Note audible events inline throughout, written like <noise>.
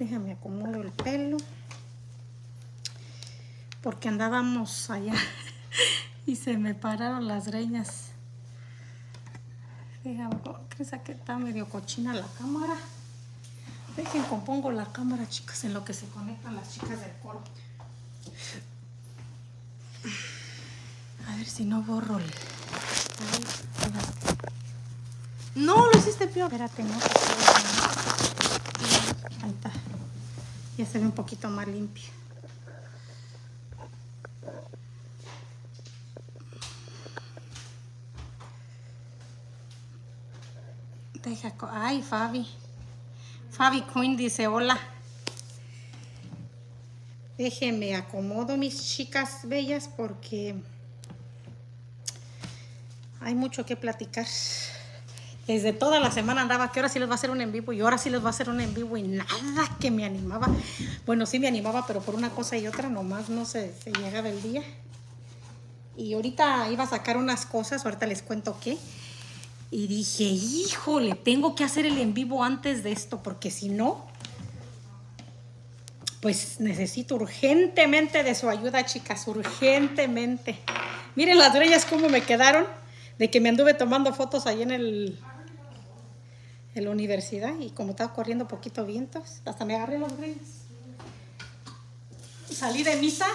déjame acomodo el pelo porque andábamos allá <laughs> y se me pararon las greñas déjame, crees que está medio cochina la cámara que compongo la cámara chicas en lo que se conectan las chicas del coro a ver si no borro el... no lo hiciste peor espérate no Ahí está. Ya se ve un poquito más limpio. Deja, ay, Fabi. Fabi Coin dice, hola. Déjenme acomodo mis chicas bellas porque hay mucho que platicar. Desde toda la semana andaba que ahora sí les va a hacer un en vivo y ahora sí les va a hacer un en vivo y nada que me animaba. Bueno, sí me animaba, pero por una cosa y otra nomás no se, llegaba el día. Y ahorita iba a sacar unas cosas, ahorita les cuento qué. Y dije, híjole, tengo que hacer el en vivo antes de esto, porque si no, pues necesito urgentemente de su ayuda, chicas, urgentemente. Miren las orejas cómo me quedaron, de que me anduve tomando fotos ahí en el, en la universidad y como estaba corriendo poquito vientos, hasta me agarré los grillos. Salí de misa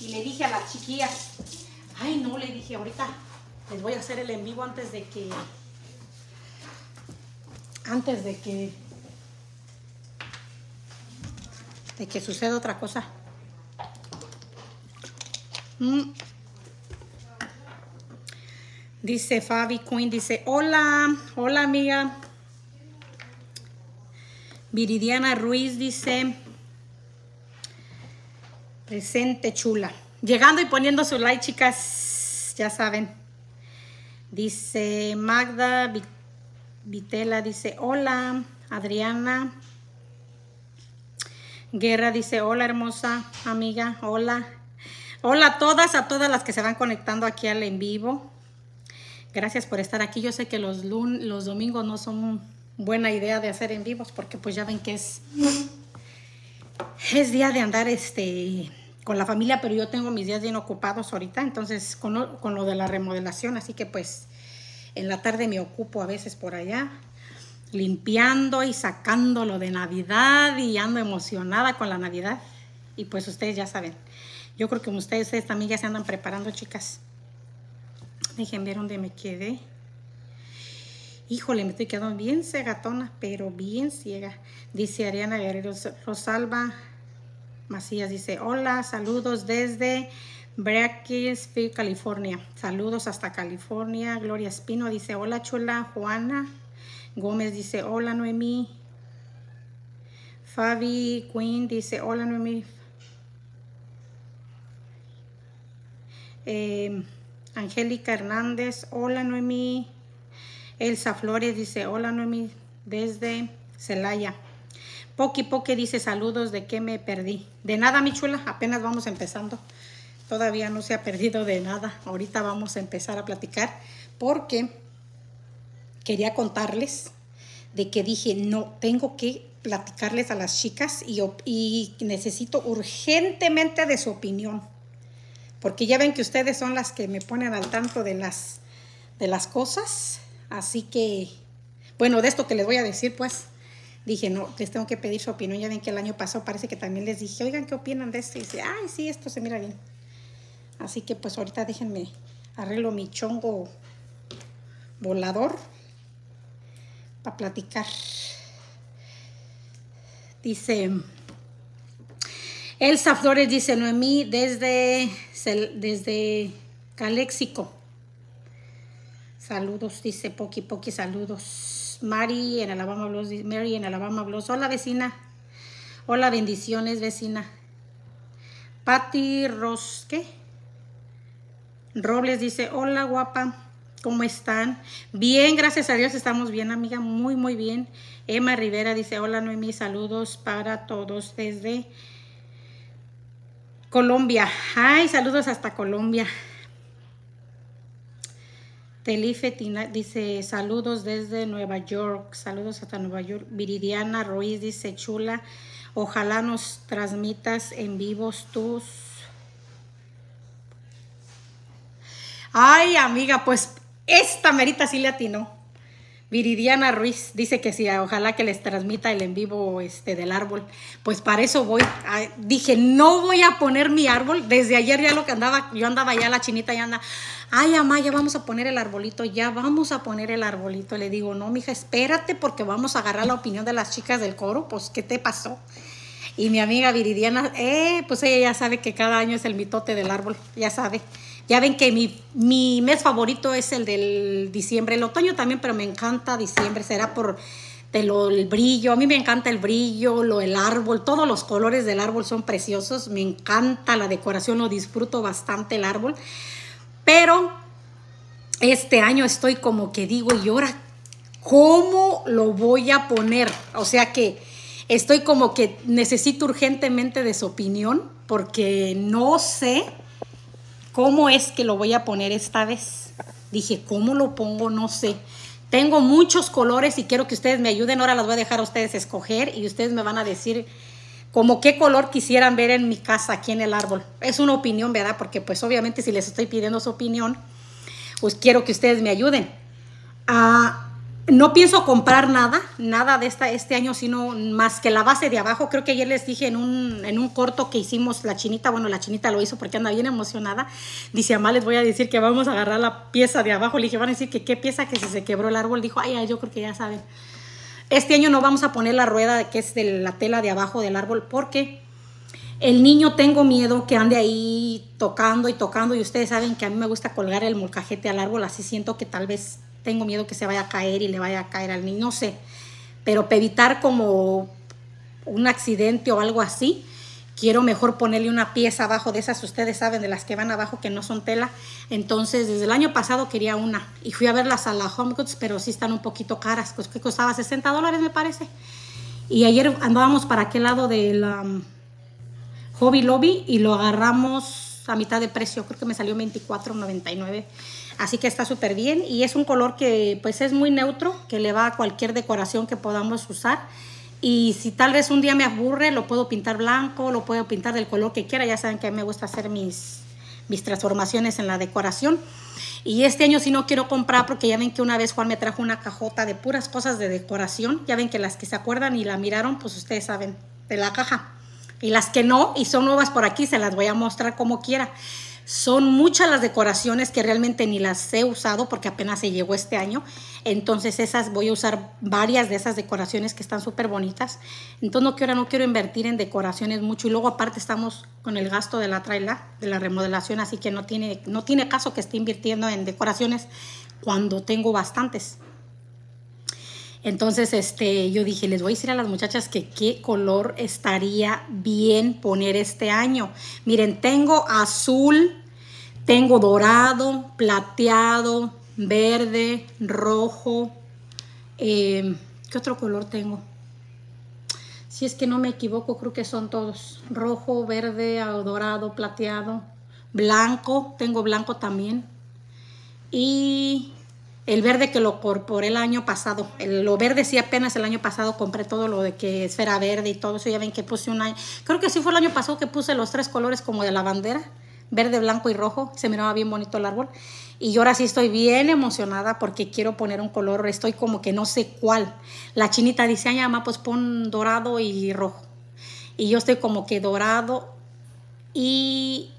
y le dije a las chiquillas, ay no, le dije, ahorita les voy a hacer el en vivo antes de que, antes de que, de que suceda otra cosa. Mm. Dice Fabi Queen, dice, hola, hola amiga. Viridiana Ruiz dice, presente chula. Llegando y poniendo su like, chicas, ya saben. Dice Magda Vitela, dice, hola. Adriana Guerra dice, hola hermosa amiga, hola. Hola a todas, a todas las que se van conectando aquí al en vivo. Gracias por estar aquí. Yo sé que los, los domingos no son buena idea de hacer en vivos porque pues ya ven que es, es día de andar este, con la familia, pero yo tengo mis días bien ocupados ahorita, entonces con lo, de la remodelación, así que pues en la tarde me ocupo a veces por allá limpiando y sacando lo de Navidad y ando emocionada con la Navidad. Y pues ustedes ya saben, yo creo que ustedes también ya se andan preparando, chicas. Déjenme ver dónde me quedé. Híjole, me estoy quedando bien cegatona, pero bien ciega. Dice Ariana Guerrero Rosalba Macías. Dice, hola, saludos desde Brackesfield, California. Saludos hasta California. Gloria Espino dice, hola chula. Juana Gómez dice, hola Noemí. Fabi Queen dice, hola Noemí. Eh, Angélica Hernández, hola Noemí. Elsa Flores dice, hola Noemí, desde Celaya. Poki Poki dice, saludos, ¿de qué me perdí? De nada, mi chula, apenas vamos empezando. Todavía no se ha perdido de nada. Ahorita vamos a empezar a platicar porque quería contarles de que dije, no, tengo que platicarles a las chicas y necesito urgentemente de su opinión porque ya ven que ustedes son las que me ponen al tanto de las, de las cosas. Así que, bueno, de esto que les voy a decir, pues dije, no, les tengo que pedir su opinión. Ya ven que el año pasado parece que también les dije, oigan, ¿qué opinan de esto? Y dice, ay, sí, esto se mira bien. Así que pues ahorita déjenme arreglo mi chongo volador para platicar. Dice, Elsa Flores dice, Noemí, desde desde Caléxico. Saludos, dice Poki Poki, saludos. Mari en Alabama Blues, Mary en Alabama Blues. Hola vecina. Hola, bendiciones vecina. Patty Rosque. Robles dice, hola guapa. ¿Cómo están? Bien, gracias a Dios estamos bien, amiga, muy, muy bien. Emma Rivera dice, hola Noemi, saludos para todos desde Colombia. Ay, saludos hasta Colombia. Telife dice saludos desde Nueva York. Saludos hasta Nueva York. Viridiana Ruiz dice chula. Ojalá nos transmitas en vivos tus. Ay, amiga, pues esta merita sí le atinó. Viridiana Ruiz dice que sí, ojalá que les transmita el en vivo este, del árbol. Pues para eso voy. dije, no voy a poner mi árbol. Desde ayer ya lo que andaba, yo andaba ya, la chinita ya anda. Ay, mamá, ya vamos a poner el arbolito, ya vamos a poner el arbolito. Le digo, no, mija, espérate porque vamos a agarrar la opinión de las chicas del coro. Pues, ¿qué te pasó? Y mi amiga Viridiana, eh, pues ella ya sabe que cada año es el mitote del árbol, ya sabe. Ya ven que mi, mes favorito es el del diciembre, el otoño también, pero me encanta diciembre, será por el brillo, a mí me encanta el brillo, lo, el árbol, todos los colores del árbol son preciosos, me encanta la decoración, lo disfruto bastante el árbol, pero este año estoy como que digo, y ahora, ¿cómo lo voy a poner? O sea que estoy como que necesito urgentemente de su opinión porque no sé ¿cómo es que lo voy a poner esta vez? Dije, ¿cómo lo pongo? No sé. Tengo muchos colores y quiero que ustedes me ayuden. Ahora las voy a dejar a ustedes escoger y ustedes me van a decir como qué color quisieran ver en mi casa aquí en el árbol. Es una opinión, ¿verdad? Porque pues obviamente si les estoy pidiendo su opinión, pues quiero que ustedes me ayuden. a... Ah, no pienso comprar nada, nada de esta, este año, sino más que la base de abajo. Creo que ayer les dije en un, en un corto que hicimos la chinita, bueno, la chinita lo hizo porque anda bien emocionada. Dice, Amá, les voy a decir que vamos a agarrar la pieza de abajo. Le dije, van a decir que qué pieza, que si se quebró el árbol. Dijo, ay, ay, yo creo que ya saben. Este año no vamos a poner la rueda que es de la tela de abajo del árbol porque el niño tengo miedo que ande ahí tocando y tocando. Y ustedes saben que a mí me gusta colgar el molcajete al árbol, así siento que tal vez tengo miedo que se vaya a caer y le vaya a caer al niño, no sé. Pero para evitar como un accidente o algo así, quiero mejor ponerle una pieza abajo de esas, ustedes saben, de las que van abajo que no son tela. Entonces, desde el año pasado quería una y fui a verlas a la Home Goods, pero sí están un poquito caras, que costaba 60 dólares me parece. Y ayer andábamos para aquel lado de la mm, Hobby Lobby y lo agarramos a mitad de precio, creo que me salió 24.99. Así que está súper bien y es un color que pues es muy neutro, que le va a cualquier decoración que podamos usar. Y si tal vez un día me aburre, lo puedo pintar blanco, lo puedo pintar del color que quiera. Ya saben que a mí me gusta hacer mis, mis transformaciones en la decoración. Y este año si no quiero comprar porque ya ven que una vez Juan me trajo una cajota de puras cosas de decoración. Ya ven que las que se acuerdan y la miraron, pues ustedes saben de la caja. Y las que no y son nuevas por aquí, se las voy a mostrar como quiera. Son muchas las decoraciones que realmente ni las he usado porque apenas se llegó este año. Entonces esas voy a usar varias de esas decoraciones que están súper bonitas. Entonces no quiero, no quiero invertir en decoraciones mucho. Y luego aparte estamos con el gasto de la traila, de la remodelación, así que no tiene, no tiene caso que esté invirtiendo en decoraciones cuando tengo bastantes. Entonces, este, yo dije, les voy a decir a las muchachas que qué color estaría bien poner este año. Miren, tengo azul, tengo dorado, plateado, verde, rojo. Em, ¿Qué otro color tengo? Si es que no me equivoco, creo que son todos. Rojo, verde, dorado, plateado, blanco. Tengo blanco también. Y el verde que lo corporé el año pasado. El, lo verde sí apenas el año pasado compré todo lo de que esfera verde y todo eso. Ya ven que puse un año, creo que sí fue el año pasado que puse los tres colores como de la bandera, verde, blanco y rojo. Se miraba bien bonito el árbol. Y yo ahora sí estoy bien emocionada porque quiero poner un color, estoy como que no sé cuál. La chinita dice, ay, mamá, pues pon dorado y rojo. Y yo estoy como que dorado y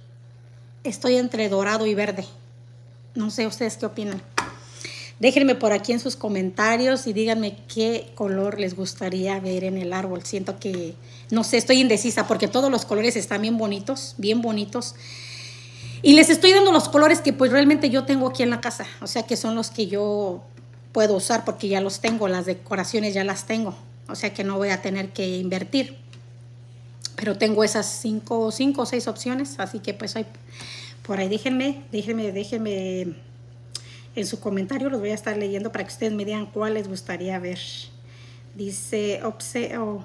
estoy entre dorado y verde. No sé ustedes qué opinan. Déjenme por aquí en sus comentarios y díganme qué color les gustaría ver en el árbol. Siento que, no sé, estoy indecisa porque todos los colores están bien bonitos, bien bonitos. Y les estoy dando los colores que pues realmente yo tengo aquí en la casa, o sea que son los que yo puedo usar porque ya los tengo, las decoraciones ya las tengo, o sea que no voy a tener que invertir. Pero tengo esas cinco, cinco o seis opciones, así que pues por ahí déjenme, déjenme, déjenme en su comentario los voy a estar leyendo para que ustedes me digan cuál gustaría ver. Dice Obseo.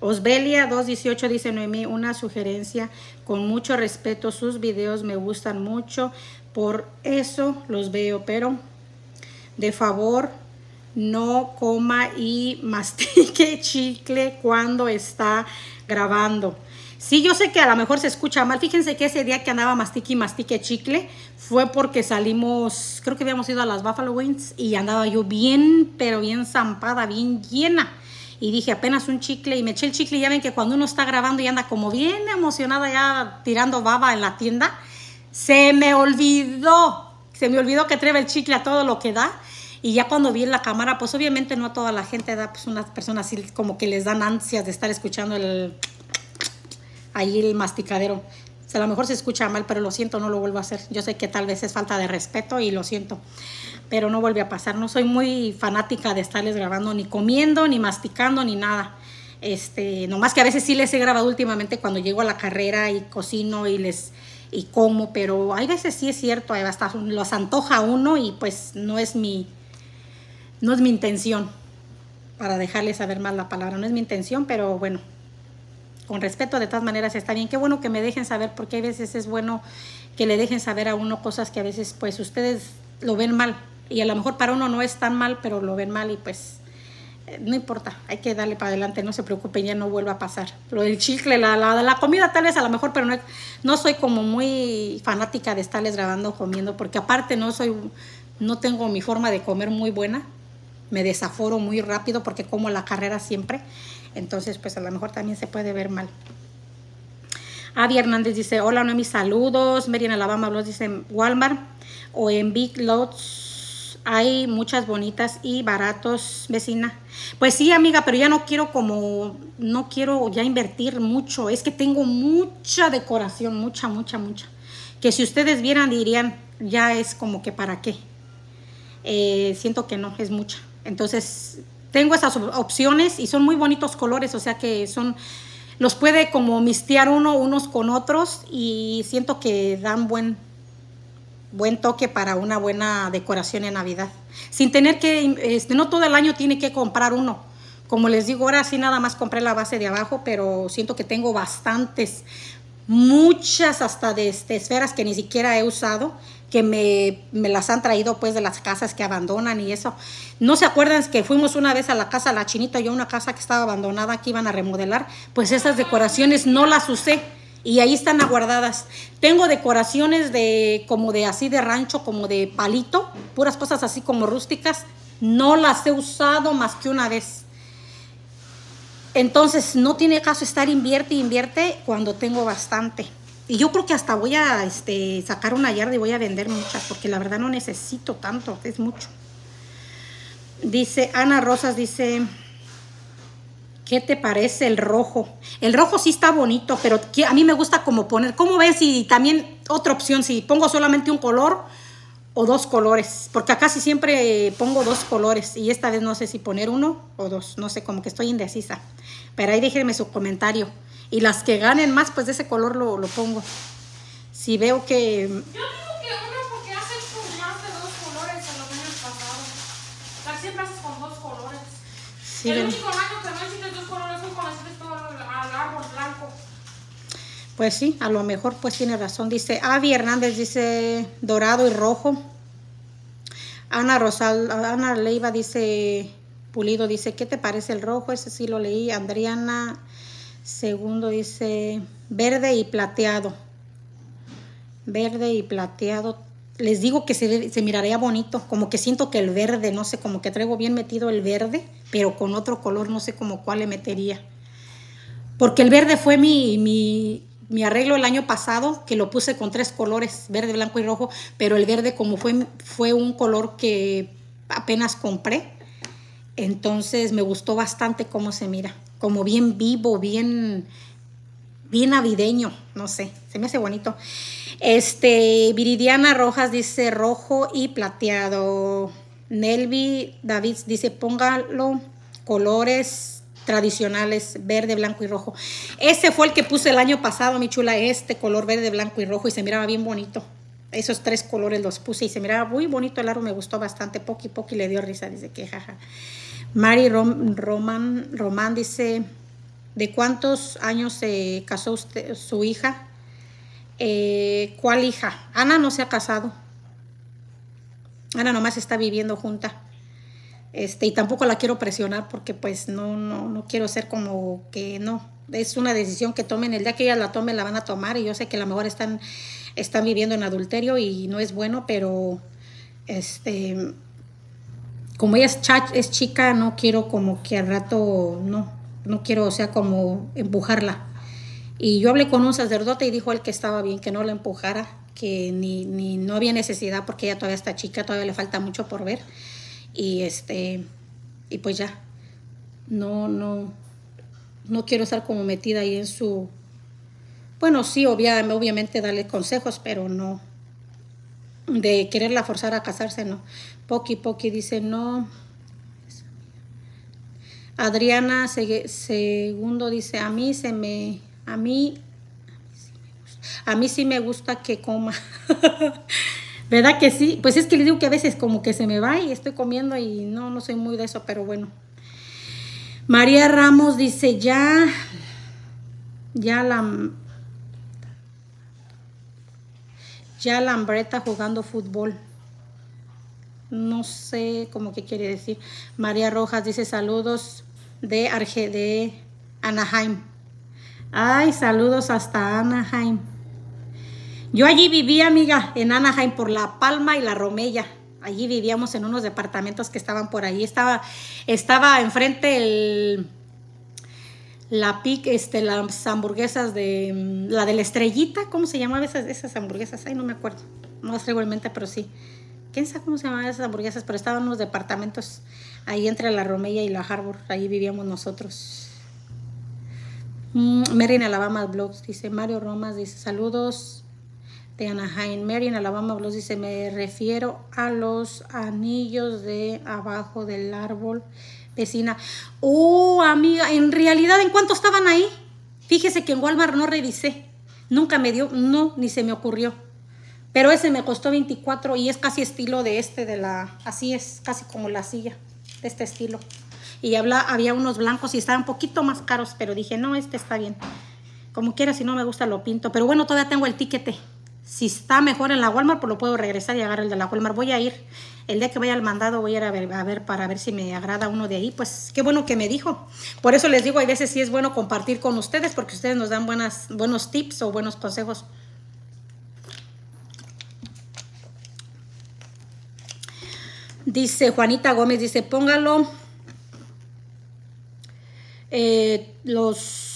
Osbelia 218 dice Noemí, una sugerencia, con mucho respeto, sus videos me gustan mucho, por eso los veo, pero de favor no coma y <laughs> mastique chicle cuando está grabando. Sí, yo sé que a lo mejor se escucha mal. Fíjense que ese día que andaba mastique y mastique chicle fue porque salimos, creo que habíamos ido a las Buffalo Wings y andaba yo bien, pero bien zampada, bien llena. Y dije apenas un chicle y me eché el chicle. ya ven que cuando uno está grabando y anda como bien emocionada, ya tirando baba en la tienda, se me olvidó. Se me olvidó que atreve el chicle a todo lo que da. Y ya cuando vi en la cámara, pues obviamente no a toda la gente da, pues unas personas así como que les dan ansias de estar escuchando el ahí el masticadero. A lo mejor se escucha mal, pero lo siento, no lo vuelvo a hacer. Yo sé que tal vez es falta de respeto y lo siento, pero no vuelve a pasar. No soy muy fanática de estarles grabando ni comiendo, ni masticando, ni nada. Este, nomás que a veces sí les he grabado últimamente cuando llego a la carrera y cocino y les y como, pero hay veces sí es cierto, hasta los antoja uno y pues no es mi no es mi intención para dejarles saber más la palabra, no es mi intención, pero bueno, con respeto, de todas maneras está bien. Qué bueno que me dejen saber, porque a veces es bueno que le dejen saber a uno cosas que a veces pues ustedes lo ven mal. Y a lo mejor para uno no es tan mal, pero lo ven mal y pues eh, no importa, hay que darle para adelante, no se preocupen, ya no vuelva a pasar. Lo del chicle, la, la, la comida tal vez a lo mejor, pero no, no, soy como muy fanática de estarles grabando comiendo, porque aparte no soy, no tengo mi forma de comer muy buena, me desaforo muy rápido porque como la carrera siempre. Entonces, pues a lo mejor también se puede ver mal. Avi Hernández dice, hola mis saludos. Merian Alabama los dice Walmart o en Big Lots. Hay muchas bonitas y baratos, vecina. Pues sí, amiga, pero ya no quiero como, no quiero ya invertir mucho. Es que tengo mucha decoración, mucha, mucha, mucha. Que si ustedes vieran dirían, ya es como que para qué. Eh, siento que no, es mucha. Entonces tengo esas opciones y son muy bonitos colores, o sea que son los puede como mistear uno unos con otros y siento que dan buen buen toque para una buena decoración en Navidad. Sin tener que este, no todo el año tiene que comprar uno. Como les digo, ahora sí nada más compré la base de abajo, pero siento que tengo bastantes muchas hasta de, este, esferas que ni siquiera he usado, que me, me, las han traído pues de las casas que abandonan y eso. ¿No se acuerdan que fuimos una vez a la casa La Chinita, yo una casa que estaba abandonada que iban a remodelar? Pues esas decoraciones no las usé y ahí están aguardadas. Tengo decoraciones de como de así de rancho, como de palito, puras cosas así como rústicas. No las he usado más que una vez. Entonces, no tiene caso estar invierte, invierte cuando tengo bastante. Y yo creo que hasta voy a este, sacar una yarda y voy a vender muchas, porque la verdad no necesito tanto, es mucho. Dice, Ana Rosas dice, ¿qué te parece el rojo? El rojo sí está bonito, pero a mí me gusta como poner, ¿cómo ves? Y también otra opción, si pongo solamente un color, o dos colores, porque acá casi siempre eh, pongo dos colores y esta vez no sé si poner uno o dos, no sé, como que estoy indecisa. Pero ahí déjenme su comentario. Y las que ganen más, pues de ese color lo, pongo. Si veo que... Yo mm, digo que uno porque haces con más de dos colores en los años pasados. O sea, siempre haces con dos colores. el único año que no hiciste dos colores fue cuando hiciste todo al árbol blanco. Pues sí, a lo mejor pues tiene razón. Dice Avi Hernández, dice dorado y rojo. Ana Rosal, Ana Leiva dice Pulido, dice, ¿qué te parece el rojo? Ese sí lo leí. Adriana Segundo dice verde y plateado. Verde y plateado. Les digo que se, se miraría bonito, como que siento que el verde, no sé, como que traigo bien metido el verde, pero con otro color, no sé como cuál le metería. Porque el verde fue mi, mi mi arreglo el año pasado, que lo puse con tres colores, verde, blanco y rojo, pero el verde como fue, fue un color que apenas compré, entonces me gustó bastante cómo se mira, como bien vivo, bien, bien navideño, no sé, se me hace bonito. Este, Viridiana Rojas dice rojo y plateado. Nelvi David dice póngalo colores tradicionales, verde, blanco y rojo. Ese fue el que puse el año pasado, mi chula, este color verde, blanco y rojo y se miraba bien bonito. Esos tres colores los puse y se miraba muy bonito el aro. me gustó bastante. Poqui Y le dio risa, dice que jaja. Mari Roman, Román dice, ¿de cuántos años se casó usted, su hija? Eh, ¿Cuál hija? Ana no se ha casado. Ana nomás está viviendo junta. Este, y tampoco la quiero presionar porque pues no, no, no quiero ser como que no. Es una decisión que tomen, el día que ella la tome la van a tomar y yo sé que a lo mejor están, están viviendo en adulterio y no es bueno, pero este, como ella es, chica, no quiero como que al rato, no, no quiero, o sea, como empujarla. Y yo hablé con un sacerdote y dijo él que estaba bien, que no la empujara, que ni, ni no había necesidad porque ella todavía está chica, todavía le falta mucho por ver. Y este, y pues ya, no, no, no quiero estar como metida ahí en su, bueno, sí, obviamente darle consejos, pero no, de quererla forzar a casarse, no. poqui poqui dice, no. Adriana Segundo dice, a mí se me, a mí, a mí sí me gusta, a mí sí me gusta que coma. <laughs> ¿Verdad que sí? Pues es que le digo que a veces como que se me va y estoy comiendo y no, no soy muy de eso, pero bueno. María Ramos dice, ya, ya la... Ya Lambreta jugando fútbol. No sé cómo que quiere decir. María Rojas dice saludos de, de Anaheim. Ay, saludos hasta Anaheim. Yo allí vivía, amiga, en Anaheim por La Palma y La Romella. Allí vivíamos en unos departamentos que estaban por ahí. Estaba, estaba enfrente la pic, este, las hamburguesas de mm, la de la estrellita, ¿cómo se llamaban esas, esas hamburguesas? Ay, no me acuerdo. No las traigo en mente, pero sí. ¿Quién sabe cómo se llamaban esas hamburguesas? Pero estaban unos departamentos ahí entre la Romella y la Harbor. Ahí vivíamos nosotros. Mary mm, en Alabama Blogs dice Mario Romas dice saludos de Anaheim. Mary en Alabama los dice, me refiero a los anillos de abajo del árbol vecina. Oh, amiga, en realidad, ¿en cuánto estaban ahí? Fíjese que en Walmart no revisé. Nunca me dio, no, ni se me ocurrió. Pero ese me costó 24 y es casi estilo de este, de la, así es, casi como la silla, de este estilo. Y habla, había unos blancos y estaban un poquito más caros, pero dije, no, este está bien. Como quiera, si no me gusta lo pinto. Pero bueno, todavía tengo el tiquete. Si está mejor en la Walmart, pues lo puedo regresar y agarrar el de la Walmart. Voy a ir, el día que vaya al mandado voy a ir a ver, para ver si me agrada uno de ahí. Pues qué bueno que me dijo. Por eso les digo, hay veces sí es bueno compartir con ustedes porque ustedes nos dan buenas, buenos tips o buenos consejos. Dice Juanita Gómez, dice, póngalo eh, los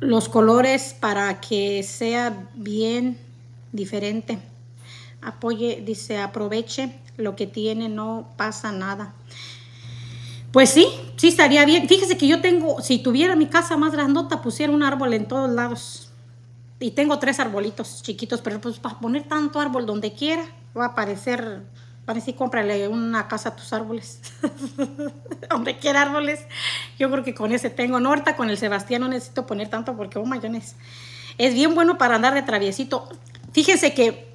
los colores para que sea bien diferente. Apoye, dice, aproveche lo que tiene, no pasa nada. Pues sí, sí estaría bien. Fíjese que yo tengo, si tuviera mi casa más grandota, pusiera un árbol en todos lados. Y tengo tres arbolitos chiquitos, pero pues para poner tanto árbol donde quiera, va a parecer Van a cómprale una casa a tus árboles. hombre <laughs> quiera árboles. Yo creo que con ese tengo. No, con el Sebastián no necesito poner tanto porque, un oh, mayones Es bien bueno para andar de traviesito. Fíjense que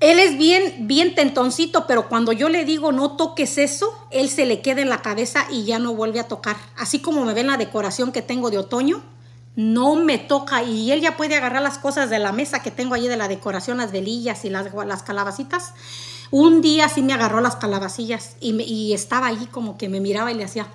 él es bien, bien tentoncito, pero cuando yo le digo no toques eso, él se le queda en la cabeza y ya no vuelve a tocar. Así como me ven la decoración que tengo de otoño, no me toca y él ya puede agarrar las cosas de la mesa que tengo allí de la decoración, las velillas y las, las calabacitas. Un día sí me agarró las calabacillas y, estaba allí como que me miraba y le hacía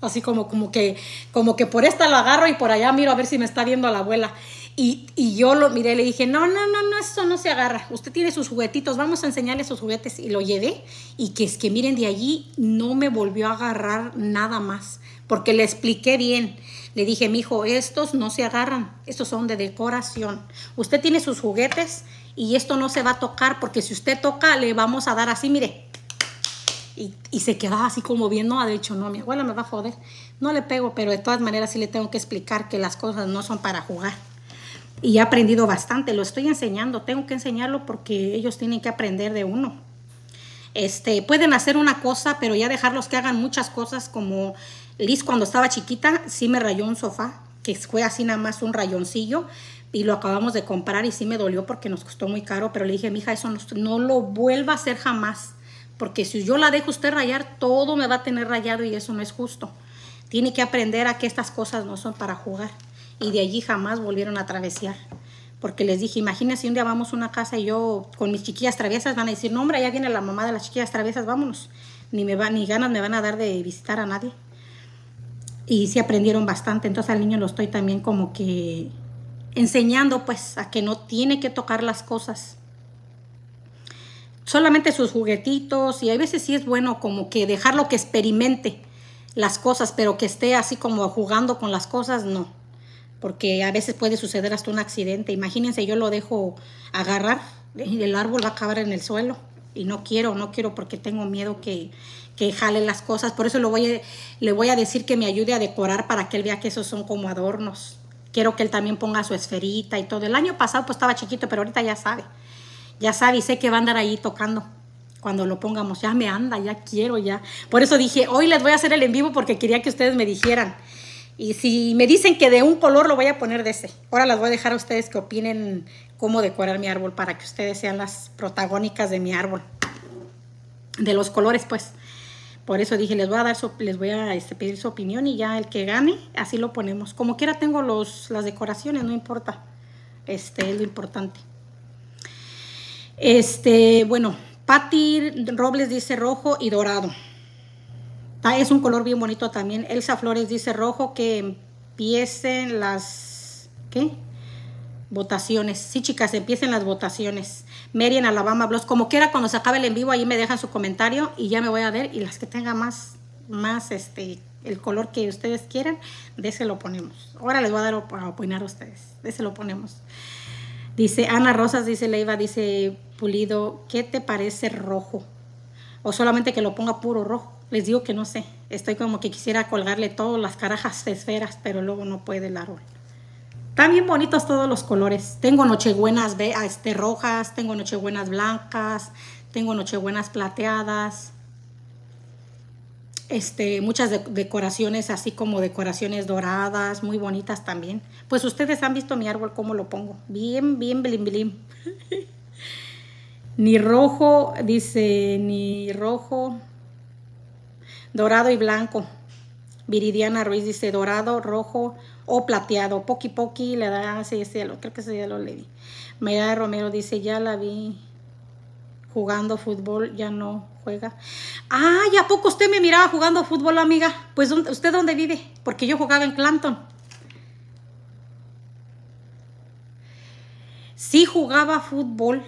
así como, como, que, como que por esta lo agarro y por allá miro a ver si me está viendo la abuela. Y, yo lo miré le dije, no, no, no, no, eso no se agarra. Usted tiene sus juguetitos, vamos a enseñarle sus juguetes. Y lo llevé y que es que miren, de allí no me volvió a agarrar nada más porque le expliqué bien le dije, mi hijo, estos no se agarran, estos son de decoración. Usted tiene sus juguetes y esto no se va a tocar porque si usted toca le vamos a dar así, mire. Y, se queda así como bien, no de hecho, no, mi abuela me va a joder. No le pego, pero de todas maneras sí le tengo que explicar que las cosas no son para jugar. Y he aprendido bastante, lo estoy enseñando, tengo que enseñarlo porque ellos tienen que aprender de uno. Este, pueden hacer una cosa, pero ya dejarlos que hagan muchas cosas como Liz cuando estaba chiquita sí me rayó un sofá, que fue así nada más un rayoncillo y lo acabamos de comprar y sí me dolió porque nos costó muy caro, pero le dije, mija, eso no, lo vuelva a hacer jamás, porque si yo la dejo usted rayar, todo me va a tener rayado y eso no es justo. Tiene que aprender a que estas cosas no son para jugar. Y de allí jamás volvieron a travesar porque les dije, imagínense un día vamos a una casa y yo con mis chiquillas traviesas van a decir, no hombre, ya viene la mamá de las chiquillas traviesas, vámonos. Ni me va, ni ganas me van a dar de visitar a nadie y sí aprendieron bastante. Entonces al niño lo estoy también como que enseñando pues a que no tiene que tocar las cosas. Solamente sus juguetitos y a veces sí es bueno como que dejarlo que experimente las cosas, pero que esté así como jugando con las cosas, no. Porque a veces puede suceder hasta un accidente. Imagínense, yo lo dejo agarrar y el árbol va a acabar en el suelo. Y no quiero, no quiero porque tengo miedo que, que jale las cosas. Por eso lo voy le voy a decir que me ayude a decorar para que él vea que esos son como adornos. Quiero que él también ponga su esferita y todo. El año pasado pues estaba chiquito, pero ahorita ya sabe. Ya sabe y sé que va a andar ahí tocando cuando lo pongamos. Ya me anda, ya quiero, ya. Por eso dije, hoy les voy a hacer el en vivo porque quería que ustedes me dijeran. Y si me dicen que de un color, lo voy a poner de ese. Ahora las voy a dejar a ustedes que opinen cómo decorar mi árbol para que ustedes sean las protagónicas de mi árbol. De los colores, pues. Por eso dije, les voy a dar les voy a este, pedir su opinión y ya el que gane, así lo ponemos. Como quiera tengo los, las decoraciones, no importa. Este es lo importante. Este, bueno, Patty Robles dice rojo y dorado. Ah, es un color bien bonito también. Elsa Flores dice rojo que empiecen las ¿qué? votaciones. Sí, chicas, empiecen las votaciones. Mary en Alabama blogs Como quiera, cuando se acabe el en vivo, ahí me dejan su comentario y ya me voy a ver. Y las que tengan más, más este, el color que ustedes quieran, de ese lo ponemos. Ahora les voy a dar a opinar a ustedes. De ese lo ponemos. Dice Ana Rosas, dice Leiva, dice Pulido, ¿qué te parece rojo? O solamente que lo ponga puro rojo. Les digo que no sé. Estoy como que quisiera colgarle todas las carajas de esferas, pero luego no puede el árbol. Están bien bonitos todos los colores. Tengo nochebuenas ah, este, rojas, tengo nochebuenas blancas, tengo nochebuenas plateadas. Este, muchas decoraciones así como decoraciones doradas, muy bonitas también. Pues ustedes han visto mi árbol, cómo lo pongo. Bien, bien, blim, blim. <laughs> ni rojo, dice, ni rojo, dorado y blanco. Viridiana Ruiz dice dorado, rojo, o plateado. Poqui Poqui le da, ah, sí, sí, creo que ese ya lo leí. de Romero dice, ya la vi jugando fútbol, ya no juega. Ah, ¿ya poco usted me miraba jugando fútbol, amiga? Pues, ¿usted dónde vive? Porque yo jugaba en Clanton. Sí jugaba fútbol,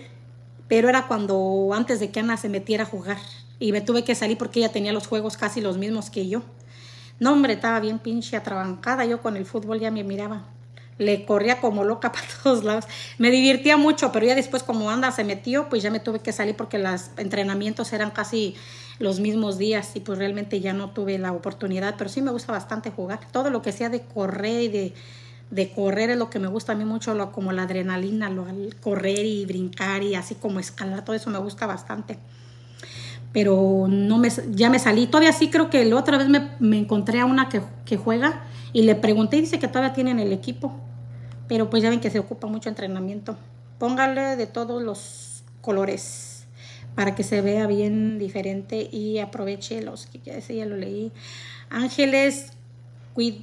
pero era cuando antes de que Ana se metiera a jugar. Y me tuve que salir porque ella tenía los juegos casi los mismos que yo. No, hombre, estaba bien pinche atrabancada. Yo con el fútbol ya me miraba. Le corría como loca <laughs> para todos lados. Me divertía mucho, pero ya después como anda se metió, pues ya me tuve que salir porque los entrenamientos eran casi los mismos días y pues realmente ya no tuve la oportunidad, pero sí me gusta bastante jugar. Todo lo que sea de correr y de, correr es lo que me gusta a mí mucho, lo, como la adrenalina, lo, correr y brincar y así como escalar, todo eso me gusta bastante pero no me, ya me salí. Todavía sí creo que la otra vez me, encontré a una que, juega y le pregunté y dice que todavía tienen el equipo, pero pues ya ven que se ocupa mucho entrenamiento. Póngale de todos los colores para que se vea bien diferente y aproveche los que ya, ese ya lo leí. Ángeles, cuid,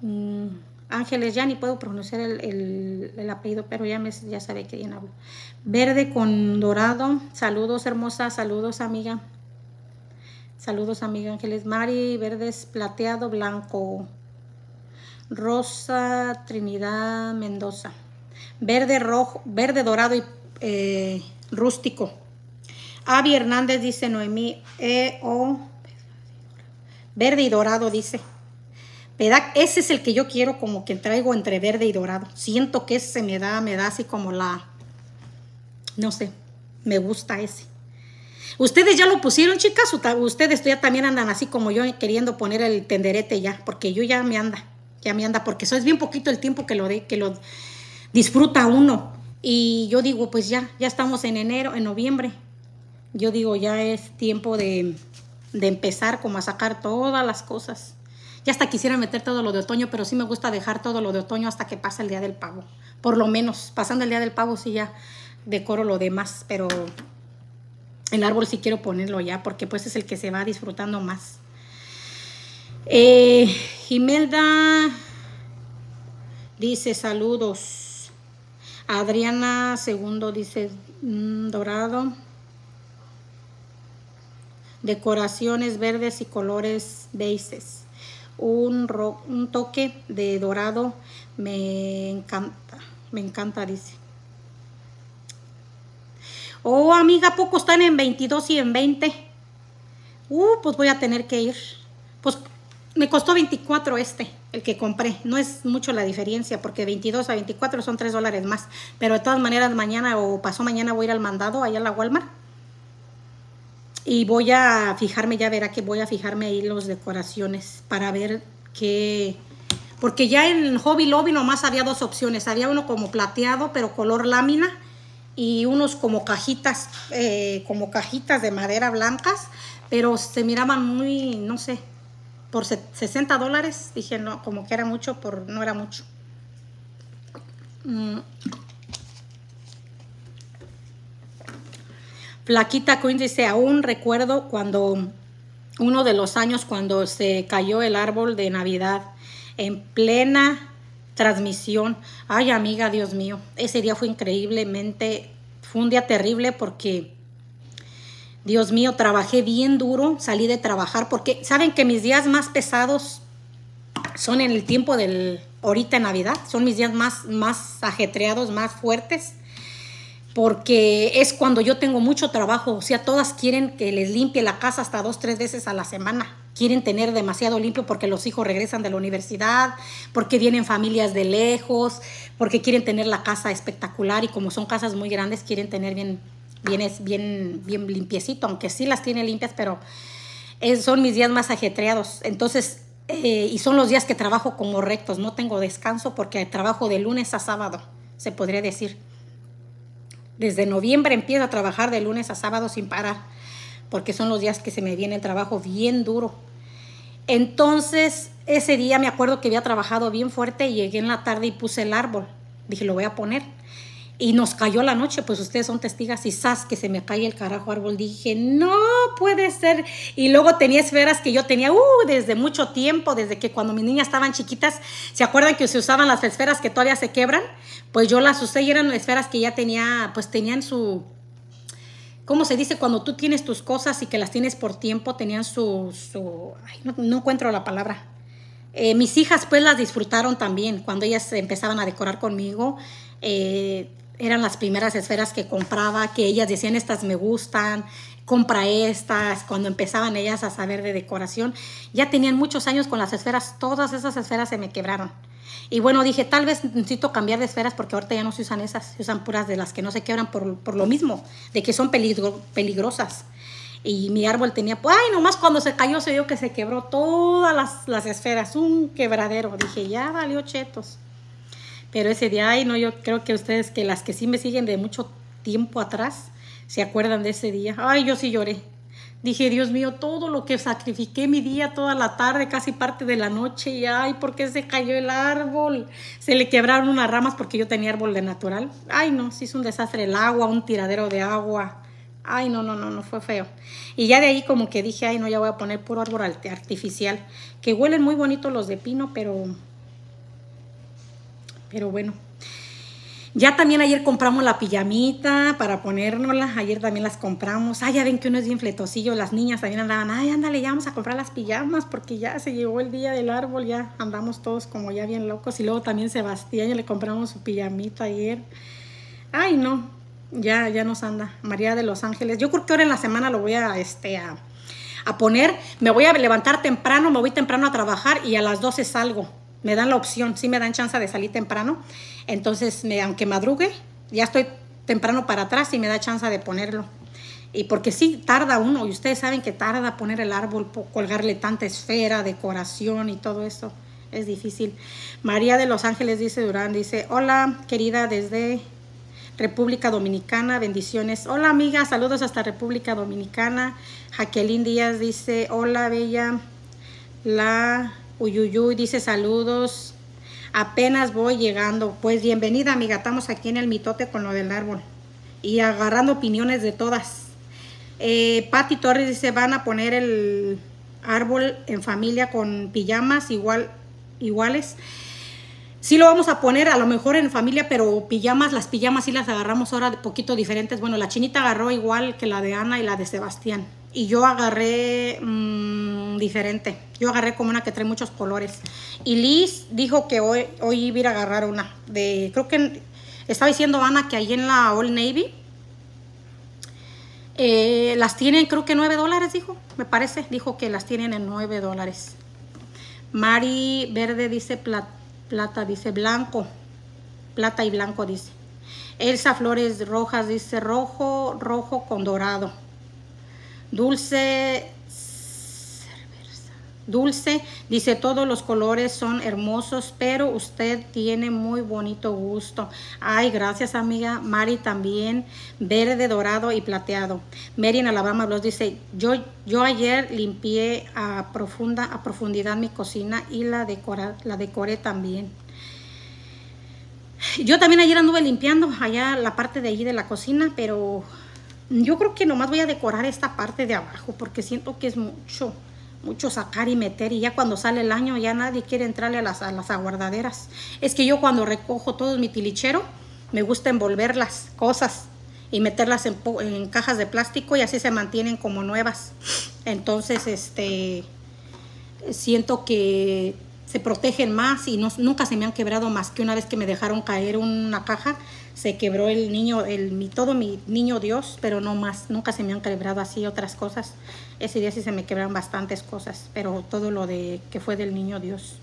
mm, Ángeles, ya ni puedo pronunciar el, apellido, pero ya, me, ya sabe que bien hablo. Verde con dorado. Saludos, hermosa. Saludos, amiga. Saludos, amiga Ángeles. Mari, verdes, plateado, blanco. Rosa, Trinidad, Mendoza. Verde, rojo, verde, dorado y eh, rústico. Avi Hernández dice Noemí. E -O. Verde y dorado dice. Ese es el que yo quiero como que traigo entre verde y dorado. Siento que ese me da, me da así como la, no sé, me gusta ese. Ustedes ya lo pusieron, chicas, ustedes ya también andan así como yo queriendo poner el tenderete ya, porque yo ya me anda, ya me anda, porque eso es bien poquito el tiempo que lo, que lo disfruta uno. Y yo digo, pues ya, ya estamos en enero, en noviembre. Yo digo, ya es tiempo de, de empezar como a sacar todas las cosas. Ya hasta quisiera meter todo lo de otoño, pero sí me gusta dejar todo lo de otoño hasta que pase el día del pago Por lo menos, pasando el día del pago sí ya decoro lo demás, pero el árbol sí quiero ponerlo ya porque pues es el que se va disfrutando más. Eh, Gimelda dice saludos. Adriana Segundo dice mm, dorado. Decoraciones verdes y colores beises un, un toque de dorado me encanta, me encanta, dice. Oh, amiga, poco están en 22 y en 20. Uh, pues voy a tener que ir. Pues me costó 24 este, el que compré. No es mucho la diferencia, porque 22 a 24 son 3 dólares más. Pero de todas maneras, mañana o pasó mañana voy a ir al mandado allá a la Walmart y voy a fijarme, ya verá que voy a fijarme ahí los decoraciones para ver qué... Porque ya en Hobby Lobby nomás había dos opciones. Había uno como plateado, pero color lámina. Y unos como cajitas, eh, como cajitas de madera blancas. Pero se miraban muy, no sé, por 60 dólares. Dije, no, como que era mucho, por no era mucho. Mm. Flaquita Queen dice, aún recuerdo cuando uno de los años cuando se cayó el árbol de Navidad en plena transmisión. Ay, amiga, Dios mío, ese día fue increíblemente, fue un día terrible porque, Dios mío, trabajé bien duro, salí de trabajar porque, ¿saben que mis días más pesados son en el tiempo del, ahorita Navidad? Son mis días más, más ajetreados, más fuertes porque es cuando yo tengo mucho trabajo, o sea, todas quieren que les limpie la casa hasta dos, tres veces a la semana. Quieren tener demasiado limpio porque los hijos regresan de la universidad, porque vienen familias de lejos, porque quieren tener la casa espectacular y como son casas muy grandes, quieren tener bien, bien, bien, bien limpiecito, aunque sí las tiene limpias, pero eh, son mis días más ajetreados. Entonces, eh, y son los días que trabajo como rectos, no tengo descanso porque trabajo de lunes a sábado, se podría decir. Desde noviembre empiezo a trabajar de lunes a sábado sin parar, porque son los días que se me viene el trabajo bien duro. Entonces, ese día me acuerdo que había trabajado bien fuerte y llegué en la tarde y puse el árbol. Dije, lo voy a poner. Y nos cayó la noche, pues ustedes son testigas y sas que se me cae el carajo árbol. Dije, no puede ser. Y luego tenía esferas que yo tenía, uh, desde mucho tiempo, desde que cuando mis niñas estaban chiquitas, ¿se acuerdan que se usaban las esferas que todavía se quebran? Pues yo las usé y eran esferas que ya tenía, pues tenían su, ¿cómo se dice? Cuando tú tienes tus cosas y que las tienes por tiempo, tenían su, no, encuentro la palabra, eh, mis hijas pues las disfrutaron también cuando ellas empezaban a decorar conmigo. Eh, eran las primeras esferas que compraba, que ellas decían estas me gustan, compra estas, cuando empezaban ellas a saber de decoración, ya tenían muchos años con las esferas, todas esas esferas se me quebraron. Y bueno, dije, tal vez necesito cambiar de esferas porque ahorita ya no se usan esas, se usan puras de las que no se quebran por, lo mismo, de que son peligro, peligrosas. Y mi árbol tenía, pues, ay, nomás cuando se cayó se vio que se quebró todas las, las esferas, un quebradero. Dije, ya valió chetos. Pero ese día, ay, no, yo creo que ustedes, que las que sí me siguen de mucho tiempo atrás, se acuerdan de ese día. Ay, yo sí lloré. Dije, Dios mío, todo lo que sacrifiqué mi día, toda la tarde, casi parte de la noche, y ay, ¿por qué se cayó el árbol? Se le quebraron unas ramas porque yo tenía árbol de natural. Ay, no, sí es un desastre el agua, un tiradero de agua. Ay, no, no, no, no fue feo. Y ya de ahí como que dije, ay, no, ya voy a poner puro árbol artificial, que huelen muy bonito los de pino, pero pero bueno, ya también ayer compramos la pijamita para ponérnosla. Ayer también las compramos. Ay, ya ven que uno es bien fletocillo. Las niñas también andaban. Ay, ándale, ya vamos a comprar las pijamas porque ya se llegó el día del árbol. Ya andamos todos como ya bien locos. Y luego también Sebastián, ya le compramos su pijamita ayer. Ay, no. Ya, ya nos anda. María de Los Ángeles. Yo creo que ahora en la semana lo voy a, este, a poner. Me voy a levantar temprano. Me voy temprano a trabajar y a las 12 salgo me dan la opción, sí me dan chance de salir temprano. Entonces, me, aunque madrugue, ya estoy temprano para atrás y me da chance de ponerlo. Y porque sí, tarda uno, y ustedes saben que tarda poner el árbol, colgarle tanta esfera, decoración y todo eso. Es difícil. María de Los Ángeles dice Durán, dice, hola querida desde República Dominicana, bendiciones. Hola amiga, saludos hasta República Dominicana. Jaqueline Díaz dice, hola bella, la Uyuyuy dice saludos. Apenas voy llegando. Pues bienvenida, amiga. Estamos aquí en el mitote con lo del árbol. Y agarrando opiniones de todas. Eh, Patti Torres dice, van a poner el árbol en familia con pijamas igual, iguales. Sí lo vamos a poner a lo mejor en familia, pero pijamas, las pijamas sí las agarramos ahora de poquito diferentes. Bueno, la chinita agarró igual que la de Ana y la de Sebastián y yo agarré mm, diferente. Yo agarré como una que trae muchos colores. Y Liz dijo que hoy, hoy iba a, ir a agarrar una. De, creo que estaba diciendo Ana que ahí en la Old Navy eh, las tienen, creo que 9 dólares, dijo. Me parece, dijo que las tienen en 9 dólares. Mari Verde dice plata, dice blanco. Plata y blanco dice. Elsa Flores Rojas dice rojo, rojo con dorado. Dulce, dulce, dice todos los colores son hermosos, pero usted tiene muy bonito gusto. Ay, gracias amiga. Mari también, verde, dorado y plateado. Mary en Alabama los dice, yo, yo ayer limpié a, profunda, a profundidad mi cocina y la, la decoré también. Yo también ayer anduve limpiando allá la parte de allí de la cocina, pero yo creo que nomás voy a decorar esta parte de abajo porque siento que es mucho, mucho sacar y meter. Y ya cuando sale el año ya nadie quiere entrarle a las, aguardaderas. Es que yo cuando recojo todo mi tilichero, me gusta envolver las cosas y meterlas en, cajas de plástico y así se mantienen como nuevas. Entonces, este, siento que se protegen más y nunca se me han quebrado más que una vez que me dejaron caer una caja se quebró el niño, el, mi, todo mi niño Dios, pero no más, nunca se me han quebrado así otras cosas. Ese día sí se me quebraron bastantes cosas, pero todo lo de que fue del niño Dios.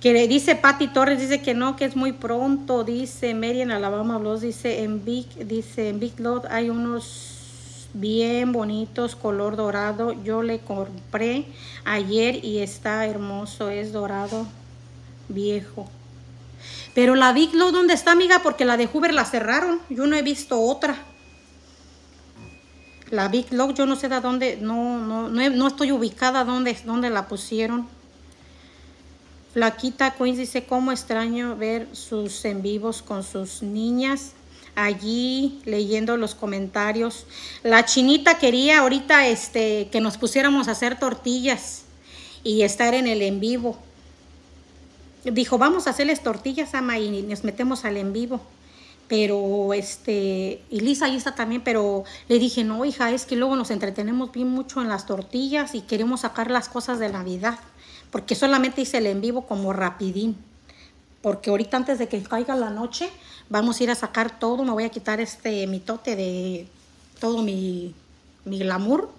Que le dice Patty Torres, dice que no, que es muy pronto, dice Mary en Alabama Blues, dice en Big, dice en Big Lot hay unos bien bonitos, color dorado. Yo le compré ayer y está hermoso, es dorado viejo. Pero la Big ¿dónde está, amiga? Porque la de Hoover la cerraron. Yo no he visto otra. La Big Log, yo no sé de dónde, no, no, estoy ubicada dónde, dónde la pusieron. Flaquita Queens dice, cómo extraño ver sus en vivos con sus niñas allí leyendo los comentarios. La chinita quería ahorita este, que nos pusiéramos a hacer tortillas y estar en el en vivo dijo, vamos a hacerles tortillas, ama, y nos metemos al en vivo. Pero, este, y Lisa ahí está también, pero le dije, no, hija, es que luego nos entretenemos bien mucho en las tortillas y queremos sacar las cosas de Navidad. Porque solamente hice el en vivo como rapidín. Porque ahorita antes de que caiga la noche, vamos a ir a sacar todo. Me voy a quitar este mitote de todo mi, mi glamour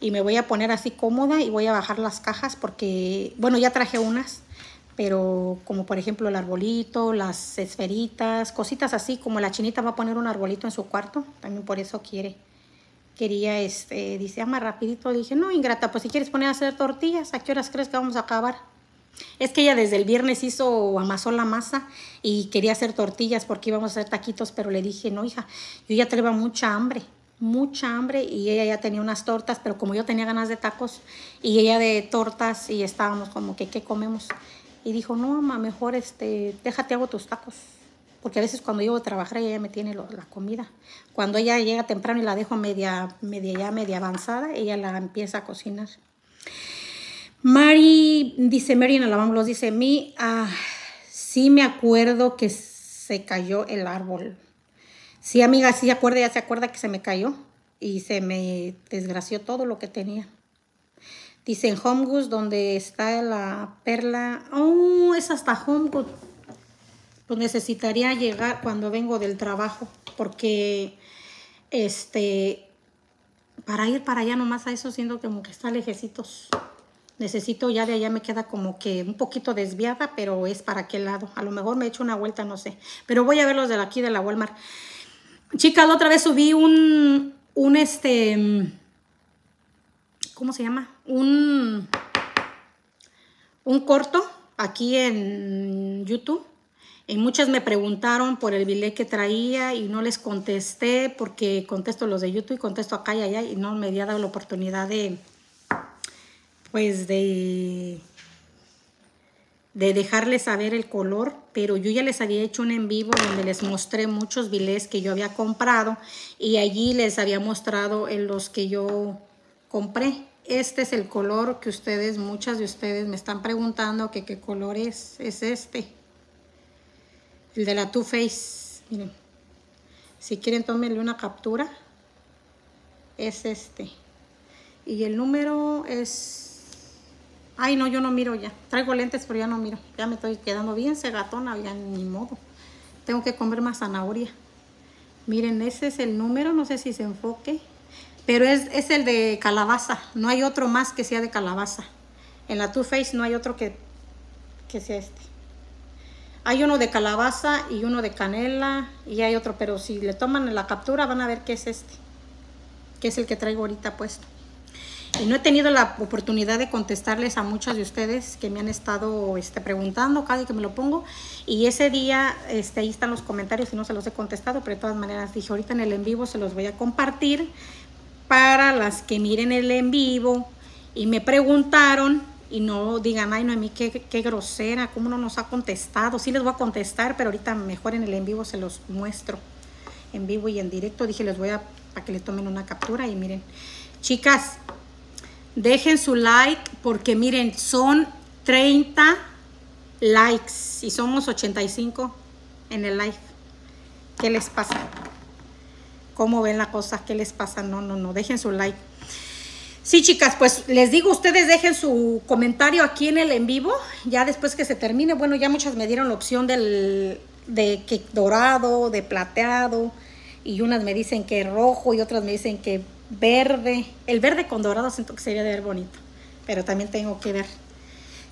y me voy a poner así cómoda y voy a bajar las cajas porque, bueno, ya traje unas pero como por ejemplo el arbolito, las esferitas, cositas así, como la chinita va a poner un arbolito en su cuarto, también por eso quiere. Quería, este, dice, ama rapidito, dije, no, ingrata, pues si quieres poner a hacer tortillas, ¿a qué horas crees que vamos a acabar? Es que ella desde el viernes hizo, amasó la masa y quería hacer tortillas porque íbamos a hacer taquitos, pero le dije, no, hija, yo ya tengo mucha hambre, mucha hambre y ella ya tenía unas tortas, pero como yo tenía ganas de tacos y ella de tortas y estábamos como que, ¿qué comemos? Y dijo, no, mamá, mejor este, déjate hago tus tacos. Porque a veces cuando yo a trabajar ella me tiene la comida. Cuando ella llega temprano y la dejo media, media ya media avanzada, ella la empieza a cocinar. Mari dice, Mary en los dice, mi, ah, sí me acuerdo que se cayó el árbol. Sí, amiga, sí acuerda, ya se acuerda que se me cayó y se me desgració todo lo que tenía. Dicen en donde está la perla. Oh, es hasta Homgus. Pues necesitaría llegar cuando vengo del trabajo. Porque, este, para ir para allá nomás a eso, siento como que está lejecitos. Necesito ya de allá, me queda como que un poquito desviada, pero es para aquel lado. A lo mejor me hecho una vuelta, no sé. Pero voy a ver los de aquí de la Walmart. Chicas, la otra vez subí un, un este ¿cómo se llama? Un, un corto aquí en YouTube. Y muchas me preguntaron por el bilé que traía y no les contesté porque contesto los de YouTube y contesto acá y allá y no me había dado la oportunidad de, pues de, de dejarles saber el color. Pero yo ya les había hecho un en vivo donde les mostré muchos bilés que yo había comprado y allí les había mostrado en los que yo compré. Este es el color que ustedes, muchas de ustedes me están preguntando que qué color es. Es este. El de la Too Faced. Miren. Si quieren, tómenle una captura. Es este. Y el número es... Ay, no, yo no miro ya. Traigo lentes, pero ya no miro. Ya me estoy quedando bien cegatona, ya ni modo. Tengo que comer más zanahoria. Miren, ese es el número. No sé si se enfoque. Pero es, el de calabaza. No hay otro más que sea de calabaza. En la Too Faced no hay otro que, sea este. Hay uno de calabaza y uno de canela y hay otro. Pero si le toman la captura van a ver que es este. Que es el que traigo ahorita puesto. Y no he tenido la oportunidad de contestarles a muchas de ustedes que me han estado este, preguntando cada que me lo pongo. Y ese día, este, ahí están los comentarios y no se los he contestado, pero de todas maneras dije, ahorita en el en vivo se los voy a compartir para las que miren el en vivo y me preguntaron y no digan, ay, no, a qué, qué grosera, cómo no nos ha contestado. Sí les voy a contestar, pero ahorita mejor en el en vivo se los muestro. En vivo y en directo. Dije, les voy a, para que le tomen una captura y miren. Chicas, dejen su like porque miren, son 30 likes y somos 85 en el live. ¿Qué les pasa? cómo ven la cosa? ¿Qué les pasa? No, no, no, dejen su like. Sí, chicas, pues les digo, ustedes dejen su comentario aquí en el en vivo, ya después que se termine. Bueno, ya muchas me dieron la opción del, de que dorado, de plateado, y unas me dicen que rojo y otras me dicen que verde. El verde con dorado siento que sería de ver bonito, pero también tengo que ver.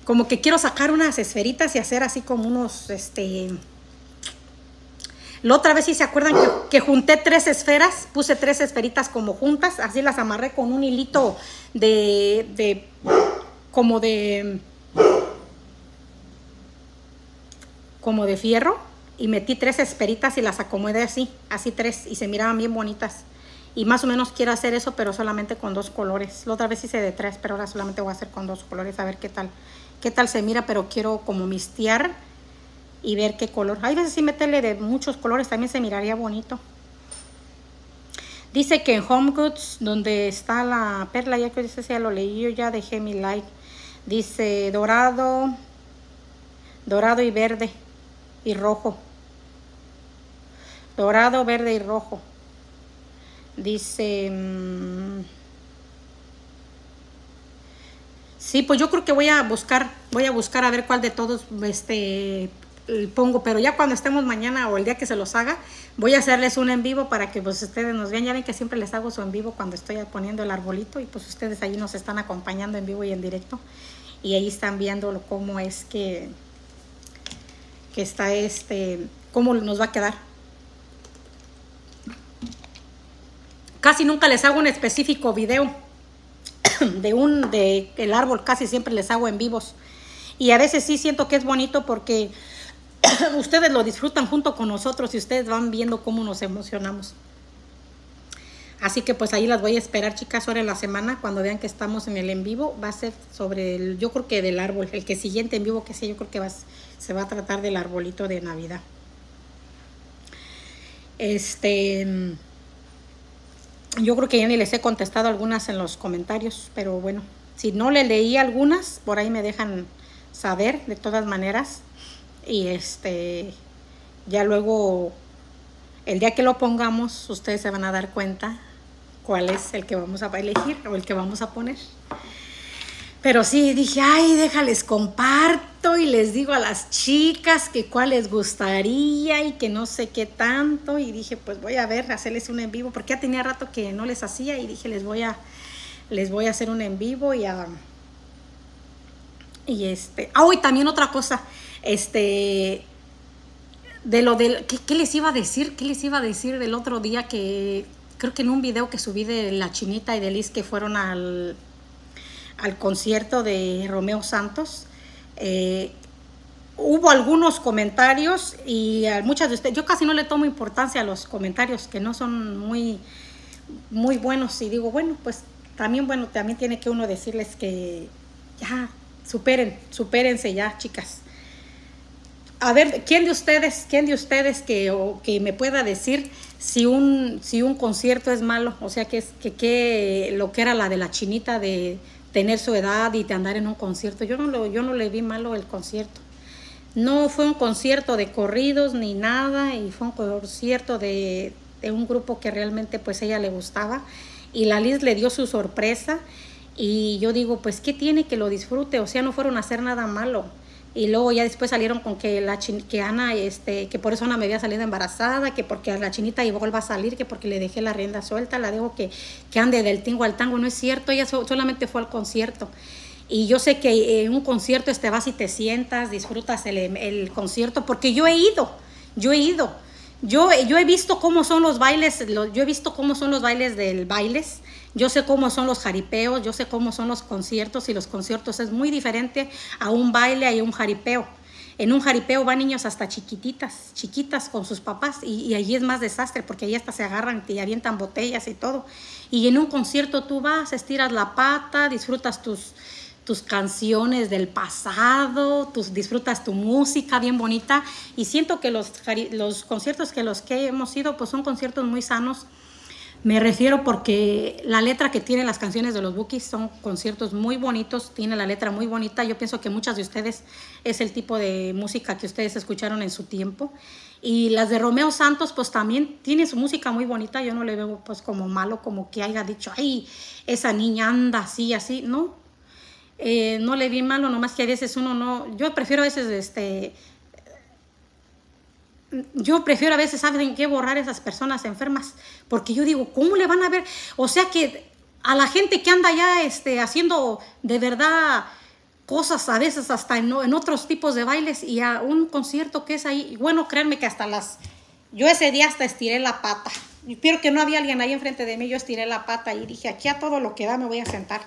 Como que quiero sacar unas esferitas y hacer así como unos, este, la otra vez, si se acuerdan que, junté tres esferas, puse tres esferitas como juntas, así las amarré con un hilito de, de como de, como de fierro, y metí tres esferitas y las acomodé así, así tres, y se miraban bien bonitas. Y más o menos quiero hacer eso, pero solamente con dos colores. La otra vez hice de tres, pero ahora solamente voy a hacer con dos colores, a ver qué tal, qué tal se mira, pero quiero como mistear y ver qué color. Hay veces sí meterle de muchos colores, también se miraría bonito. Dice que en Home Goods, donde está la perla, ya que dice, ya lo leí, yo ya dejé mi like. Dice dorado, dorado y verde y rojo. Dorado, verde y rojo. Dice... Mm, sí, pues yo creo que voy a buscar, voy a buscar a ver cuál de todos este, eh, pongo, pero ya cuando estemos mañana o el día que se los haga, voy a hacerles un en vivo para que pues ustedes nos vean. Ya ven que siempre les hago su en vivo cuando estoy poniendo el arbolito y pues ustedes ahí nos están acompañando en vivo y en directo. Y ahí están viendo cómo es que, que está este, cómo nos va a quedar. Casi nunca les hago un específico video <coughs> de un, de el árbol, casi siempre les hago en vivos. Y a veces sí siento que es bonito porque <coughs> ustedes lo disfrutan junto con nosotros y ustedes van viendo cómo nos emocionamos. Así que pues ahí las voy a esperar, chicas, ahora en la semana, cuando vean que estamos en el en vivo, va a ser sobre el, yo creo que del árbol, el que siguiente en vivo que sea, yo creo que se va a tratar del arbolito de Navidad. Este, yo creo que ya ni les he contestado algunas en los comentarios, pero bueno, si no le leí algunas, por ahí me dejan saber de todas maneras. Y este, ya luego, el día que lo pongamos, ustedes se van a dar cuenta cuál es el que vamos a elegir o el que vamos a poner. Pero sí, dije, ay, déjales, comparto y les digo a las chicas que cuál les gustaría y que no sé qué tanto. Y dije, pues voy a ver, hacerles un en vivo, porque ya tenía rato que no les hacía y dije, les voy a, les voy a hacer un en vivo y a... Y este, ah, también otra cosa, este, de lo del, ¿qué, les iba a decir? ¿Qué les iba a decir del otro día que creo que en un video que subí de la chinita y de Liz que fueron al, al concierto de Romeo Santos? Eh, hubo algunos comentarios y a muchas de ustedes, yo casi no le tomo importancia a los comentarios que no son muy, muy buenos y digo, bueno, pues también, bueno, también tiene que uno decirles que ya, superen, supérense ya, chicas a ver, ¿quién de ustedes, quién de ustedes que, me pueda decir si un, si un concierto es malo? O sea, que, que, lo que era la de la chinita de tener su edad y de andar en un concierto. Yo no, lo, yo no le vi malo el concierto. No fue un concierto de corridos ni nada, y fue un concierto de, de un grupo que realmente pues ella le gustaba. Y la Liz le dio su sorpresa y yo digo, pues, ¿qué tiene que lo disfrute? O sea, no fueron a hacer nada malo y luego ya después salieron con que la chin, que Ana, este, que por eso Ana me había salido embarazada, que porque la chinita y volver a salir, que porque le dejé la rienda suelta, la dejo que, ande del tingo al tango, no es cierto, ella solamente fue al concierto. Y yo sé que en eh, un concierto este, vas y te sientas, disfrutas el, concierto, porque yo he ido, yo he ido. Yo, yo he visto cómo son los bailes, yo he visto cómo son los bailes del bailes yo sé cómo son los jaripeos, yo sé cómo son los conciertos y los conciertos es muy diferente a un baile y un jaripeo. En un jaripeo van niños hasta chiquititas, chiquitas con sus papás y, allí es más desastre porque ahí hasta se agarran y avientan botellas y todo. Y en un concierto tú vas, estiras la pata, disfrutas tus, tus canciones del pasado, tus, disfrutas tu música bien bonita y siento que los, los conciertos que los que hemos ido pues son conciertos muy sanos me refiero porque la letra que tienen las canciones de los Bookies son conciertos muy bonitos, tiene la letra muy bonita. Yo pienso que muchas de ustedes es el tipo de música que ustedes escucharon en su tiempo. Y las de Romeo Santos, pues también tiene su música muy bonita. Yo no le veo pues como malo, como que haya dicho, ay, esa niña anda así, así. No, eh, no le vi malo, nomás que a veces uno no, yo prefiero a veces este, yo prefiero a veces, ¿saben qué? Borrar esas personas enfermas, porque yo digo, ¿cómo le van a ver? O sea que a la gente que anda ya este, haciendo de verdad cosas a veces hasta en, otros tipos de bailes y a un concierto que es ahí. Bueno, créanme que hasta las... Yo ese día hasta estiré la pata. Pero que no había alguien ahí enfrente de mí, yo estiré la pata y dije, aquí a todo lo que da me voy a sentar.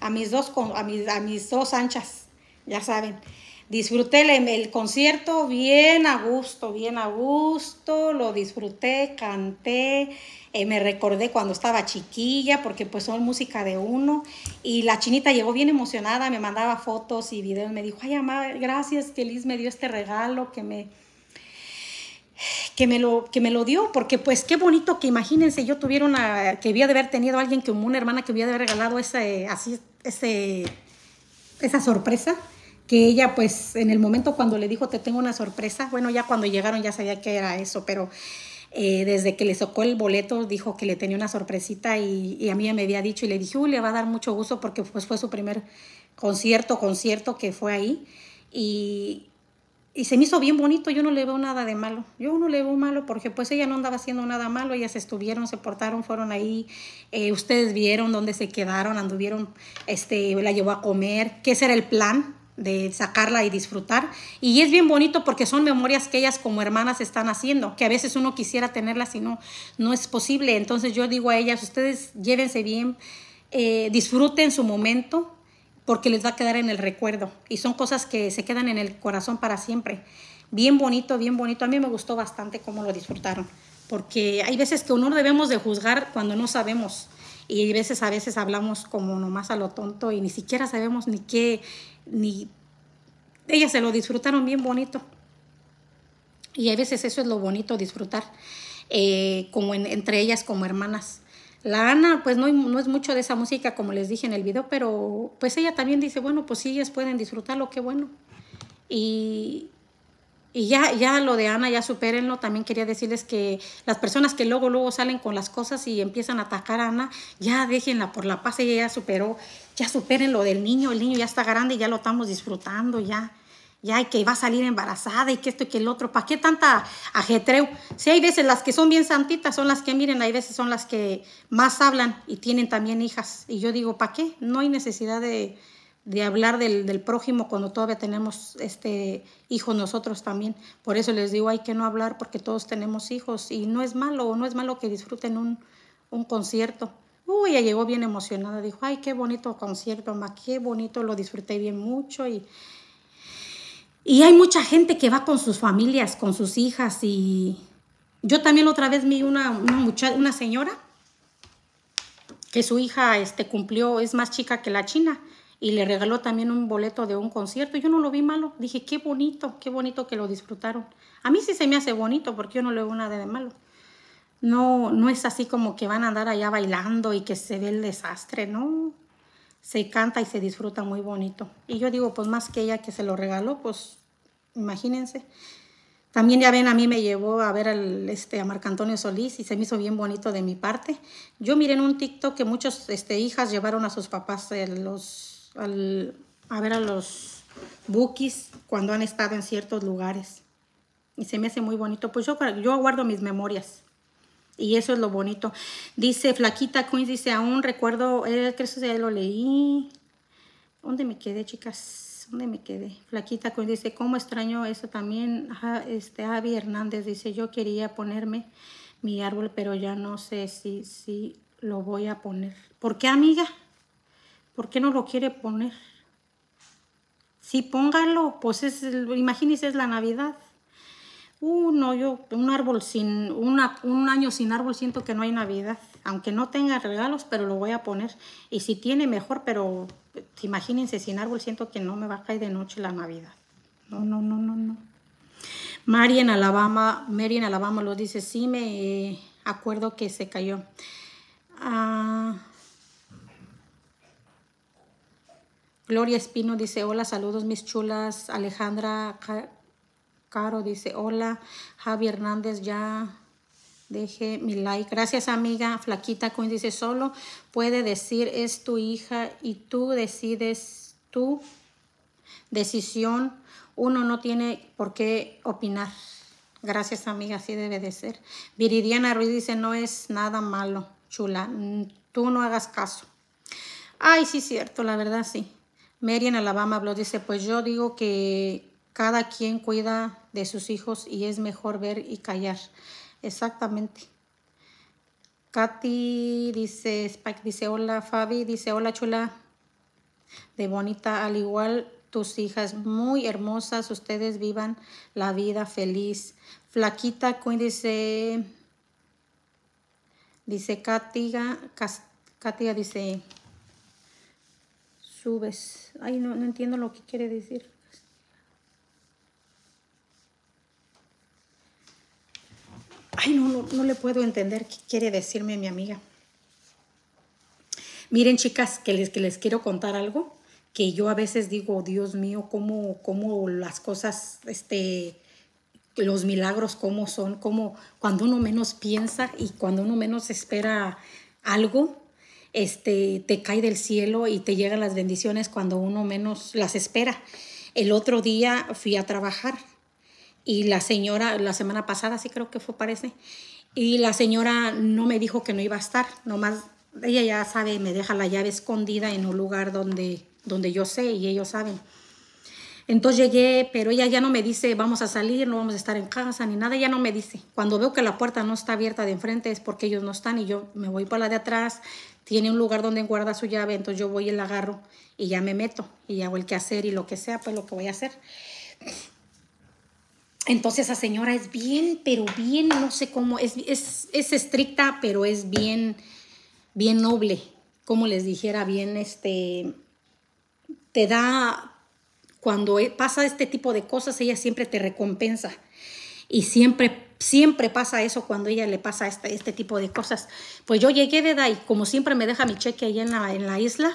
A mis dos, a mis dos anchas, ya saben disfruté em, el, concierto bien a gusto, bien a gusto, lo disfruté, canté, eh, me recordé cuando estaba chiquilla, porque pues son música de uno, y la chinita llegó bien emocionada, me mandaba fotos y videos, me dijo, ay, amada, gracias que Liz me dio este regalo, que me... Que me, lo, que me lo dio, porque pues qué bonito que imagínense, yo tuviera una, que había de haber tenido alguien como una hermana que hubiera de haber regalado ese, así, ese, esa sorpresa que ella pues en el momento cuando le dijo te tengo una sorpresa, bueno, ya cuando llegaron ya sabía que era eso, pero eh, desde que le socó el boleto dijo que le tenía una sorpresita y, a mí me había dicho y le dije, uy, le va a dar mucho gusto porque pues fue su primer concierto, concierto que fue ahí y, y se me hizo bien bonito, yo no le veo nada de malo, yo no le veo malo porque pues ella no andaba haciendo nada malo, ellas estuvieron, se portaron, fueron ahí, eh, ustedes vieron dónde se quedaron, anduvieron, este, la llevó a comer, qué será era el plan, de sacarla y disfrutar. Y es bien bonito porque son memorias que ellas como hermanas están haciendo, que a veces uno quisiera tenerlas y no, no es posible. Entonces yo digo a ellas, ustedes llévense bien, eh, disfruten su momento porque les va a quedar en el recuerdo. Y son cosas que se quedan en el corazón para siempre. Bien bonito, bien bonito. A mí me gustó bastante cómo lo disfrutaron, porque hay veces que uno debemos de juzgar cuando no sabemos y a veces, a veces hablamos como nomás a lo tonto y ni siquiera sabemos ni qué, ni... Ellas se lo disfrutaron bien bonito. Y a veces eso es lo bonito, disfrutar, eh, como entre ellas como hermanas. La Ana, pues no, no, es mucho de esa música, como les dije en el video, pero pues ella también dice, bueno, pues si ellas pueden disfrutarlo, qué bueno. Y, y ya, ya lo de Ana, ya supérenlo. También quería decirles que las personas que luego, luego salen con las cosas y empiezan a atacar a Ana, ya déjenla por la paz. Ella ya superó, ya superen lo del niño. El niño ya está grande y ya lo estamos disfrutando ya. Ya, y que va a salir embarazada y que esto y que el otro. ¿Para qué tanta ajetreo? Si hay veces las que son bien santitas son las que, miren, hay veces son las que más hablan y tienen también hijas. Y yo digo, ¿para qué? No hay necesidad de, de hablar del, prójimo cuando todavía tenemos este hijos nosotros también. Por eso les digo, hay que no hablar porque todos tenemos hijos y no es malo, no es malo que disfruten un, concierto. Uy, ella llegó bien emocionada, dijo, ay, qué bonito concierto, ma, qué bonito, lo disfruté bien mucho y, hay mucha gente que va con sus familias, con sus hijas y yo también otra vez vi una, una señora que su hija este, cumplió, es más chica que la china, y le regaló también un boleto de un concierto. Yo no lo vi malo, dije, qué bonito, qué bonito que lo disfrutaron. A mí sí se me hace bonito porque yo no le veo nada de malo. No, no es así como que van a andar allá bailando y que se ve el desastre, ¿no? Se canta y se disfruta muy bonito. Y yo digo, pues más que ella que se lo regaló, pues imagínense. También ya ven, a mí me llevó a ver al, este, a Marcantonio Antonio Solís y se me hizo bien bonito de mi parte. Yo miré en un TikTok que muchas este, hijas llevaron a sus papás eh, los al, a ver a los bookies cuando han estado en ciertos lugares. Y se me hace muy bonito. Pues yo, yo guardo mis memorias. Y eso es lo bonito. Dice Flaquita Queens, dice, aún recuerdo, eh, creo que ya lo leí. ¿Dónde me quedé, chicas? ¿Dónde me quedé? Flaquita Queens dice, ¿cómo extraño eso también? este, avi Hernández dice, yo quería ponerme mi árbol, pero ya no sé si, si lo voy a poner. ¿Por qué, amiga? ¿Por qué no lo quiere poner? Si póngalo, pues es, imagínense, es la Navidad. Uh, no, yo, un árbol sin, un año sin árbol siento que no hay Navidad. Aunque no tenga regalos, pero lo voy a poner. Y si tiene, mejor, pero imagínense, sin árbol siento que no me va a caer de noche la Navidad. No, no, no, no, no. Mary en Alabama, Mary en Alabama lo dice, sí me eh, acuerdo que se cayó. Ah... Gloria Espino dice, hola, saludos mis chulas. Alejandra Caro dice, hola. Javi Hernández ya deje mi like. Gracias amiga. Flaquita Queen dice, solo puede decir es tu hija y tú decides tu decisión. Uno no tiene por qué opinar. Gracias amiga, así debe de ser. Viridiana Ruiz dice, no es nada malo, chula. Tú no hagas caso. Ay, sí, cierto, la verdad sí. Mary en Alabama habló, dice, pues yo digo que cada quien cuida de sus hijos y es mejor ver y callar. Exactamente. Katy dice, Spike dice, hola Fabi, dice, hola chula de bonita, al igual tus hijas muy hermosas, ustedes vivan la vida feliz. Flaquita Queen dice, dice Katia, Katia dice, subes. Ay, no, entiendo lo que quiere decir. Ay, no, no, le puedo entender qué quiere decirme mi amiga. Miren, chicas, que les, que les quiero contar algo que yo a veces digo, Dios mío, cómo, cómo las cosas, este, los milagros, cómo son, cómo cuando uno menos piensa y cuando uno menos espera algo, este, te cae del cielo y te llegan las bendiciones cuando uno menos las espera. El otro día fui a trabajar y la señora, la semana pasada sí creo que fue, parece, y la señora no me dijo que no iba a estar, nomás ella ya sabe, me deja la llave escondida en un lugar donde, donde yo sé y ellos saben. Entonces llegué, pero ella ya no me dice, vamos a salir, no vamos a estar en casa ni nada, ya no me dice. Cuando veo que la puerta no está abierta de enfrente es porque ellos no están y yo me voy para la de atrás, tiene un lugar donde guarda su llave, entonces yo voy y la agarro y ya me meto y hago el que hacer y lo que sea, pues lo que voy a hacer. Entonces esa señora es bien, pero bien, no sé cómo, es, es, es estricta, pero es bien, bien noble, como les dijera, bien, este, te da, cuando pasa este tipo de cosas, ella siempre te recompensa y siempre Siempre pasa eso cuando ella le pasa este, este tipo de cosas. Pues yo llegué, de Y como siempre me deja mi cheque ahí en la, isla.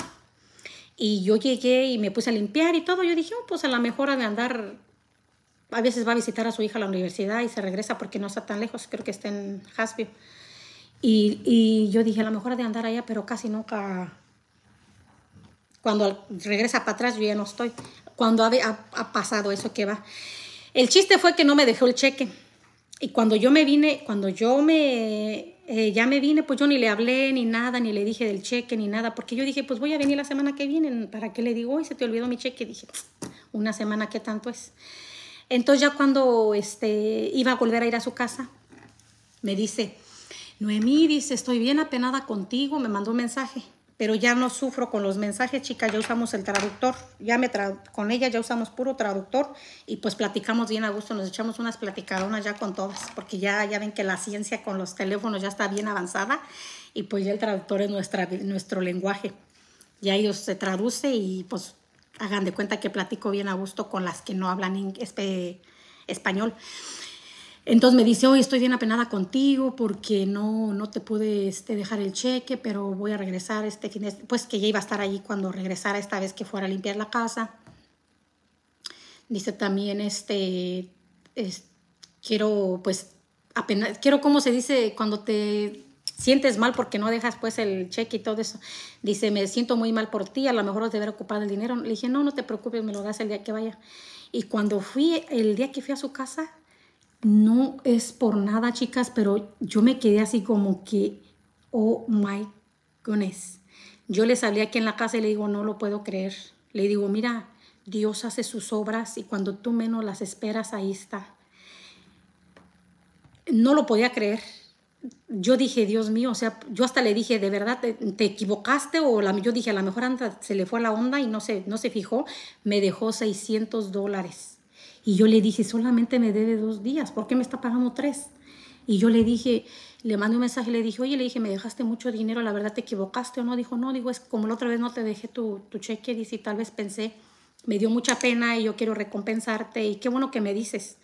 Y yo llegué y me puse a limpiar y todo. Yo dije, oh, pues a la mejor de andar, a veces va a visitar a su hija a la universidad y se regresa porque no está tan lejos, creo que está en Hasbio. Y, yo dije, a lo mejor de andar allá, pero casi nunca, cuando regresa para atrás yo ya no estoy. Cuando ha pasado eso que va. El chiste fue que no me dejó el cheque y cuando yo me vine, cuando yo me, eh, ya me vine, pues yo ni le hablé ni nada, ni le dije del cheque ni nada, porque yo dije, pues voy a venir la semana que viene, ¿para qué le digo? Hoy se te olvidó mi cheque, dije, una semana, ¿qué tanto es? Entonces ya cuando este, iba a volver a ir a su casa, me dice, Noemí, dice, estoy bien apenada contigo, me mandó un mensaje pero ya no sufro con los mensajes, chicas, ya usamos el traductor, ya me con ella ya usamos puro traductor y pues platicamos bien a gusto, nos echamos unas platicadonas ya con todas, porque ya, ya ven que la ciencia con los teléfonos ya está bien avanzada y pues ya el traductor es nuestra, nuestro lenguaje, ya ellos se traduce y pues hagan de cuenta que platico bien a gusto con las que no hablan español. Entonces me dice, hoy estoy bien apenada contigo porque no, no te pude este, dejar el cheque, pero voy a regresar este Pues que ya iba a estar allí cuando regresara esta vez que fuera a limpiar la casa. Dice también, este, quiero, pues, apenas, quiero, ¿cómo se dice? Cuando te sientes mal porque no dejas pues el cheque y todo eso. Dice, me siento muy mal por ti, a lo mejor de ocupar ocupado el dinero. Le dije, no, no te preocupes, me lo das el día que vaya. Y cuando fui, el día que fui a su casa, no es por nada, chicas, pero yo me quedé así como que, oh my goodness. Yo le salí aquí en la casa y le digo, no lo puedo creer. Le digo, mira, Dios hace sus obras y cuando tú menos las esperas, ahí está. No lo podía creer. Yo dije, Dios mío, o sea, yo hasta le dije, de verdad, te, equivocaste o yo dije, a lo mejor se le fue a la onda y no se, no se fijó, me dejó 600 dólares y yo le dije, solamente me debe dos días, ¿por qué me está pagando tres? Y yo le dije, le mandé un mensaje, le dije, oye, le dije, me dejaste mucho dinero, la verdad te equivocaste o no. Dijo, no, digo, es como la otra vez no te dejé tu, cheque, dice, y tal vez pensé, me dio mucha pena y yo quiero recompensarte y qué bueno que me dices.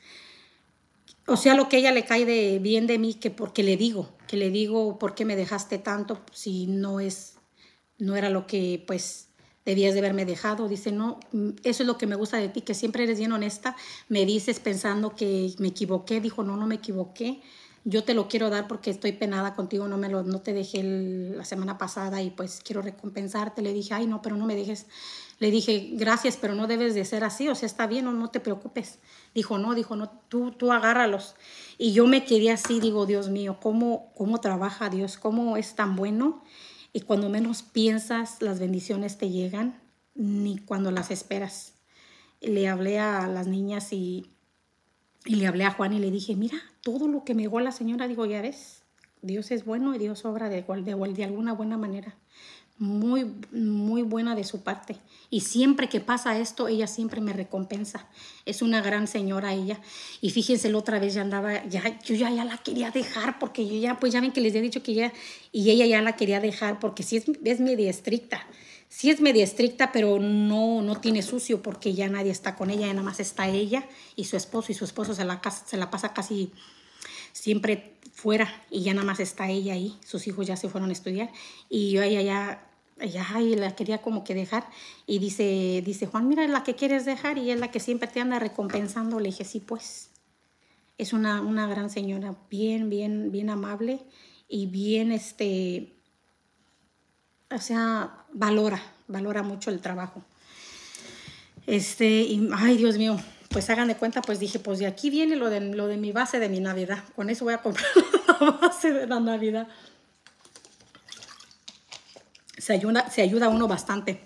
O sea, lo que ella le cae de bien de mí, que porque le digo, que le digo por qué me dejaste tanto si no es, no era lo que pues debías de haberme dejado. Dice, no, mm, eso es lo que me gusta de ti, que siempre eres bien honesta. Me dices pensando que me equivoqué. Dijo, no, no me equivoqué. Yo te lo quiero dar porque estoy penada contigo, no, me lo, no te dejé la semana pasada y pues quiero recompensarte. Le dije, ay, no, pero no me dejes. Le dije, gracias, pero no debes de ser así, o sea, está bien, no, no te preocupes. Dijo, no, dijo, no, tú, tú agárralos. Y yo me quedé así, digo, Dios mío, ¿cómo, cómo trabaja Dios? ¿Cómo es tan bueno? Y cuando menos piensas, las bendiciones te llegan, ni cuando las esperas. Le hablé a las niñas y, y le hablé a Juan y le dije, mira, todo lo que me llegó la señora, digo, ya ves, Dios es bueno y Dios obra de, de, de alguna buena manera muy, muy buena de su parte. Y siempre que pasa esto, ella siempre me recompensa. Es una gran señora ella. Y fíjense, la otra vez ya andaba, ya, yo ya, ya la quería dejar porque yo ya, pues ya ven que les he dicho que ya, y ella ya la quería dejar porque si es, es media estricta. Sí es media estricta, pero no, no tiene sucio porque ya nadie está con ella, ya nada más está ella y su esposo, y su esposo se la, se la pasa casi siempre fuera y ya nada más está ella ahí, sus hijos ya se fueron a estudiar y yo ella ya y la quería como que dejar. Y dice, dice, Juan, mira, es la que quieres dejar y es la que siempre te anda recompensando. Le dije, sí, pues. Es una, una gran señora, bien, bien, bien amable y bien, este, o sea, valora, valora mucho el trabajo. Este, y, ay, Dios mío, pues hagan de cuenta, pues dije, pues de aquí viene lo lo de mi base de mi Navidad. Con eso voy a comprar <laughs> la base de la Navidad se ayuda, se ayuda uno bastante.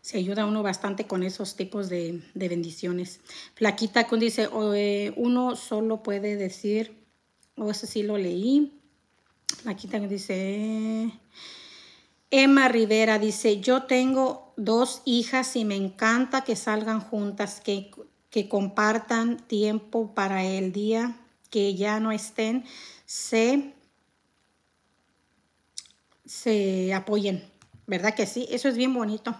Se ayuda uno bastante con esos tipos de, bendiciones. Plaquita Kun dice, eh, uno solo puede decir, o eso sí lo leí. Flaquita Kun dice, eh, Emma Rivera dice, yo tengo dos hijas y me encanta que salgan juntas, que, que compartan tiempo para el día que ya no estén se apoyen, ¿verdad que sí? Eso es bien bonito.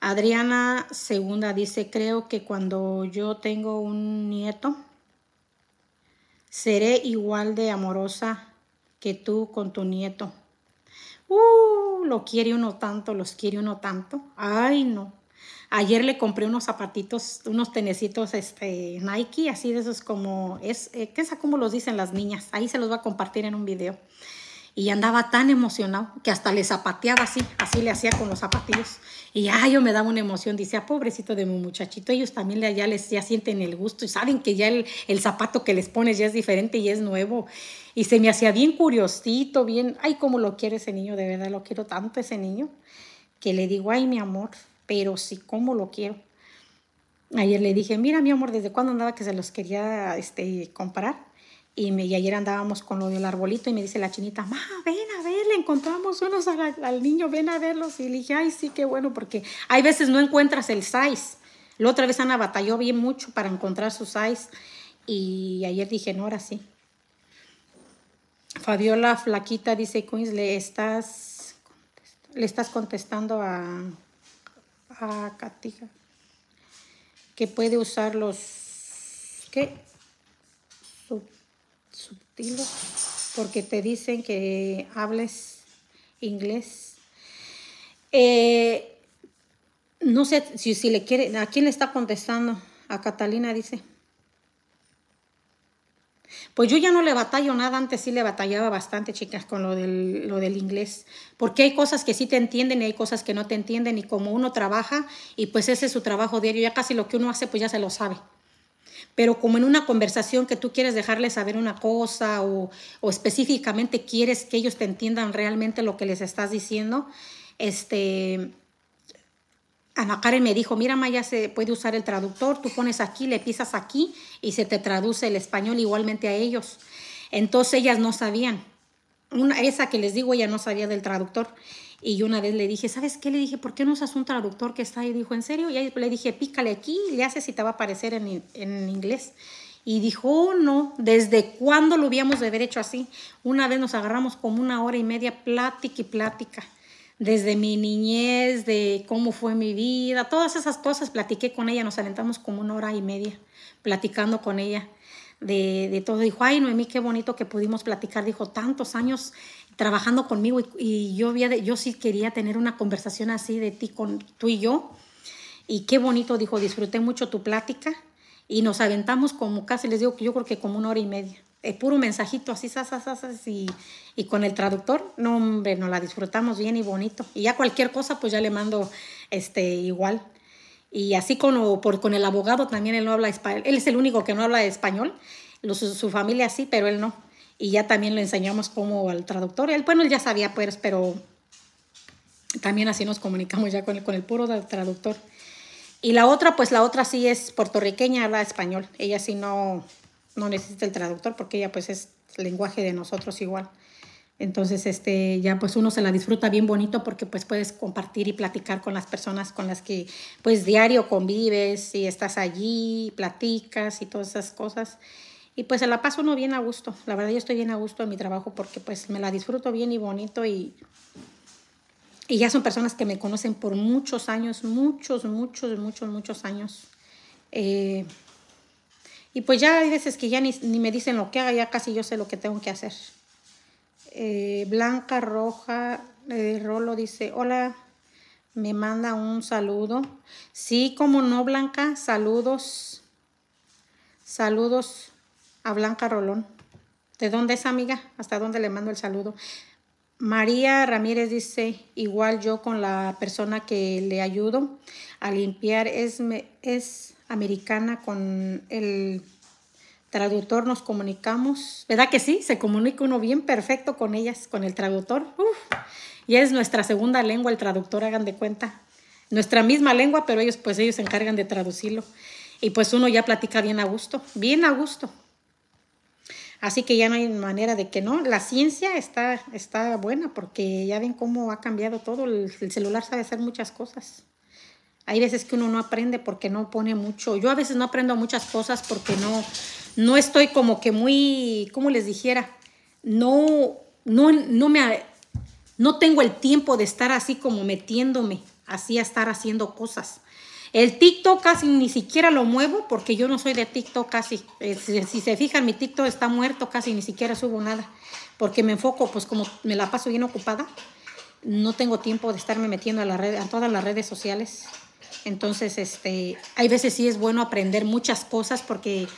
Adriana Segunda dice, creo que cuando yo tengo un nieto, seré igual de amorosa que tú con tu nieto. Uh, lo quiere uno tanto, los quiere uno tanto. Ay, no. Ayer le compré unos zapatitos, unos tenecitos este, Nike, así de esos como, es, eh, ¿qué es como los dicen las niñas? Ahí se los va a compartir en un video y andaba tan emocionado que hasta le zapateaba así, así le hacía con los zapatillos. Y yo me daba una emoción, dice ah, pobrecito de mi muchachito, ellos también ya, les, ya sienten el gusto y saben que ya el, zapato que les pones ya es diferente y es nuevo. Y se me hacía bien curiosito, bien, ay, cómo lo quiere ese niño, de verdad lo quiero tanto ese niño, que le digo, ay, mi amor, pero sí, cómo lo quiero. Ayer le dije, mira, mi amor, ¿desde cuándo andaba que se los quería este, comprar? Y, ayer andábamos con lo del arbolito y me dice la chinita, ma, ven a ver, le encontramos unos al niño, ven a verlos. Y le dije, ay, sí, qué bueno, porque hay veces no encuentras el size. La otra vez Ana batalló bien mucho para encontrar su size. Y ayer dije, no, ahora sí. Fabiola Flaquita dice, Queens, le estás, le estás contestando a, a que puede usar los, ¿qué? porque te dicen que hables inglés. Eh, no sé si, le quiere, ¿a quién le está contestando? A Catalina dice. Pues yo ya no le batallo nada, antes sí le batallaba bastante, chicas, con lo del, lo del inglés, porque hay cosas que sí te entienden y hay cosas que no te entienden, y como uno trabaja, y pues ese es su trabajo diario, ya casi lo que uno hace, pues ya se lo sabe. Pero como en una conversación que tú quieres dejarles saber una cosa o, específicamente quieres que ellos te entiendan realmente lo que les estás diciendo, este, Ana Karen me dijo, mira, Maya, se puede usar el traductor, tú pones aquí, le pisas aquí y se te traduce el español igualmente a ellos. Entonces ellas no sabían. esa que les digo, ella no sabía del traductor. Y una vez le dije, ¿sabes qué? Le dije, ¿por qué no usas un traductor que está ahí? Dijo, ¿en serio? Y ahí le dije, pícale aquí y le haces si te va a aparecer en, inglés. Y dijo, oh, no, ¿desde cuándo lo habíamos de haber hecho así? Una vez nos agarramos como una hora y media plática y plática. Desde mi niñez, de cómo fue mi vida, todas esas cosas platiqué con ella, nos alentamos como una hora y media platicando con ella de, de todo. Dijo, ay, Noemí, qué bonito que pudimos platicar. Dijo, tantos años trabajando conmigo y, yo, había yo sí quería tener una conversación así de ti con tú y yo. Y qué bonito, dijo, disfruté mucho tu plática y nos aventamos como casi, les digo que yo creo que como una hora y media. es eh, puro mensajito así, sas y, y con el traductor, no, hombre, nos la disfrutamos bien y bonito. Y ya cualquier cosa, pues ya le mando este, igual. Y así con, por, con el abogado también, él no habla español, él es el único que no habla español, su familia sí, pero él no y ya también le enseñamos cómo al traductor. Él, bueno, él ya sabía, pues, pero también así nos comunicamos ya con el, con el puro traductor. Y la otra, pues la otra sí es puertorriqueña, habla español. Ella sí no, no necesita el traductor porque ella pues es lenguaje de nosotros igual. Entonces, este, ya pues uno se la disfruta bien bonito porque pues puedes compartir y platicar con las personas con las que pues diario convives y estás allí, platicas y todas esas cosas. Y pues se la paso uno bien a gusto. La verdad yo estoy bien a gusto en mi trabajo porque pues me la disfruto bien y bonito y, y ya son personas que me conocen por muchos años, muchos, muchos, muchos, muchos años. Eh, y pues ya hay veces que ya ni, me dicen lo que haga, ya casi yo sé lo que tengo que hacer. Eh, Blanca Roja eh, Rolo dice, hola, me manda un saludo. Sí, como no, Blanca, saludos. Saludos a Blanca Rolón. ¿De dónde es, amiga? ¿Hasta dónde le mando el saludo? María Ramírez dice, igual yo con la persona que le ayudo a limpiar es, es americana con el traductor nos comunicamos, ¿verdad que sí? Se comunica uno bien perfecto con ellas, con el traductor. y es nuestra segunda lengua, el traductor, hagan de cuenta. Nuestra misma lengua, pero ellos pues ellos se encargan de traducirlo. Y pues uno ya platica bien a gusto, bien a gusto. Así que ya no hay manera de que no. La ciencia está, está buena porque ya ven cómo ha cambiado todo. El, celular sabe hacer muchas cosas. Hay veces que uno no aprende porque no pone mucho. Yo a veces no aprendo muchas cosas porque no, no estoy como que muy, ¿cómo les dijera? No, no, no me... No tengo el tiempo de estar así como metiéndome, así a estar haciendo cosas. El TikTok casi ni siquiera lo muevo porque yo no soy de TikTok casi. Eh, si, se fijan, mi TikTok está muerto, casi ni siquiera subo nada. Porque me enfoco, pues como me la paso bien ocupada, no tengo tiempo de estarme metiendo a, a todas las redes sociales. Entonces, este, hay veces sí es bueno aprender muchas cosas porque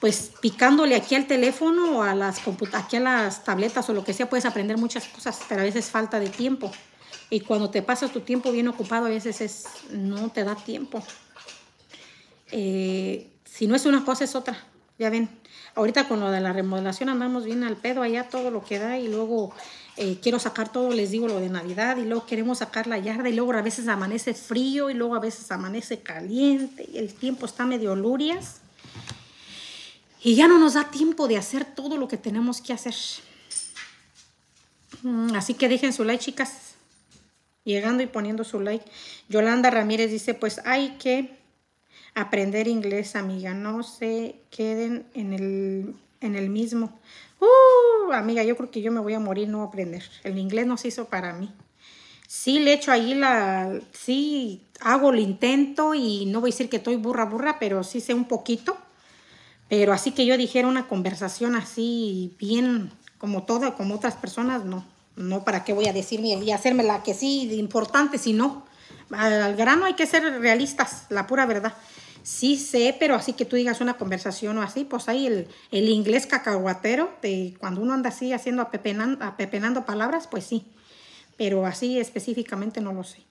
pues picándole aquí al teléfono o a las aquí a las tabletas o lo que sea puedes aprender muchas cosas, pero a veces falta de tiempo. Y cuando te pasas tu tiempo bien ocupado, a veces es, no te da tiempo. Eh, si no es una cosa, es otra. Ya ven, ahorita con lo de la remodelación andamos bien al pedo allá, todo lo que da, y luego eh, quiero sacar todo, les digo lo de Navidad, y luego queremos sacar la yarda, y luego a veces amanece frío, y luego a veces amanece caliente, y el tiempo está medio lurias, y ya no nos da tiempo de hacer todo lo que tenemos que hacer. Mm, así que dejen su like, chicas llegando y poniendo su like. Yolanda Ramírez dice, pues hay que aprender inglés, amiga. No se queden en el, mismo. Uh, amiga, yo creo que yo me voy a morir no aprender. El inglés no se hizo para mí. Sí, le echo ahí la... Sí, hago el intento y no voy a decir que estoy burra, burra, pero sí sé un poquito. Pero así que yo dijera una conversación así bien como toda, como otras personas, no. No, ¿para qué voy a decirme y hacerme la que sí, importante, si no? Al grano hay que ser realistas, la pura verdad. Sí sé, pero así que tú digas una conversación o así, pues ahí el, inglés cacahuatero, de cuando uno anda así haciendo apepenando, palabras, pues sí. Pero así específicamente no lo sé.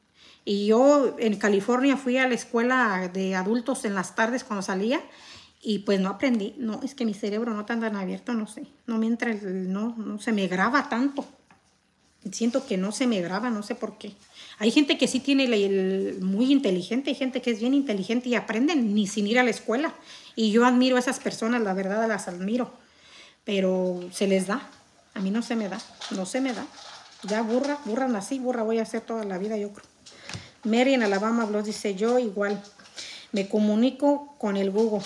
Y yo en California fui a la escuela de adultos en las tardes cuando salía y pues no aprendí. No, es que mi cerebro no está tan abierto, no sé. No mientras no, no se me graba tanto siento que no se me graba, no sé por qué. Hay gente que sí tiene el, muy inteligente, hay gente que es bien inteligente y aprenden ni sin ir a la escuela. Y yo admiro a esas personas, la verdad las admiro. Pero se les da. A mí no se me da, no se me da. Ya burra, burra así, burra voy a hacer toda la vida, yo creo. Mary en Alabama Blogs dice, yo igual. Me comunico con el Google.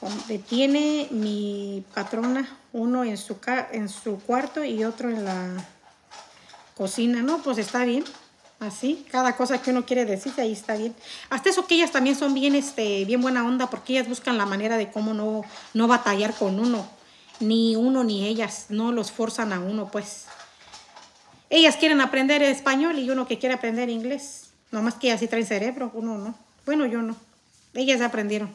Donde tiene mi patrona uno en su, en su cuarto y otro en la cocina, ¿no? Pues está bien. Así, cada cosa que uno quiere decir, ahí está bien. Hasta eso que ellas también son bien, este, bien buena onda, porque ellas buscan la manera de cómo no, no batallar con uno. Ni uno ni ellas, no los forzan a uno, pues. Ellas quieren aprender español y uno que quiere aprender inglés. Nomás que así sí traen cerebro, uno no. Bueno, yo no. Ellas aprendieron.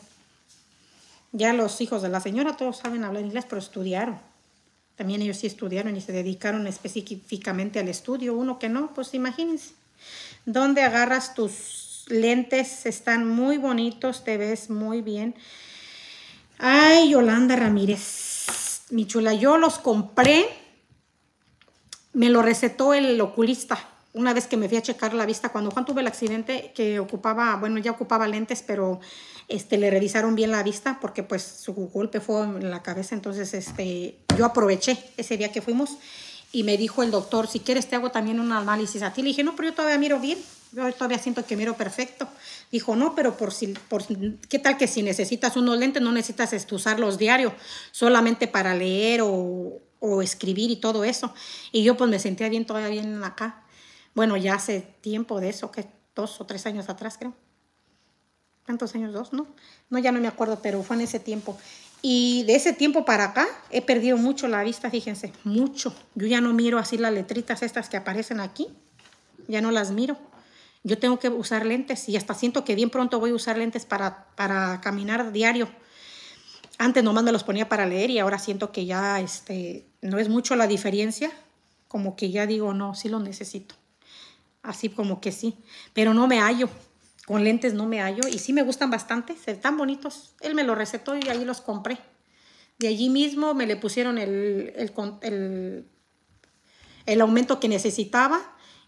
Ya los hijos de la señora todos saben hablar inglés, pero estudiaron. También ellos sí estudiaron y se dedicaron específicamente al estudio. Uno que no, pues imagínense. ¿Dónde agarras tus lentes? Están muy bonitos, te ves muy bien. Ay, Yolanda Ramírez, mi chula, yo los compré. Me lo recetó el oculista una vez que me fui a checar la vista, cuando Juan tuvo el accidente, que ocupaba, bueno, ya ocupaba lentes, pero este, le revisaron bien la vista porque pues su golpe fue en la cabeza, entonces este, yo aproveché ese día que fuimos y me dijo el doctor, si quieres te hago también un análisis a ti. Le dije, no, pero yo todavía miro bien, yo todavía siento que miro perfecto. Dijo, no, pero por si, por, ¿qué tal que si necesitas unos lentes no necesitas usarlos diario, solamente para leer o, o escribir y todo eso? Y yo pues me sentía bien todavía bien acá. Bueno, ya hace tiempo de eso, que dos o tres años atrás, creo. ¿Cuántos años? Dos, ¿no? No, ya no me acuerdo, pero fue en ese tiempo. Y de ese tiempo para acá he perdido mucho la vista, fíjense, mucho. Yo ya no miro así las letritas estas que aparecen aquí, ya no las miro. Yo tengo que usar lentes y hasta siento que bien pronto voy a usar lentes para, para caminar diario. Antes nomás me los ponía para leer y ahora siento que ya este, no es mucho la diferencia, como que ya digo, no, sí lo necesito así como que sí, pero no me hallo. Con lentes no me hallo y sí me gustan bastante, están bonitos. Él me los recetó y ahí los compré. De allí mismo me le pusieron el, el, el aumento que necesitaba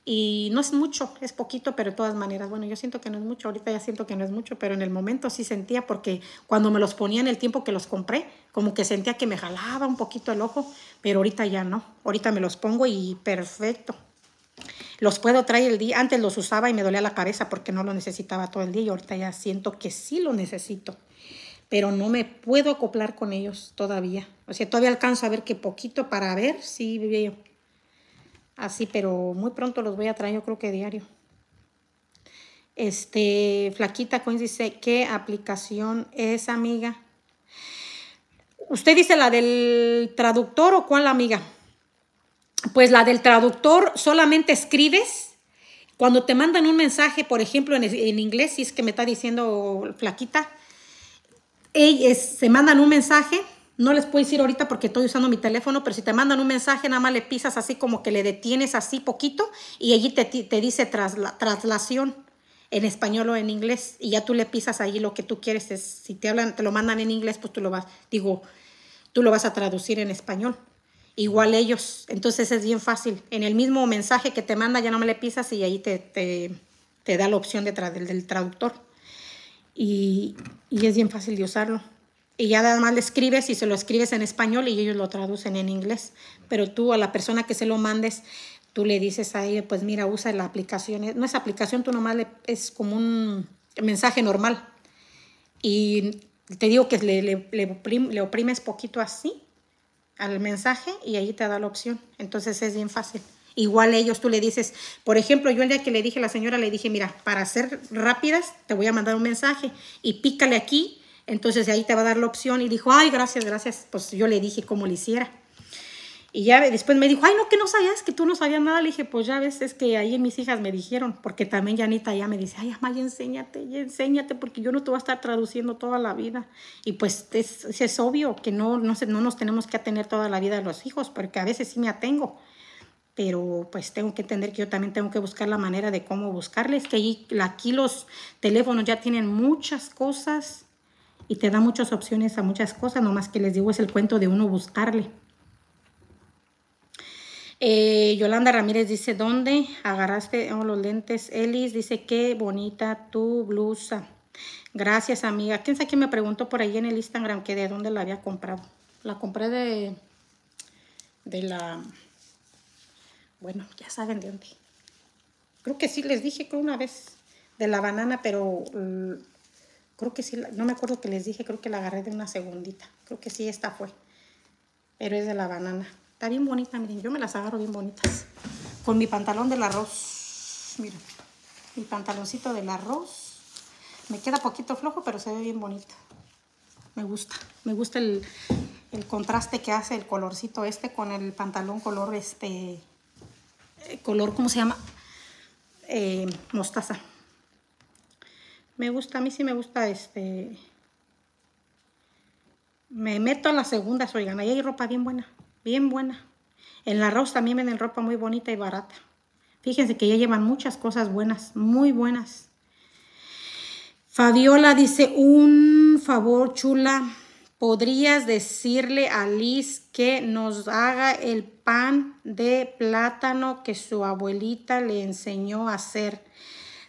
y no es mucho, es poquito, pero de todas maneras, bueno, yo siento que no es mucho, ahorita ya siento que no es mucho, pero en el momento sí sentía porque cuando me los ponía en el tiempo que los compré, como que sentía que me jalaba un poquito el ojo, pero ahorita ya no, ahorita me los pongo y perfecto. Los puedo traer el día. Antes los usaba y me dolía la cabeza porque no lo necesitaba todo el día. Y ahorita ya siento que sí lo necesito. Pero no me puedo acoplar con ellos todavía. O sea, todavía alcanzo a ver que poquito para ver si sí, yo Así, pero muy pronto los voy a traer, yo creo que diario. Este, Flaquita Coins dice, ¿qué aplicación es, amiga? ¿Usted dice la del traductor o cuál, amiga? pues la del traductor solamente escribes. Cuando te mandan un mensaje, por ejemplo, en, inglés, si es que me está diciendo flaquita, ellos se mandan un mensaje, no les puedo decir ahorita porque estoy usando mi teléfono, pero si te mandan un mensaje, nada más le pisas así como que le detienes así poquito y allí te, te dice traslación en español o en inglés y ya tú le pisas allí lo que tú quieres. Es, si te hablan, te lo mandan en inglés, pues tú lo vas, digo, tú lo vas a traducir en español igual ellos. Entonces es bien fácil. En el mismo mensaje que te manda ya no me le pisas y ahí te, te, te da la opción de del, traductor. Y, y, es bien fácil de usarlo. Y ya nada más le escribes y se lo escribes en español y ellos lo traducen en inglés. Pero tú a la persona que se lo mandes, tú le dices a ella, pues mira, usa la aplicación. No es aplicación, tú nomás le, es como un mensaje normal. Y te digo que le, le, le, le oprimes poquito así al mensaje y ahí te da la opción. Entonces es bien fácil. Igual ellos tú le dices, por ejemplo, yo el día que le dije a la señora, le dije, mira, para ser rápidas, te voy a mandar un mensaje y pícale aquí, entonces ahí te va a dar la opción. Y dijo, ay, gracias, gracias. Pues yo le dije cómo le hiciera. Y ya después me dijo, ay, no, que no sabías, que tú no sabías nada. Le dije, pues ya ves, es que ahí mis hijas me dijeron, porque también Yanita ya me dice, ay, mamá, enséñate, enséñate, porque yo no te voy a estar traduciendo toda la vida. Y pues es, es obvio que no, no, no nos tenemos que atener toda la vida a los hijos, porque a veces sí me atengo. Pero pues tengo que entender que yo también tengo que buscar la manera de cómo buscarles, que aquí los teléfonos ya tienen muchas cosas y te dan muchas opciones a muchas cosas, más que les digo es el cuento de uno buscarle. Eh, Yolanda Ramírez dice, ¿dónde agarraste los lentes? Elis dice, qué bonita tu blusa. Gracias, amiga. ¿Quién sabe quién me preguntó por ahí en el Instagram que de dónde la había comprado? La compré de, de la... Bueno, ya saben de dónde. Creo que sí, les dije creo una vez de la banana, pero mm, creo que sí, no me acuerdo que les dije, creo que la agarré de una segundita. Creo que sí, esta fue. Pero es de la banana. Está bien bonita, miren, yo me las agarro bien bonitas. Con mi pantalón del arroz. Miren, mi pantaloncito del arroz. Me queda poquito flojo, pero se ve bien bonito. Me gusta, me gusta el, contraste que hace el colorcito este con el pantalón color este eh, color cómo se llama eh, mostaza me gusta a mí sí me gusta este me meto a las segundas oigan ahí hay ropa bien buena bien buena. En la arroz también venden ropa muy bonita y barata. Fíjense que ya llevan muchas cosas buenas, muy buenas. Fabiola dice, un favor, chula, ¿podrías decirle a Liz que nos haga el pan de plátano que su abuelita le enseñó a hacer?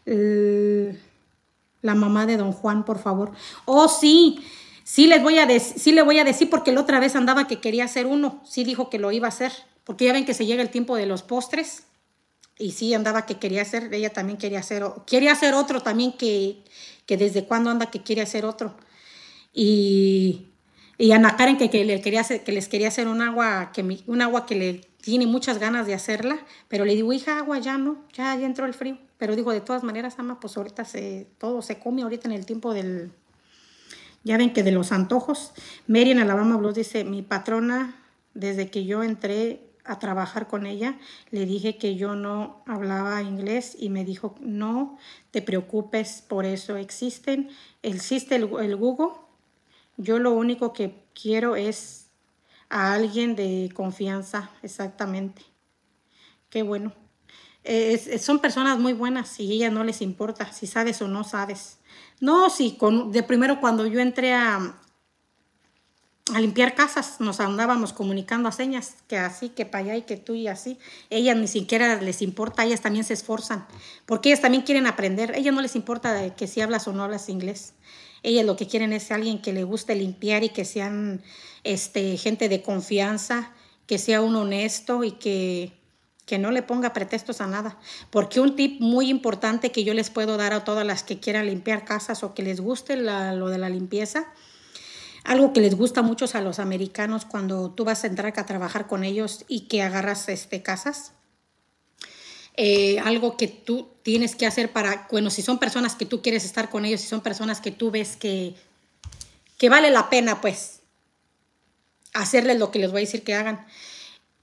La mamá de don Juan, por favor. Oh, sí, Sí les voy a, le voy a decir porque la otra vez andaba que quería hacer uno, sí dijo que lo iba a hacer, porque ya ven que se llega el tiempo de los postres y sí andaba que quería hacer, ella también quería hacer, quería hacer otro también que, que desde cuándo anda que quiere hacer otro. Y, y Ana Karen que, le quería que les quería hacer un agua, que un agua que le tiene muchas ganas de hacerla, pero le digo, hija, agua ya no, ya, ya entró el frío. Pero digo, de todas maneras, ama, pues ahorita se, todo se come, ahorita en el tiempo del, ya ven que de los antojos, Mary en Alabama Blues dice, mi patrona, desde que yo entré a trabajar con ella, le dije que yo no hablaba inglés y me dijo, no te preocupes, por eso existen, existe el, Google. Yo lo único que quiero es a alguien de confianza, exactamente. Qué bueno. son personas muy buenas y a ellas no les importa si sabes o no sabes. No, sí, con, de primero cuando yo entré a, a limpiar casas, nos andábamos comunicando a señas, que así, que para allá y que tú y así. Ellas ni siquiera les importa, ellas también se esforzan, porque ellas también quieren aprender. Ellas no les importa que si hablas o no hablas inglés. Ellas lo que quieren es alguien que le guste limpiar y que sean este, gente de confianza, que sea un honesto y que que no le ponga pretextos a nada. Porque un tip muy importante que yo les puedo dar a todas las que quieran limpiar casas o que les guste lo de la limpieza, algo que les gusta mucho a los americanos cuando tú vas a entrar a trabajar con ellos y que agarras este, casas. Eh, algo que tú tienes que hacer para, bueno, si son personas que tú quieres estar con ellos, si son personas que tú ves que, que vale la pena, pues, hacerles lo que les voy a decir que hagan.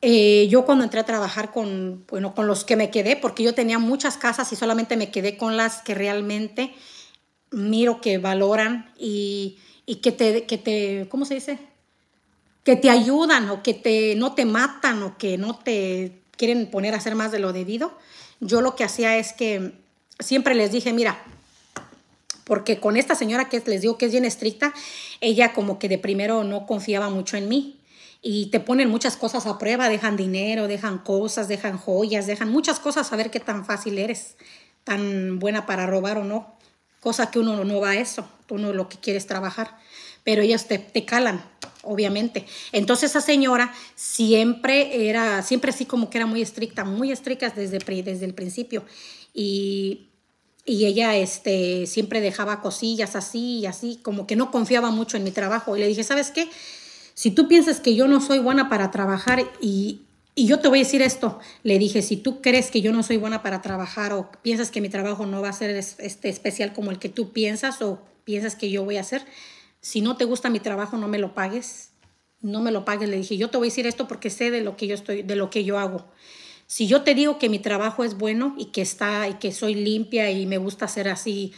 Eh, yo cuando entré a trabajar con, bueno, con los que me quedé, porque yo tenía muchas casas y solamente me quedé con las que realmente miro que valoran y, y que, te, que te, ¿cómo se dice? Que te ayudan o que te, no te matan o que no te quieren poner a hacer más de lo debido. Yo lo que hacía es que siempre les dije, mira, porque con esta señora que les digo que es bien estricta, ella como que de primero no confiaba mucho en mí y te ponen muchas cosas a prueba, dejan dinero, dejan cosas, dejan joyas, dejan muchas cosas a ver qué tan fácil eres, tan buena para robar o no, cosa que uno no va a eso, tú no lo que quieres trabajar, pero ellos te, calan, obviamente. Entonces esa señora siempre era, siempre así como que era muy estricta, muy estricta desde, desde el principio y, y ella este, siempre dejaba cosillas así y así, como que no confiaba mucho en mi trabajo y le dije, ¿sabes qué? si tú piensas que yo no soy buena para trabajar y, yo te voy a decir esto, le dije, si tú crees que yo no soy buena para trabajar o piensas que mi trabajo no va a ser este especial como el que tú piensas o piensas que yo voy a hacer, si no te gusta mi trabajo no me lo pagues, no me lo pagues, le dije, yo te voy a decir esto porque sé de lo que yo estoy, de lo que yo hago. Si yo te digo que mi trabajo es bueno y que está y que soy limpia y me gusta ser así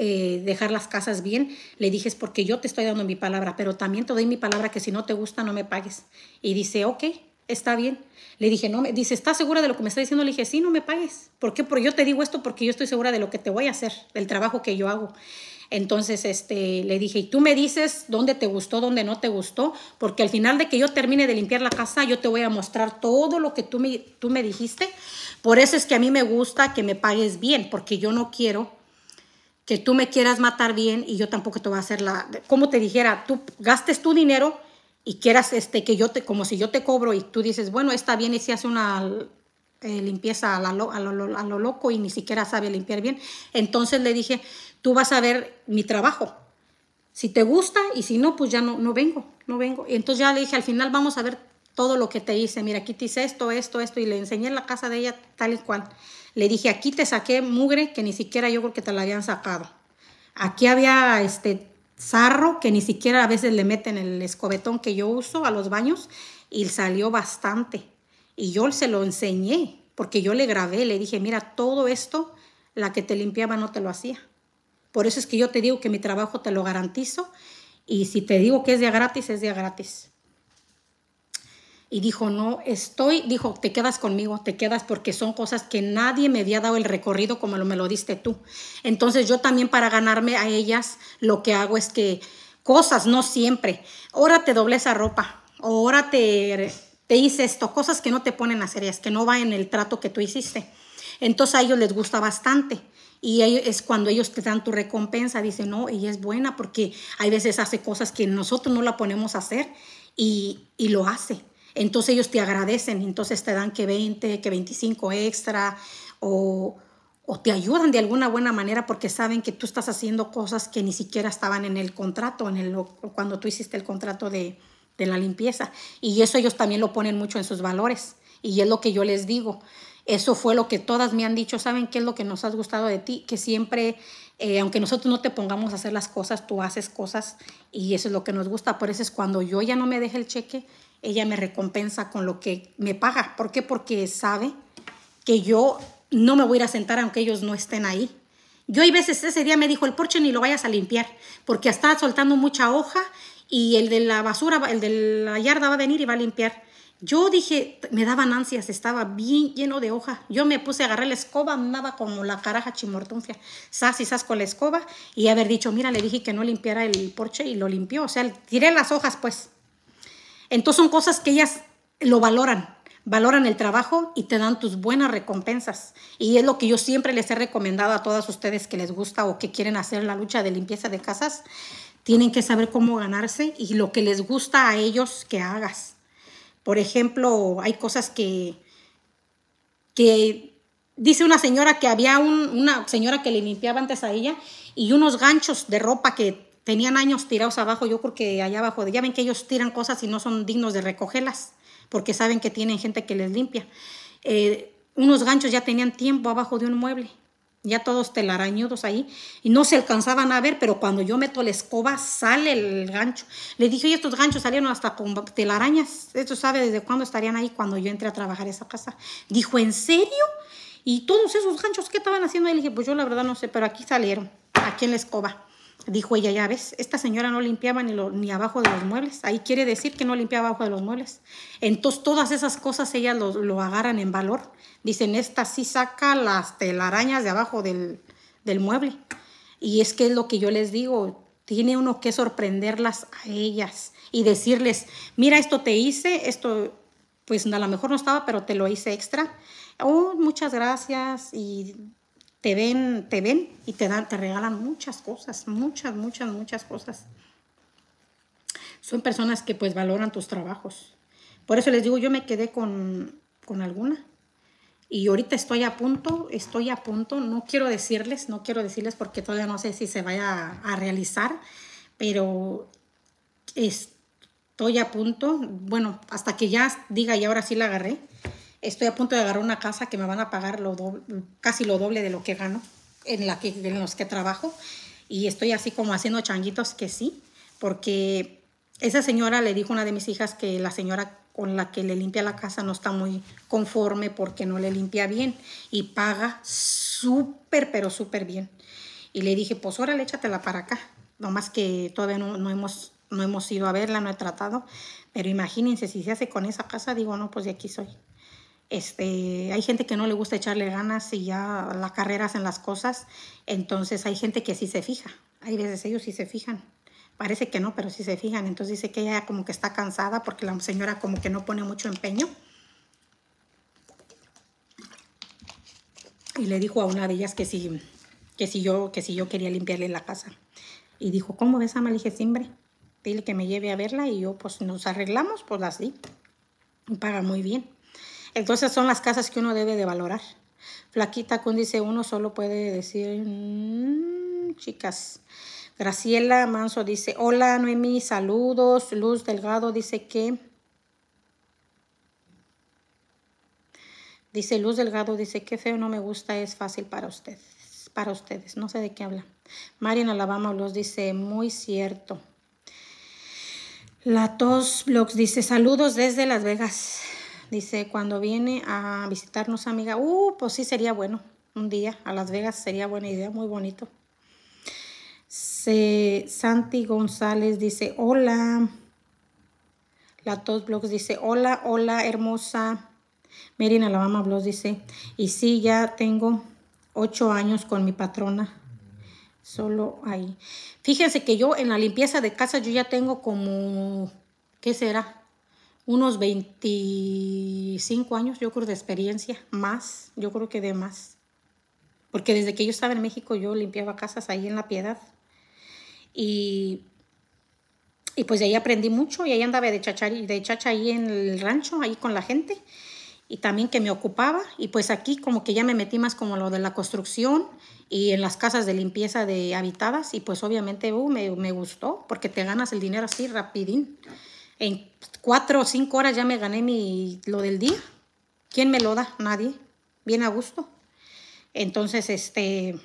eh, dejar las casas bien, le dije es porque yo te estoy dando mi palabra, pero también te doy mi palabra que si no te gusta no me pagues. Y dice, ok, está bien. Le dije, no, me dice, está segura de lo que me está diciendo? Le dije, sí, no me pagues. ¿Por qué? Porque yo te digo esto porque yo estoy segura de lo que te voy a hacer, del trabajo que yo hago. Entonces, este, le dije, y tú me dices dónde te gustó, dónde no te gustó, porque al final de que yo termine de limpiar la casa, yo te voy a mostrar todo lo que tú me, tú me dijiste. Por eso es que a mí me gusta que me pagues bien, porque yo no quiero que tú me quieras matar bien y yo tampoco te voy a hacer la, como te dijera, tú gastes tu dinero y quieras este, que yo te, como si yo te cobro y tú dices, bueno, está bien y si hace una eh, limpieza a, lo, a loco y ni siquiera sabe limpiar bien. Entonces le dije, tú vas a ver mi trabajo. Si te gusta y si no, pues ya no, no vengo, no vengo. Y entonces ya le dije, al final vamos a ver todo lo que te hice. Mira, aquí te hice esto, esto, esto. Y le enseñé la casa de ella tal y cual. Le dije, aquí te saqué mugre que ni siquiera yo creo que te la habían sacado. Aquí había este sarro que ni siquiera a veces le meten el escobetón que yo uso a los baños y salió bastante. Y yo se lo enseñé porque yo le grabé, le dije, mira, todo esto, la que te limpiaba no te lo hacía. Por eso es que yo te digo que mi trabajo te lo garantizo y si te digo que es día gratis, es de gratis y dijo, no estoy, dijo, te quedas conmigo, te quedas porque son cosas que nadie me había dado el recorrido como me lo diste tú. Entonces yo también para ganarme a ellas, lo que hago es que cosas, no siempre, ahora te doble esa ropa, ahora te, te hice esto, cosas que no te ponen a es que no va en el trato que tú hiciste. Entonces a ellos les gusta bastante. Y es cuando ellos te dan tu recompensa, dicen, no, ella es buena porque hay veces hace cosas que nosotros no la ponemos a hacer y lo hace entonces ellos te agradecen, entonces te dan que 20, que 25 extra o, te ayudan de alguna buena manera porque saben que tú estás haciendo cosas que ni siquiera estaban en el contrato, en el, cuando tú hiciste el contrato de, la limpieza. Y eso ellos también lo ponen mucho en sus valores. Y es lo que yo les digo. Eso fue lo que todas me han dicho. ¿Saben qué es lo que nos has gustado de ti? Que siempre, eh, aunque nosotros no te pongamos a hacer las cosas, tú haces cosas y eso es lo que nos gusta. Por eso es cuando yo ya no me deje el cheque, ella me recompensa con lo que me paga. ¿Por qué? Porque sabe que yo no me voy a sentar aunque ellos no estén ahí. Yo hay veces ese día me dijo, el porche ni lo vayas a limpiar, porque está soltando mucha hoja y el de la basura, el de la yarda va a venir y va a limpiar. Yo dije, me daban ansias, estaba bien lleno de hoja. Yo me puse a agarrar la escoba, andaba como la caraja chimortunfia, sas y sas con la escoba y haber dicho, mira, le dije que no limpiara el porche y lo limpió. O sea, tiré las hojas, pues. Entonces son cosas que ellas lo valoran, valoran el trabajo y te dan tus buenas recompensas. Y es lo que yo siempre les he recomendado a todas ustedes que les gusta o que quieren hacer la lucha de limpieza de casas. Tienen que saber cómo ganarse y lo que les gusta a ellos que hagas. Por ejemplo, hay cosas que, que dice una señora que había una señora que le limpiaba antes a ella y unos ganchos de ropa que tenían años tirados abajo, yo creo que allá abajo, ya ven que ellos tiran cosas y no son dignos de recogerlas, porque saben que tienen gente que les limpia. Eh, unos ganchos ya tenían tiempo abajo de un mueble, ya todos telarañudos ahí, y no se alcanzaban a ver, pero cuando yo meto la escoba sale el gancho. Le dije, y estos ganchos salieron hasta con telarañas, esto sabe desde cuándo estarían ahí cuando yo entré a trabajar esa casa. Dijo, ¿en serio? ¿Y todos esos ganchos qué estaban haciendo? Y le dije, pues yo la verdad no sé, pero aquí salieron, aquí en la escoba. Dijo ella, ya ves, esta señora no limpiaba ni, lo, ni abajo de los muebles. Ahí quiere decir que no limpiaba abajo de los muebles. Entonces todas esas cosas ellas lo, agarran en valor. Dicen, esta sí saca las telarañas de abajo del, del mueble. Y es que es lo que yo les digo, tiene uno que sorprenderlas a ellas y decirles, mira, esto te hice, esto pues a lo mejor no estaba, pero te lo hice extra. Oh, muchas gracias y te ven, te ven y te dan, te regalan muchas cosas, muchas, muchas, muchas cosas. Son personas que pues valoran tus trabajos. Por eso les digo, yo me quedé con, con alguna. Y ahorita estoy a punto, estoy a punto, no quiero decirles, no quiero decirles porque todavía no sé si se vaya a, a realizar, pero estoy a punto, bueno, hasta que ya diga y ahora sí la agarré, Estoy a punto de agarrar una casa que me van a pagar lo doble, casi lo doble de lo que gano en, la que, en los que trabajo. Y estoy así como haciendo changuitos que sí, porque esa señora le dijo a una de mis hijas que la señora con la que le limpia la casa no está muy conforme porque no le limpia bien y paga súper, pero súper bien. Y le dije, pues órale, échatela para acá. Nomás que todavía no, no, hemos, no hemos ido a verla, no he tratado. Pero imagínense, si se hace con esa casa, digo, no, pues de aquí soy. Este, hay gente que no le gusta echarle ganas y ya las carreras en las cosas, entonces hay gente que sí se fija, hay veces ellos sí se fijan, parece que no, pero sí se fijan, entonces dice que ella como que está cansada porque la señora como que no pone mucho empeño. Y le dijo a una de ellas que si, que si, yo, que si yo quería limpiarle la casa. Y dijo, ¿cómo ves a Malige Simbre dile que me lleve a verla y yo pues nos arreglamos, pues así. Paga muy bien. Entonces son las casas que uno debe de valorar. Flaquita Kun dice, uno solo puede decir, mm, chicas. Graciela Manso dice, hola Noemi, saludos. Luz Delgado dice que... Dice Luz Delgado, dice, qué feo, no me gusta, es fácil para ustedes. Para ustedes, no sé de qué habla. Marian Alabama Luz dice, muy cierto. La Tos Blogs dice, saludos desde Las Vegas. Dice, cuando viene a visitarnos amiga, uh, pues sí, sería bueno. Un día a Las Vegas sería buena idea, muy bonito. Se, Santi González dice, hola. La Tos Blogs dice, hola, hola, hermosa. Miren, Alabama Blogs dice, y sí, ya tengo ocho años con mi patrona. Solo ahí. Fíjense que yo en la limpieza de casa yo ya tengo como, ¿qué será? unos 25 años, yo creo, de experiencia, más, yo creo que de más. Porque desde que yo estaba en México yo limpiaba casas ahí en La Piedad. Y, y pues de ahí aprendí mucho y ahí andaba de chacha, de chacha ahí en el rancho, ahí con la gente. Y también que me ocupaba. Y pues aquí como que ya me metí más como lo de la construcción y en las casas de limpieza de habitadas. Y pues obviamente uh, me, gustó porque te ganas el dinero así rapidín en cuatro o cinco horas ya me gané mi, lo del día. ¿Quién me lo da? Nadie. Bien a gusto. Entonces, este,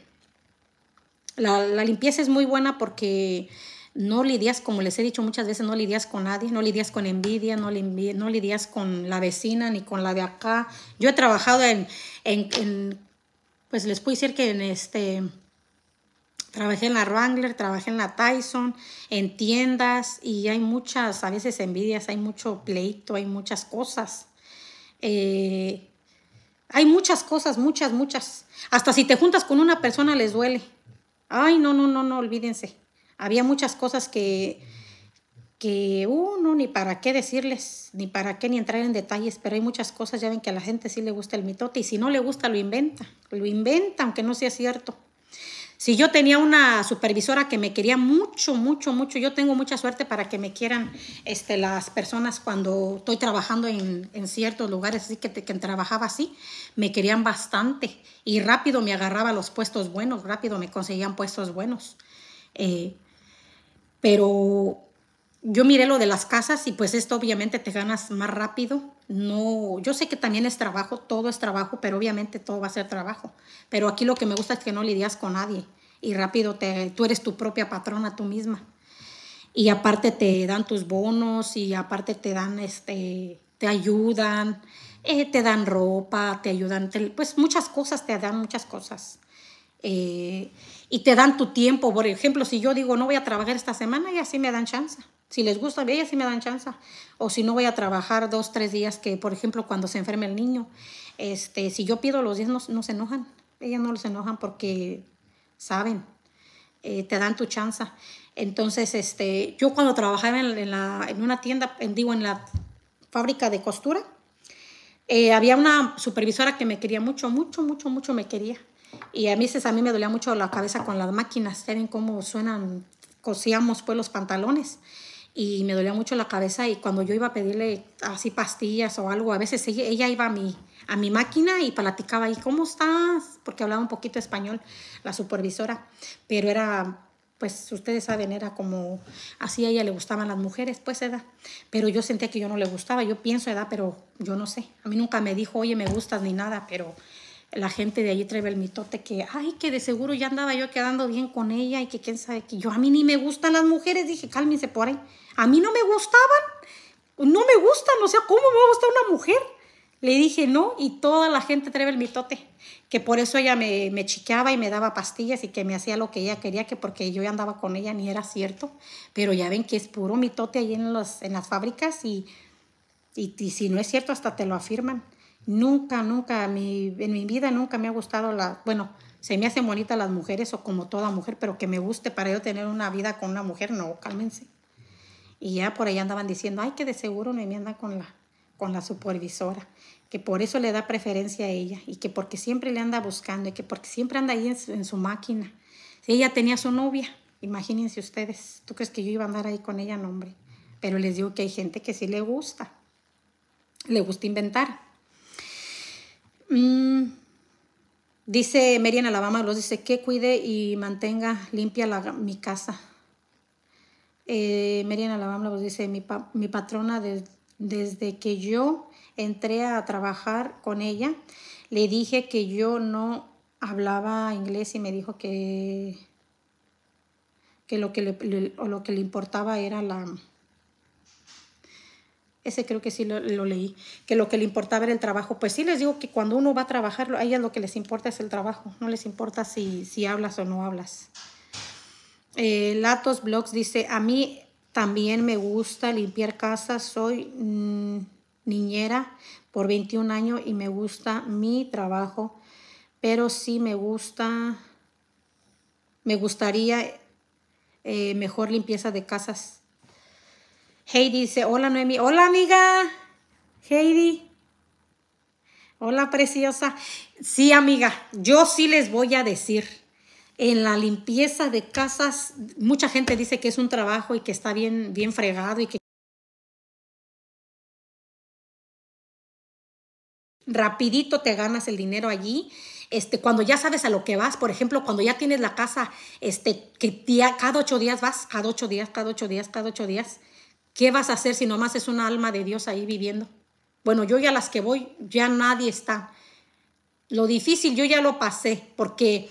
la, limpieza es muy buena porque no lidias, como les he dicho muchas veces, no lidias con nadie, no lidias con envidia, no, no lidias con la vecina ni con la de acá. Yo he trabajado en, en pues les puedo decir que en este, Trabajé en la Wrangler, trabajé en la Tyson, en tiendas y hay muchas, a veces envidias, hay mucho pleito, hay muchas cosas. Eh, hay muchas cosas, muchas, muchas. Hasta si te juntas con una persona les duele. Ay, no, no, no, no, olvídense. Había muchas cosas que, que uno uh, ni para qué decirles, ni para qué ni entrar en detalles, pero hay muchas cosas, ya ven que a la gente sí le gusta el mitote y si no le gusta lo inventa, lo inventa aunque no sea cierto. Si yo tenía una supervisora que me quería mucho, mucho, mucho, yo tengo mucha suerte para que me quieran este, las personas cuando estoy trabajando en, ciertos lugares, así que, que trabajaba así, me querían bastante y rápido me agarraba los puestos buenos, rápido me conseguían puestos buenos. Eh, pero yo miré lo de las casas y pues esto obviamente te ganas más rápido. No, yo sé que también es trabajo, todo es trabajo, pero obviamente todo va a ser trabajo. Pero aquí lo que me gusta es que no lidias con nadie y rápido te, tú eres tu propia patrona tú misma. Y aparte te dan tus bonos y aparte te dan, este, te ayudan, eh, te dan ropa, te ayudan, pues muchas cosas, te dan muchas cosas. Eh, y te dan tu tiempo, por ejemplo, si yo digo no voy a trabajar esta semana y así me dan chance. Si les gusta, ellas sí me dan chance. O si no voy a trabajar dos, tres días, que por ejemplo cuando se enferme el niño, este, si yo pido los días no, se enojan. Ellas no los enojan porque saben, eh, te dan tu chance. Entonces, este, yo cuando trabajaba en, una tienda, en, digo, en la fábrica de costura, eh, había una supervisora que me quería mucho, mucho, mucho, mucho me quería. Y a mí a mí me dolía mucho la cabeza con las máquinas, saben cómo suenan, cosíamos pues los pantalones y me dolía mucho la cabeza y cuando yo iba a pedirle así pastillas o algo, a veces ella, iba a mi, a mi máquina y platicaba ahí, ¿cómo estás? Porque hablaba un poquito español la supervisora, pero era, pues ustedes saben, era como así a ella le gustaban las mujeres, pues edad, pero yo sentía que yo no le gustaba, yo pienso edad, pero yo no sé, a mí nunca me dijo, oye, me gustas ni nada, pero la gente de allí trae el mitote que, ay, que de seguro ya andaba yo quedando bien con ella y que quién sabe, que yo a mí ni me gustan las mujeres, dije, cálmense por ahí. A mí no me gustaban, no me gustan, o sea, ¿cómo me va a gustar una mujer? Le dije no y toda la gente trae el mitote, que por eso ella me, chiqueaba y me daba pastillas y que me hacía lo que ella quería, que porque yo andaba con ella ni era cierto. Pero ya ven que es puro mitote ahí en, en las fábricas y, y, si no es cierto hasta te lo afirman. Nunca, nunca, en mi vida nunca me ha gustado la, bueno, se me hacen bonitas las mujeres o como toda mujer, pero que me guste para yo tener una vida con una mujer, no, cálmense. Y ya por ahí andaban diciendo, ay, que de seguro me anda con la, con la supervisora, que por eso le da preferencia a ella y que porque siempre le anda buscando y que porque siempre anda ahí en su, máquina. Si ella tenía su novia, imagínense ustedes, ¿tú crees que yo iba a andar ahí con ella? No, hombre. Pero les digo que hay gente que sí le gusta, le gusta inventar. Mm, dice Merian Alabama, los dice que cuide y mantenga limpia mi casa eh, Mariana Lavamla dice, mi, mi patrona desde que yo entré a trabajar con ella, le dije que yo no hablaba inglés y me dijo que, que lo que le, lo que le importaba era la... Ese creo que sí lo, leí, que lo que le importaba era el trabajo. Pues sí les digo que cuando uno va a trabajar, a ellas lo que les importa es el trabajo, no les importa si, si hablas o no hablas. Eh, Latos Blogs dice, a mí también me gusta limpiar casas, soy mm, niñera por 21 años y me gusta mi trabajo, pero sí me gusta, me gustaría eh, mejor limpieza de casas. Heidi dice, hola Noemi, hola amiga, Heidi. Hola preciosa. Sí, amiga, yo sí les voy a decir en la limpieza de casas, mucha gente dice que es un trabajo y que está bien, bien fregado y que rapidito te ganas el dinero allí. Este, cuando ya sabes a lo que vas, por ejemplo, cuando ya tienes la casa, este, que cada ocho días vas, cada ocho días, cada ocho días, cada ocho días, ¿qué vas a hacer si nomás es una alma de Dios ahí viviendo? Bueno, yo ya las que voy, ya nadie está. Lo difícil yo ya lo pasé, porque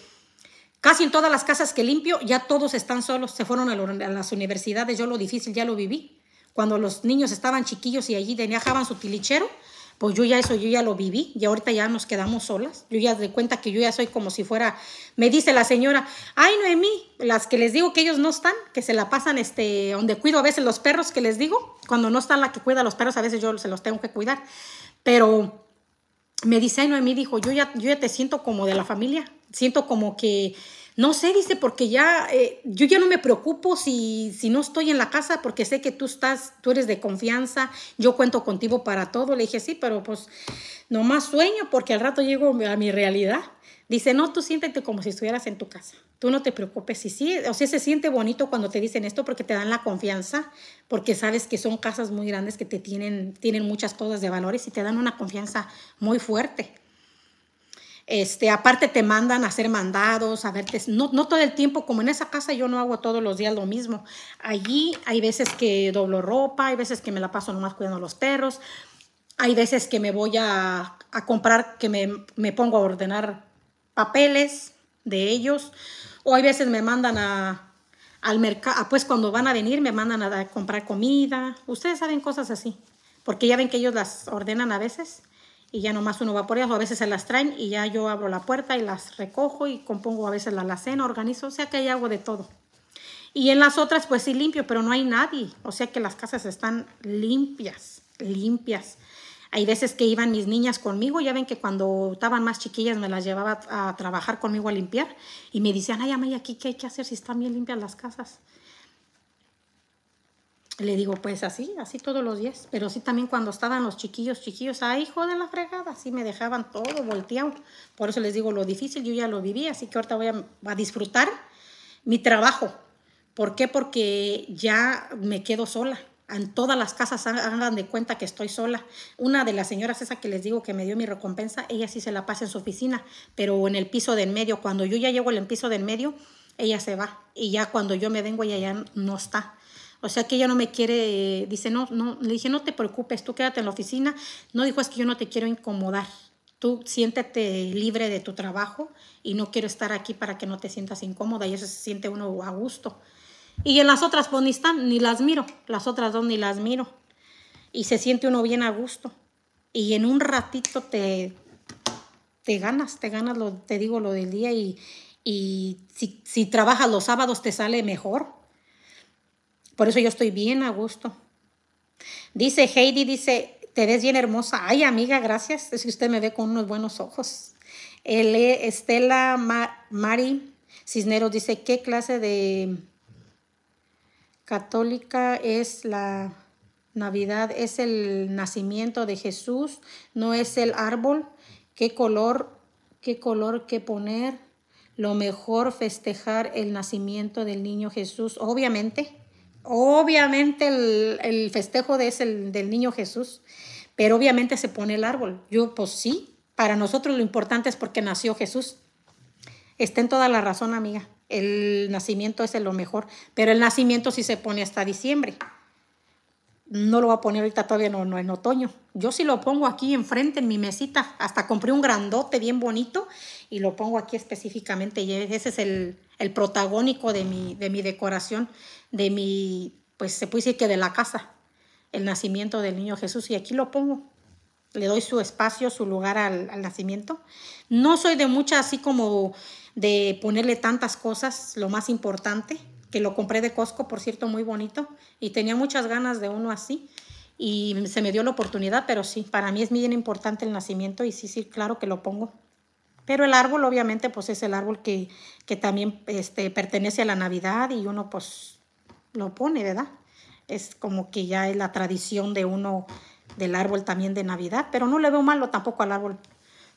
Casi en todas las casas que limpio ya todos están solos, se fueron a, las universidades, yo lo difícil ya lo viví. Cuando los niños estaban chiquillos y allí tenían su tilichero, pues yo ya eso, yo ya lo viví y ahorita ya nos quedamos solas. Yo ya de cuenta que yo ya soy como si fuera, me dice la señora, ay Noemí, las que les digo que ellos no están, que se la pasan este, donde cuido a veces los perros que les digo, cuando no están la que cuida los perros a veces yo se los tengo que cuidar, pero me dice, a mí dijo, yo ya, yo ya te siento como de la familia, siento como que, no sé, dice, porque ya, eh, yo ya no me preocupo si, si no estoy en la casa, porque sé que tú estás, tú eres de confianza, yo cuento contigo para todo. Le dije, sí, pero pues nomás sueño, porque al rato llego a mi realidad. Dice, no, tú siéntete como si estuvieras en tu casa. Tú no te preocupes. Y sí, o sea, se siente bonito cuando te dicen esto porque te dan la confianza, porque sabes que son casas muy grandes que te tienen, tienen muchas cosas de valores y te dan una confianza muy fuerte. Este, aparte te mandan a hacer mandados, a verte, no, no, todo el tiempo, como en esa casa yo no hago todos los días lo mismo. Allí hay veces que doblo ropa, hay veces que me la paso nomás cuidando a los perros, hay veces que me voy a, a comprar, que me, me pongo a ordenar papeles de ellos, o hay veces me mandan a, al mercado, ah, pues cuando van a venir me mandan a, comprar comida, ustedes saben cosas así, porque ya ven que ellos las ordenan a veces y ya nomás uno va por ellas o a veces se las traen y ya yo abro la puerta y las recojo y compongo a veces la alacena, organizo, o sea que hay algo de todo. Y en las otras pues sí limpio, pero no hay nadie, o sea que las casas están limpias, limpias. Hay veces que iban mis niñas conmigo, ya ven que cuando estaban más chiquillas me las llevaba a trabajar conmigo a limpiar y me decían, ay, y aquí qué hay que hacer si están bien limpias las casas. Le digo, pues así, así todos los días. Pero sí también cuando estaban los chiquillos, chiquillos, ay, hijo de la fregada, así me dejaban todo volteado. Por eso les digo, lo difícil yo ya lo viví, así que ahorita voy a disfrutar mi trabajo. ¿Por qué? Porque ya me quedo sola en todas las casas hagan de cuenta que estoy sola. Una de las señoras, esa que les digo que me dio mi recompensa, ella sí se la pasa en su oficina, pero en el piso del medio. Cuando yo ya llego al piso del medio, ella se va. Y ya cuando yo me vengo, ella ya no está. O sea que ella no me quiere, dice, no, no, le dije, no te preocupes, tú quédate en la oficina. No dijo, es que yo no te quiero incomodar. Tú siéntete libre de tu trabajo y no quiero estar aquí para que no te sientas incómoda y eso se siente uno a gusto. Y en las otras pues ni las miro, las otras dos ni las miro. Y se siente uno bien a gusto. Y en un ratito te, te ganas, te ganas, lo, te digo, lo del día. Y, y si, si trabajas los sábados te sale mejor. Por eso yo estoy bien a gusto. Dice Heidi, dice, te ves bien hermosa. Ay, amiga, gracias. Es que usted me ve con unos buenos ojos. El, Estela Mari Cisneros dice, ¿qué clase de católica es la Navidad, es el nacimiento de Jesús, no es el árbol, qué color, qué color que poner, lo mejor festejar el nacimiento del niño Jesús, obviamente, obviamente el, festejo es el del niño Jesús, pero obviamente se pone el árbol. Yo, pues sí, para nosotros lo importante es porque nació Jesús. Está en toda la razón, amiga. El nacimiento es lo mejor, pero el nacimiento si se pone hasta diciembre. No lo voy a poner ahorita todavía no, no en otoño. Yo sí lo pongo aquí enfrente en mi mesita. Hasta compré un grandote bien bonito y lo pongo aquí específicamente. Y ese es el, el protagónico de mi, de mi decoración, de mi, pues se puede decir que de la casa, el nacimiento del niño Jesús. Y aquí lo pongo le doy su espacio, su lugar al, nacimiento. No soy de mucha así como de ponerle tantas cosas, lo más importante, que lo compré de Costco, por cierto, muy bonito, y tenía muchas ganas de uno así, y se me dio la oportunidad, pero sí, para mí es bien importante el nacimiento, y sí, sí, claro que lo pongo. Pero el árbol, obviamente, pues es el árbol que, también este, pertenece a la Navidad y uno, pues, lo pone, ¿verdad? Es como que ya es la tradición de uno del árbol también de Navidad, pero no le veo malo tampoco al árbol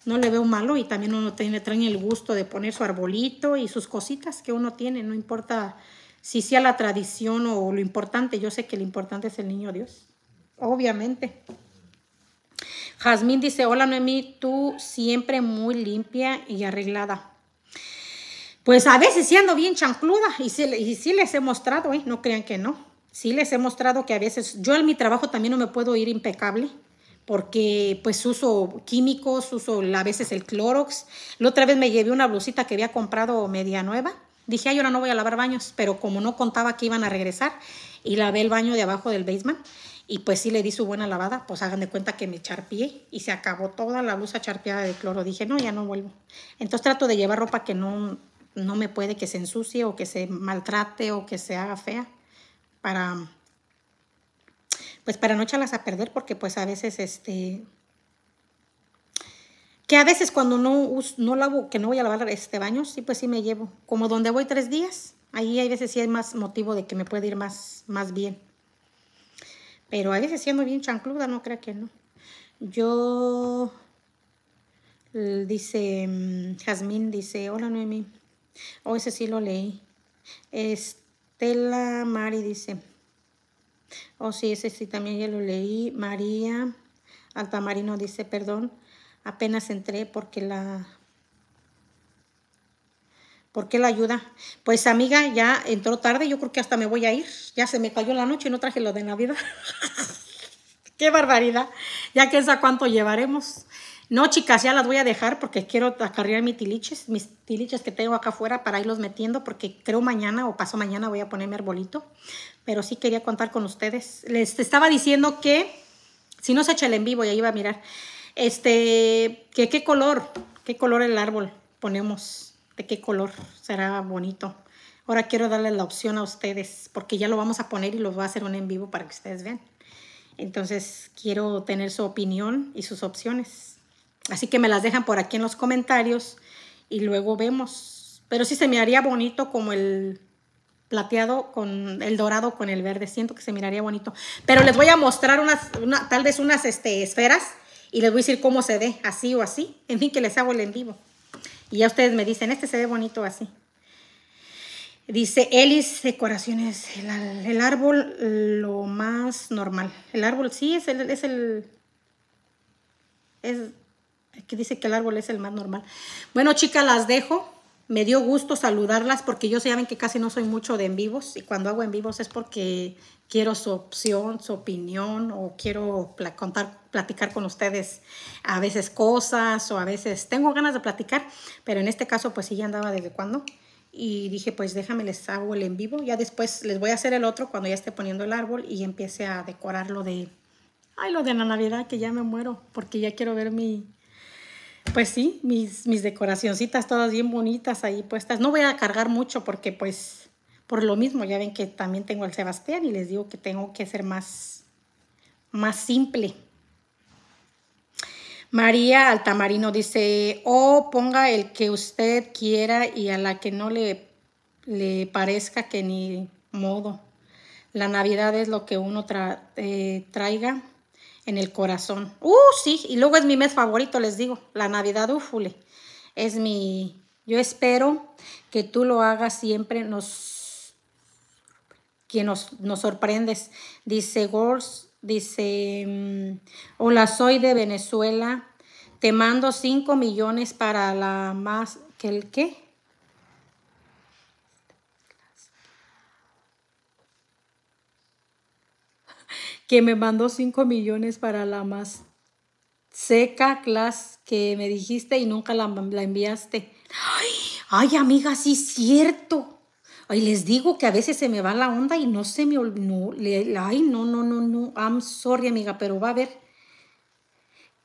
no le veo malo y también uno tiene, trae el gusto de poner su arbolito y sus cositas que uno tiene, no importa si sea la tradición o lo importante, yo sé que lo importante es el niño Dios, obviamente. Jazmín dice, hola Noemí, tú siempre muy limpia y arreglada. Pues a veces siendo bien chancluda y si les he mostrado, ¿eh? no crean que no. Sí les he mostrado que a veces yo en mi trabajo también no me puedo ir impecable porque pues uso químicos, uso a veces el Clorox. La otra vez me llevé una blusita que había comprado media nueva. Dije, ay, ahora no voy a lavar baños, pero como no contaba que iban a regresar, y lavé el baño de abajo del basement, y pues sí le di su buena lavada, pues hagan de cuenta que me charpié y se acabó toda la blusa charpeada de cloro. Dije, no, ya no vuelvo. Entonces trato de llevar ropa que no, no me puede que se ensucie o que se maltrate o que se haga fea para pues para no echarlas a perder, porque pues a veces este, que a veces cuando no, no lavo, que no voy a lavar este baño, sí, pues sí me llevo. Como donde voy tres días, ahí hay veces sí hay más motivo de que me puede ir más, más bien. Pero a veces siendo bien chancluda, no creo que no. Yo, dice, mm, Jazmín dice, hola Noemi. O oh, ese sí lo leí. Estela Mari dice, Oh, sí, ese sí también ya lo leí. María Altamarino dice, perdón, apenas entré porque la... porque qué la ayuda? Pues amiga, ya entró tarde, yo creo que hasta me voy a ir. Ya se me cayó la noche y no traje lo de Navidad. <laughs> ¡Qué barbaridad! Ya que es cuánto llevaremos. No, chicas, ya las voy a dejar porque quiero acarrear mis tiliches, mis tiliches que tengo acá afuera para irlos metiendo porque creo mañana o paso mañana voy a poner mi arbolito. Pero sí quería contar con ustedes. Les estaba diciendo que, si no se echa el en vivo, ya iba a mirar, este, que qué color, qué color el árbol ponemos, de qué color será bonito. Ahora quiero darle la opción a ustedes porque ya lo vamos a poner y los voy a hacer un en vivo para que ustedes vean. Entonces quiero tener su opinión y sus opciones. Así que me las dejan por aquí en los comentarios y luego vemos. Pero sí se me haría bonito como el plateado con el dorado con el verde. Siento que se miraría bonito. Pero les voy a mostrar unas, tal vez unas este, esferas y les voy a decir cómo se ve, así o así. <laughs> En fin, que les hago el en vivo. Y ya ustedes me dicen, este se ve bonito así. Dice Elis Decoraciones, el, el, árbol lo más normal. El árbol sí es el, es el, es que dice que el árbol es el más normal. Bueno, chicas, las dejo. Me dio gusto saludarlas porque yo saben que casi no soy mucho de en vivos y cuando hago en vivos es porque quiero su opción, su opinión o quiero contar, platicar con ustedes a veces cosas o a veces tengo ganas de platicar, pero en este caso pues sí ya andaba desde cuando y dije pues déjame les hago el en vivo, ya después les voy a hacer el otro cuando ya esté poniendo el árbol y empiece a decorarlo de, ay lo de la Navidad que ya me muero porque ya quiero ver mi, pues sí, mis, mis decoracioncitas todas bien bonitas ahí puestas. No voy a cargar mucho porque pues por lo mismo, ya ven que también tengo al Sebastián y les digo que tengo que ser más, más simple. María Altamarino dice, o oh, ponga el que usted quiera y a la que no le, le parezca que ni modo. La Navidad es lo que uno eh, traiga en el corazón. Uh, sí, y luego es mi mes favorito, les digo, la Navidad, ufule. Es mi, yo espero que tú lo hagas siempre, nos, que nos, sorprendes. Dice Gors, dice, mm, hola, soy de Venezuela, te mando 5 millones para la más, que el qué? que me mandó 5 millones para la más seca class que me dijiste y nunca la, la enviaste. Ay, ay, amiga, sí es cierto. Ay, les digo que a veces se me va la onda y no se me no, le, ay, no, no, no, no. I'm sorry, amiga, pero va a ver.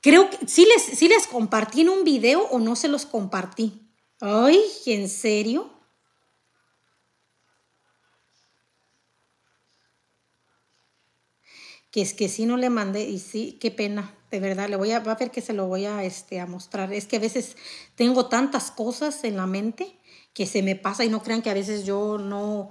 Creo que sí les, sí les compartí en un video o no se los compartí. Ay, ¿en serio? que es que si no le mandé y sí, qué pena, de verdad, le voy a, va a ver que se lo voy a, este, a mostrar. Es que a veces tengo tantas cosas en la mente que se me pasa y no crean que a veces yo no,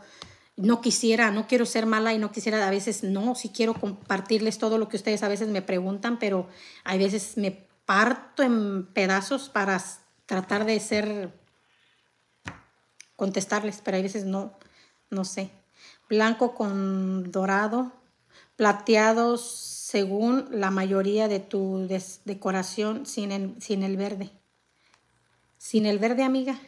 no quisiera, no quiero ser mala y no quisiera, a veces no, si quiero compartirles todo lo que ustedes a veces me preguntan, pero a veces me parto en pedazos para tratar de ser, contestarles, pero a veces no, no sé. Blanco con dorado, plateados según la mayoría de tu decoración sin el, verde. Sin el verde, amiga.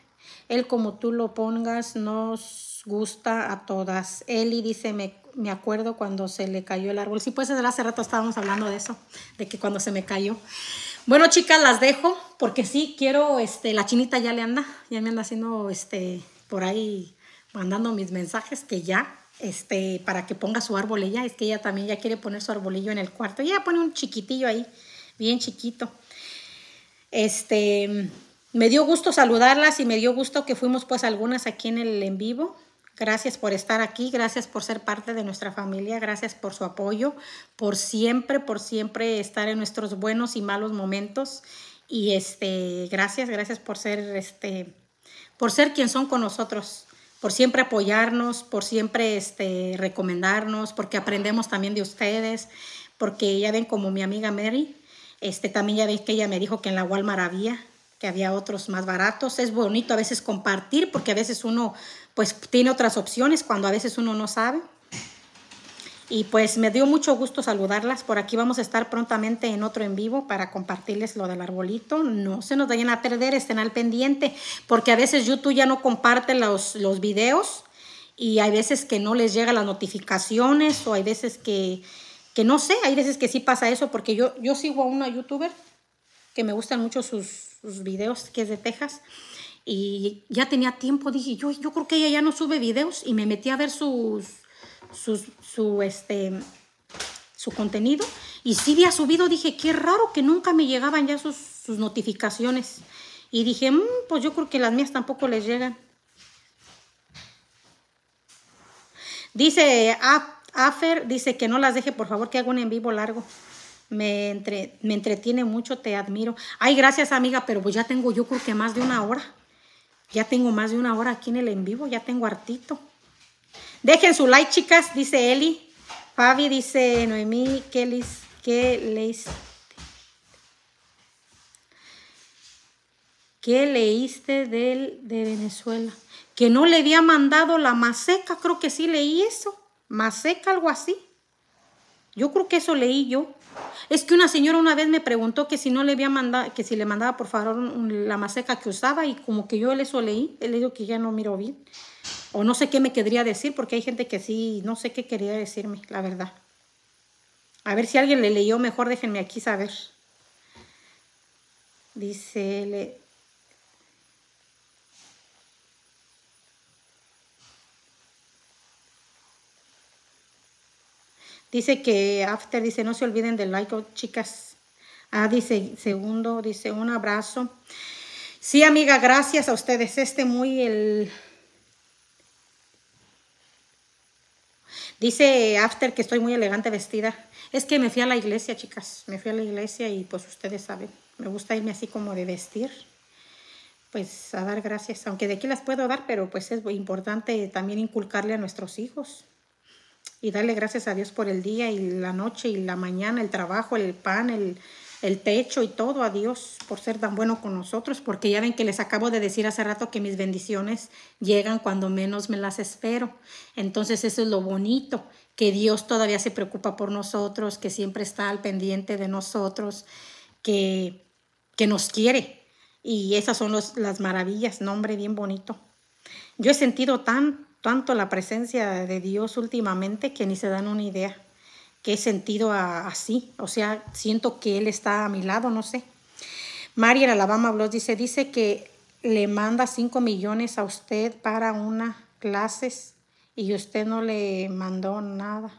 Él como tú lo pongas nos gusta a todas. Eli dice, me, acuerdo cuando se le cayó el árbol. Sí, pues desde hace rato estábamos hablando de eso, de que cuando se me cayó. Bueno, chicas, las dejo porque sí quiero, este, la chinita ya le anda, ya me anda haciendo, este, por ahí mandando mis mensajes que ya este, para que ponga su árbol ella. Es que ella también ya quiere poner su arbolillo en el cuarto. Ella pone un chiquitillo ahí, bien chiquito. Este, me dio gusto saludarlas y me dio gusto que fuimos pues algunas aquí en el en vivo. Gracias por estar aquí, gracias por ser parte de nuestra familia, gracias por su apoyo, por siempre, por siempre estar en nuestros buenos y malos momentos. Y este, gracias, gracias por ser este, por ser quien son con nosotros por siempre apoyarnos, por siempre este, recomendarnos, porque aprendemos también de ustedes, porque ya ven como mi amiga Mary, este, también ya veis que ella me dijo que en la Walmart había, que había otros más baratos. Es bonito a veces compartir, porque a veces uno pues tiene otras opciones cuando a veces uno no sabe. Y pues me dio mucho gusto saludarlas. Por aquí vamos a estar prontamente en otro en vivo para compartirles lo del arbolito. No se nos vayan a perder, estén al pendiente, porque a veces YouTube ya no comparte los, los videos y hay veces que no les llegan las notificaciones o hay veces que, no sé, hay veces que sí pasa eso porque yo, yo sigo a una youtuber que me gustan mucho sus, sus videos, que es de Texas. Y ya tenía tiempo, dije, yo, yo creo que ella ya no sube videos y me metí a ver sus, su, este, su contenido. Y si había subido, dije, qué raro que nunca me llegaban ya sus, notificaciones. Y dije, mm, pues yo creo que las mías tampoco les llegan. Dice Afer, dice que no las deje, por favor, que haga un en vivo largo. Me, entre, me entretiene mucho, te admiro. Ay, gracias amiga, pero pues ya tengo yo creo que más de una hora. Ya tengo más de una hora aquí en el en vivo, ya tengo hartito. Dejen su like, chicas, dice Eli. Fabi dice Noemí, ¿qué leíste? ¿Qué leíste del, de Venezuela? Que no le había mandado la maseca, creo que sí leí eso. Maseca, algo así. Yo creo que eso leí yo. Es que una señora una vez me preguntó que si no le había mandado, que si le mandaba por favor la maseca que usaba y como que yo eso leí, le digo que ya no miró bien o no sé qué me querría decir, porque hay gente que sí, no sé qué quería decirme, la verdad. A ver si alguien le leyó mejor, déjenme aquí saber. Dice, le... Dice que After dice, no se olviden del like, oh, chicas. Ah, dice, segundo, dice, un abrazo. Sí, amiga, gracias a ustedes. Este muy el Dice After que estoy muy elegante vestida. Es que me fui a la iglesia, chicas. Me fui a la iglesia y pues ustedes saben, me gusta irme así como de vestir. Pues a dar gracias, aunque de aquí las puedo dar, pero pues es importante también inculcarle a nuestros hijos y darle gracias a Dios por el día y la noche y la mañana, el trabajo, el pan, el, el techo y todo a Dios por ser tan bueno con nosotros, porque ya ven que les acabo de decir hace rato que mis bendiciones llegan cuando menos me las espero. Entonces eso es lo bonito, que Dios todavía se preocupa por nosotros, que siempre está al pendiente de nosotros, que, que nos quiere. Y esas son las maravillas, nombre bien bonito. Yo he sentido tan, tanto la presencia de Dios últimamente que ni se dan una idea que he sentido así. O sea, siento que Él está a mi lado, no sé. Mari Alabama Bloss dice, dice que le manda 5 millones a usted para una clases y usted no le mandó nada.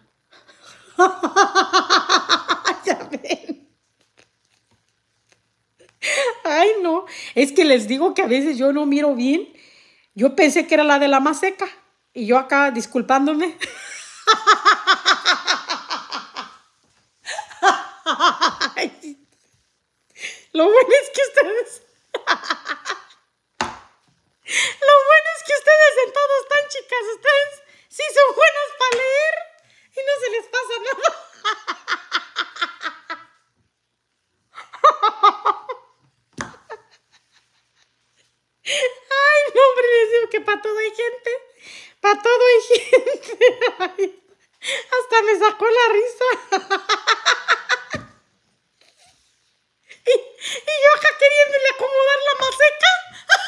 <laughs> ya ven. Ay, no. Es que les digo que a veces yo no miro bien. Yo pensé que era la de la más seca. Y yo acá disculpándome. <laughs> lo bueno es que ustedes. Lo bueno es que ustedes en todo están chicas. Ustedes sí son buenos para leer y no se les pasa nada. Ay, no, hombre, les digo que para todo hay gente. Para todo hay gente. hasta me sacó la risa. <laughs> y, yo acá queriéndole acomodar la maseca.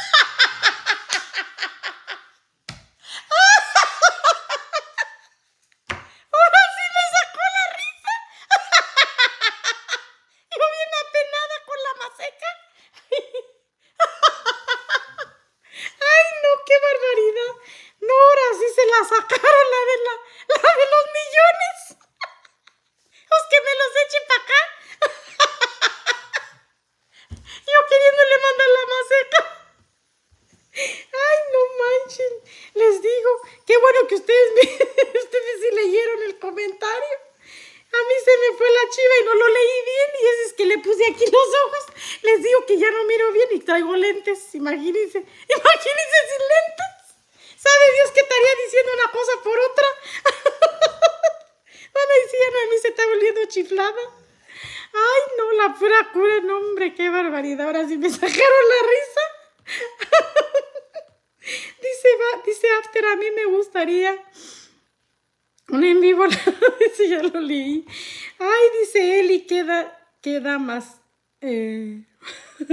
nada, Ay, no, la pura cura, no, hombre, qué barbaridad. Ahora sí me sacaron la risa. <laughs> dice, dice After, a mí me gustaría un en vivo. <laughs> ya lo leí. Ay, dice Eli, queda, queda más. Eh, <laughs>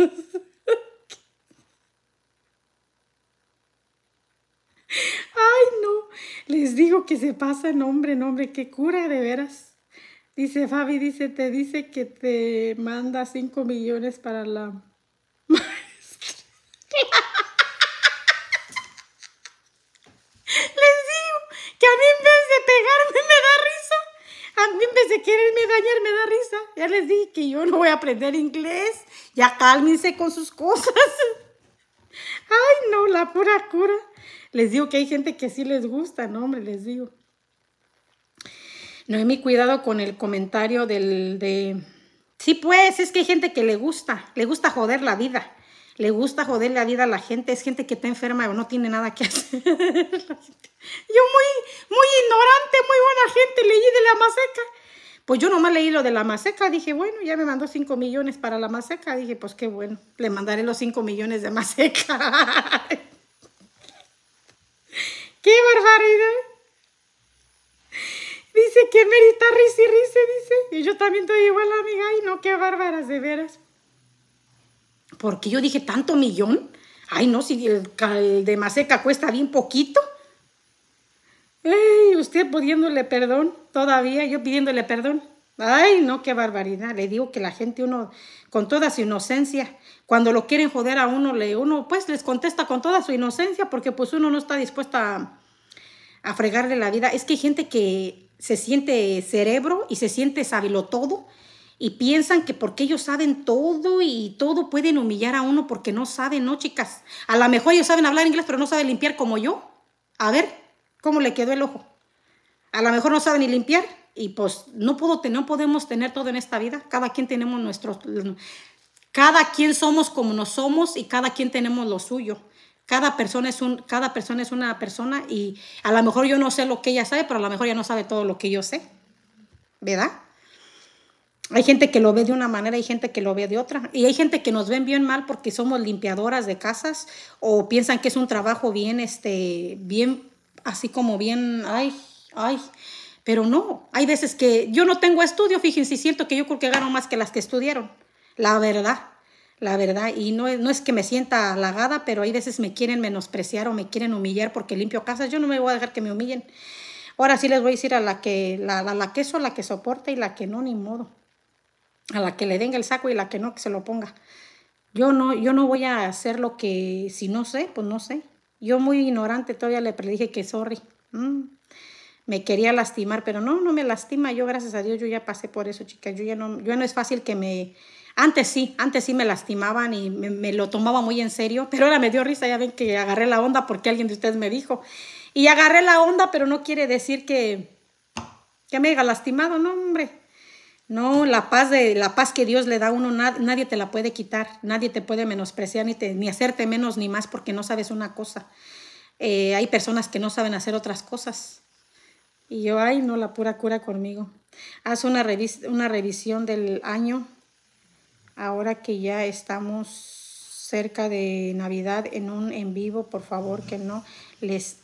Ay, no, les digo que se pasa hombre, nombre hombre, qué cura, de veras. Dice Fabi, dice, te dice que te manda 5 millones para la maestra. Les digo que a mí en vez de pegarme me da risa. A mí en vez de quererme dañar me da risa. Ya les dije que yo no voy a aprender inglés. Ya cálmense con sus cosas. <laughs> Ay, no, la pura cura. Les digo que hay gente que sí les gusta, no, hombre, les digo. No, mi cuidado con el comentario del de... Sí, pues, es que hay gente que le gusta, le gusta joder la vida. Le gusta joder la vida a la gente, es gente que está enferma o no tiene nada que <laughs> hacer. Yo muy, muy ignorante, muy buena gente, leí de la maseca. Pues yo nomás leí lo de la maseca, dije, bueno, ya me mandó 5 millones para la maseca. Dije, pues qué bueno, le mandaré los 5 millones de maseca. <laughs> ¡Qué barbaridad! Dice, que merita está y Dice, y yo también estoy igual, amiga, Ay, no, qué bárbaras, de veras. Porque yo dije, ¿tanto millón? Ay, no, si el, de Maseca cuesta bien poquito. Ay, usted pidiéndole perdón, todavía yo pidiéndole perdón. Ay, no, qué barbaridad. Le digo que la gente, uno, con toda su inocencia, cuando lo quieren joder a uno, le, uno pues les contesta con toda su inocencia, porque pues uno no está dispuesto a, a fregarle la vida. Es que hay gente que se siente cerebro y se siente sábelo todo y piensan que porque ellos saben todo y todo pueden humillar a uno porque no saben, no chicas. A lo mejor ellos saben hablar inglés pero no saben limpiar como yo. A ver, ¿cómo le quedó el ojo? A lo mejor no saben ni limpiar y pues no, puedo, no podemos tener todo en esta vida. Cada quien tenemos nuestros... Cada quien somos como nos somos y cada quien tenemos lo suyo. Cada persona, es un, cada persona es una persona y a lo mejor yo no sé lo que ella sabe, pero a lo mejor ella no sabe todo lo que yo sé. ¿Verdad? Hay gente que lo ve de una manera, hay gente que lo ve de otra. Y hay gente que nos ven bien mal porque somos limpiadoras de casas o piensan que es un trabajo bien, este, bien, así como bien, ay, ay. Pero no, hay veces que yo no tengo estudio, fíjense, cierto que yo creo que gano más que las que estudiaron. La verdad la verdad, y no, no es que me sienta halagada, pero hay veces me quieren menospreciar o me quieren humillar porque limpio casas, yo no me voy a dejar que me humillen. Ahora sí les voy a decir a la que, la, la, la que eso, la que soporta y la que no, ni modo. A la que le den el saco y la que no, que se lo ponga. Yo no, yo no voy a hacer lo que, si no sé, pues no sé. Yo muy ignorante todavía le predije que sorry. Mm. Me quería lastimar, pero no, no me lastima. Yo, gracias a Dios, yo ya pasé por eso, chicas. Yo ya no, yo no es fácil que me, antes sí, antes sí me lastimaban y me, lo tomaba muy en serio, pero ahora me dio risa, ya ven que agarré la onda porque alguien de ustedes me dijo. Y agarré la onda, pero no quiere decir que, que me haya lastimado, no, hombre. No, la paz, de, la paz que Dios le da a uno, nadie te la puede quitar, nadie te puede menospreciar ni, ni hacerte menos ni más porque no sabes una cosa. Eh, hay personas que no saben hacer otras cosas. Y yo, ay, no, la pura cura conmigo. Haz una, una revisión del año ahora que ya estamos cerca de Navidad en un en vivo, por favor que no les,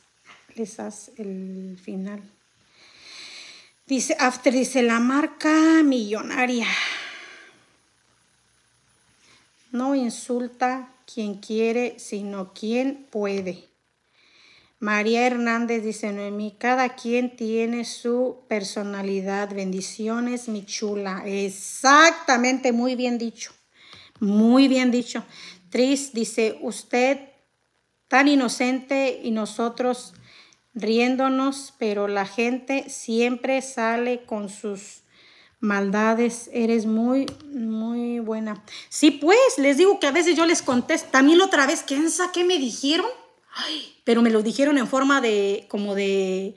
les haz el final. Dice, After dice, la marca millonaria. No insulta quien quiere, sino quien puede. María Hernández dice, Noemí, cada quien tiene su personalidad. Bendiciones, mi chula. Exactamente, muy bien dicho. Muy bien dicho. Tris dice, usted tan inocente y nosotros riéndonos, pero la gente siempre sale con sus maldades. Eres muy, muy buena. Sí, pues, les digo que a veces yo les contesto. También otra vez, ¿quién sabe qué me dijeron? Ay, pero me lo dijeron en forma de, como de,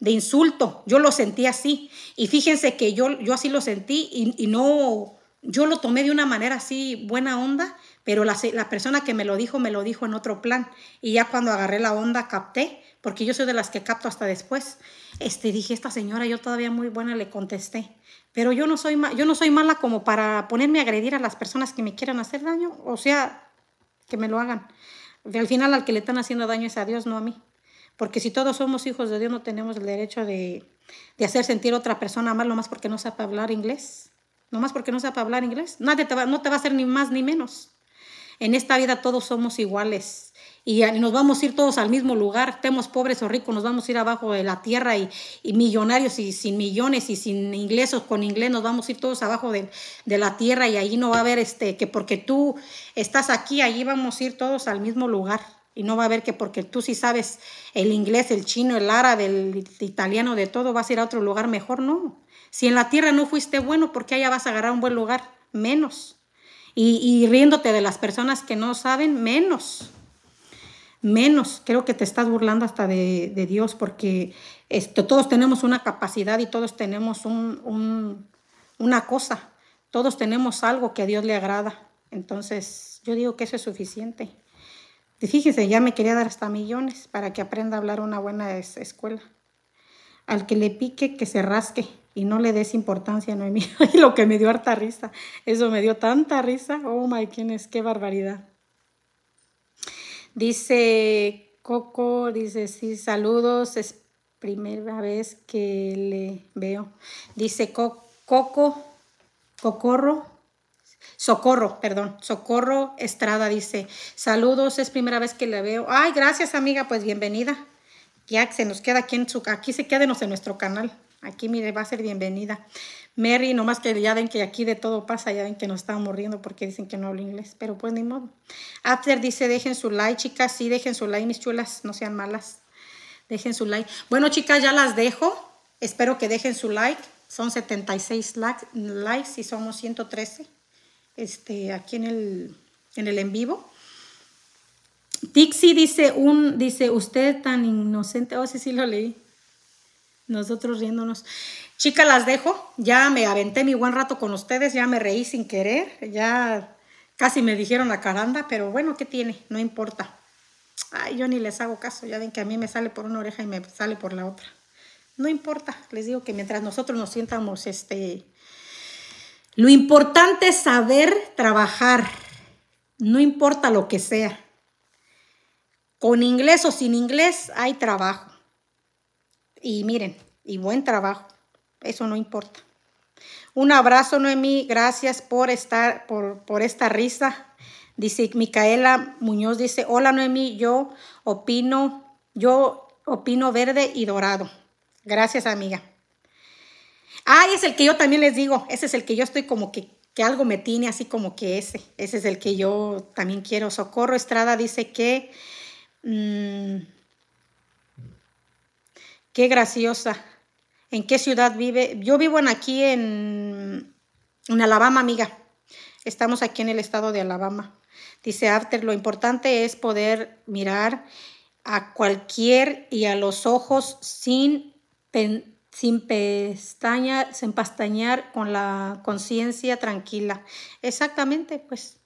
de insulto. Yo lo sentí así. Y fíjense que yo, yo así lo sentí y, no, yo lo tomé de una manera así buena onda, pero la, la, persona que me lo dijo me lo dijo en otro plan. Y ya cuando agarré la onda capté, porque yo soy de las que capto hasta después. Este, dije, esta señora, yo todavía muy buena le contesté. Pero yo no, soy yo no soy mala como para ponerme a agredir a las personas que me quieran hacer daño, o sea, que me lo hagan. Al final al que le están haciendo daño es a Dios, no a mí. Porque si todos somos hijos de Dios, no tenemos el derecho de, hacer sentir a otra persona mal, nomás porque no sabe hablar inglés. Nomás porque no sepa hablar inglés. Nadie te va, no te va a hacer ni más ni menos. En esta vida todos somos iguales y nos vamos a ir todos al mismo lugar, estemos pobres o ricos, nos vamos a ir abajo de la tierra y, millonarios y sin millones y sin inglesos con inglés, nos vamos a ir todos abajo de, la tierra y ahí no va a haber este, que porque tú estás aquí, allí vamos a ir todos al mismo lugar. Y no va a haber que porque tú sí sabes el inglés, el chino, el árabe, el italiano, de todo, vas a ir a otro lugar mejor, no. Si en la tierra no fuiste bueno, ¿por qué allá vas a agarrar un buen lugar? Menos. y, y riéndote de las personas que no saben, menos menos. Creo que te estás burlando hasta de, Dios porque esto, todos tenemos una capacidad y todos tenemos un, una cosa. Todos tenemos algo que a Dios le agrada. Entonces, yo digo que eso es suficiente. Y fíjese, ya me quería dar hasta millones para que aprenda a hablar una buena escuela. Al que le pique, que se rasque y no le des importancia, Noemí. <laughs> y lo que me dio harta risa. Eso me dio tanta risa. Oh my goodness, qué barbaridad. Dice Coco, dice, sí, saludos, es primera vez que le veo. Dice Coco, Cocorro, Socorro, perdón, Socorro Estrada dice, saludos, es primera vez que le veo. Ay, gracias amiga, pues bienvenida. Ya que se nos queda aquí en su, aquí se quédenos en nuestro canal. Aquí, mire, va a ser bienvenida. Mary, nomás que ya ven que aquí de todo pasa, ya ven que nos estamos muriendo porque dicen que no hablo inglés, pero pues ni modo. After dice, dejen su like, chicas, sí, dejen su like, mis chulas, no sean malas. Dejen su like. Bueno, chicas, ya las dejo. Espero que dejen su like. Son 76 likes, y somos 113 este, aquí en el, en el en vivo. Tixi dice, un, dice, usted tan inocente, oh sí, sí lo leí, nosotros riéndonos. Chicas, las dejo. Ya me aventé mi buen rato con ustedes, ya me reí sin querer, ya casi me dijeron la caranda, pero bueno, ¿qué tiene? No importa. Ay, yo ni les hago caso, ya ven que a mí me sale por una oreja y me sale por la otra. No importa, les digo que mientras nosotros nos sientamos, este, lo importante es saber trabajar, no importa lo que sea. Con inglés o sin inglés hay trabajo. Y miren, y buen trabajo eso no importa. Un abrazo, Noemí. Gracias por estar, por, esta risa. Dice Micaela Muñoz, dice, hola Noemí, yo opino, yo opino verde y dorado. Gracias, amiga. Ah, es el que yo también les digo, ese es el que yo estoy como que, algo me tiene así como que ese, ese es el que yo también quiero. Socorro Estrada dice que, mm, qué graciosa, en qué ciudad vive. Yo vivo aquí en, Alabama, amiga. Estamos aquí en el estado de Alabama. Dice After, lo importante es poder mirar a cualquier y a los ojos sin, sin, pestaña, sin con la conciencia tranquila. Exactamente, pues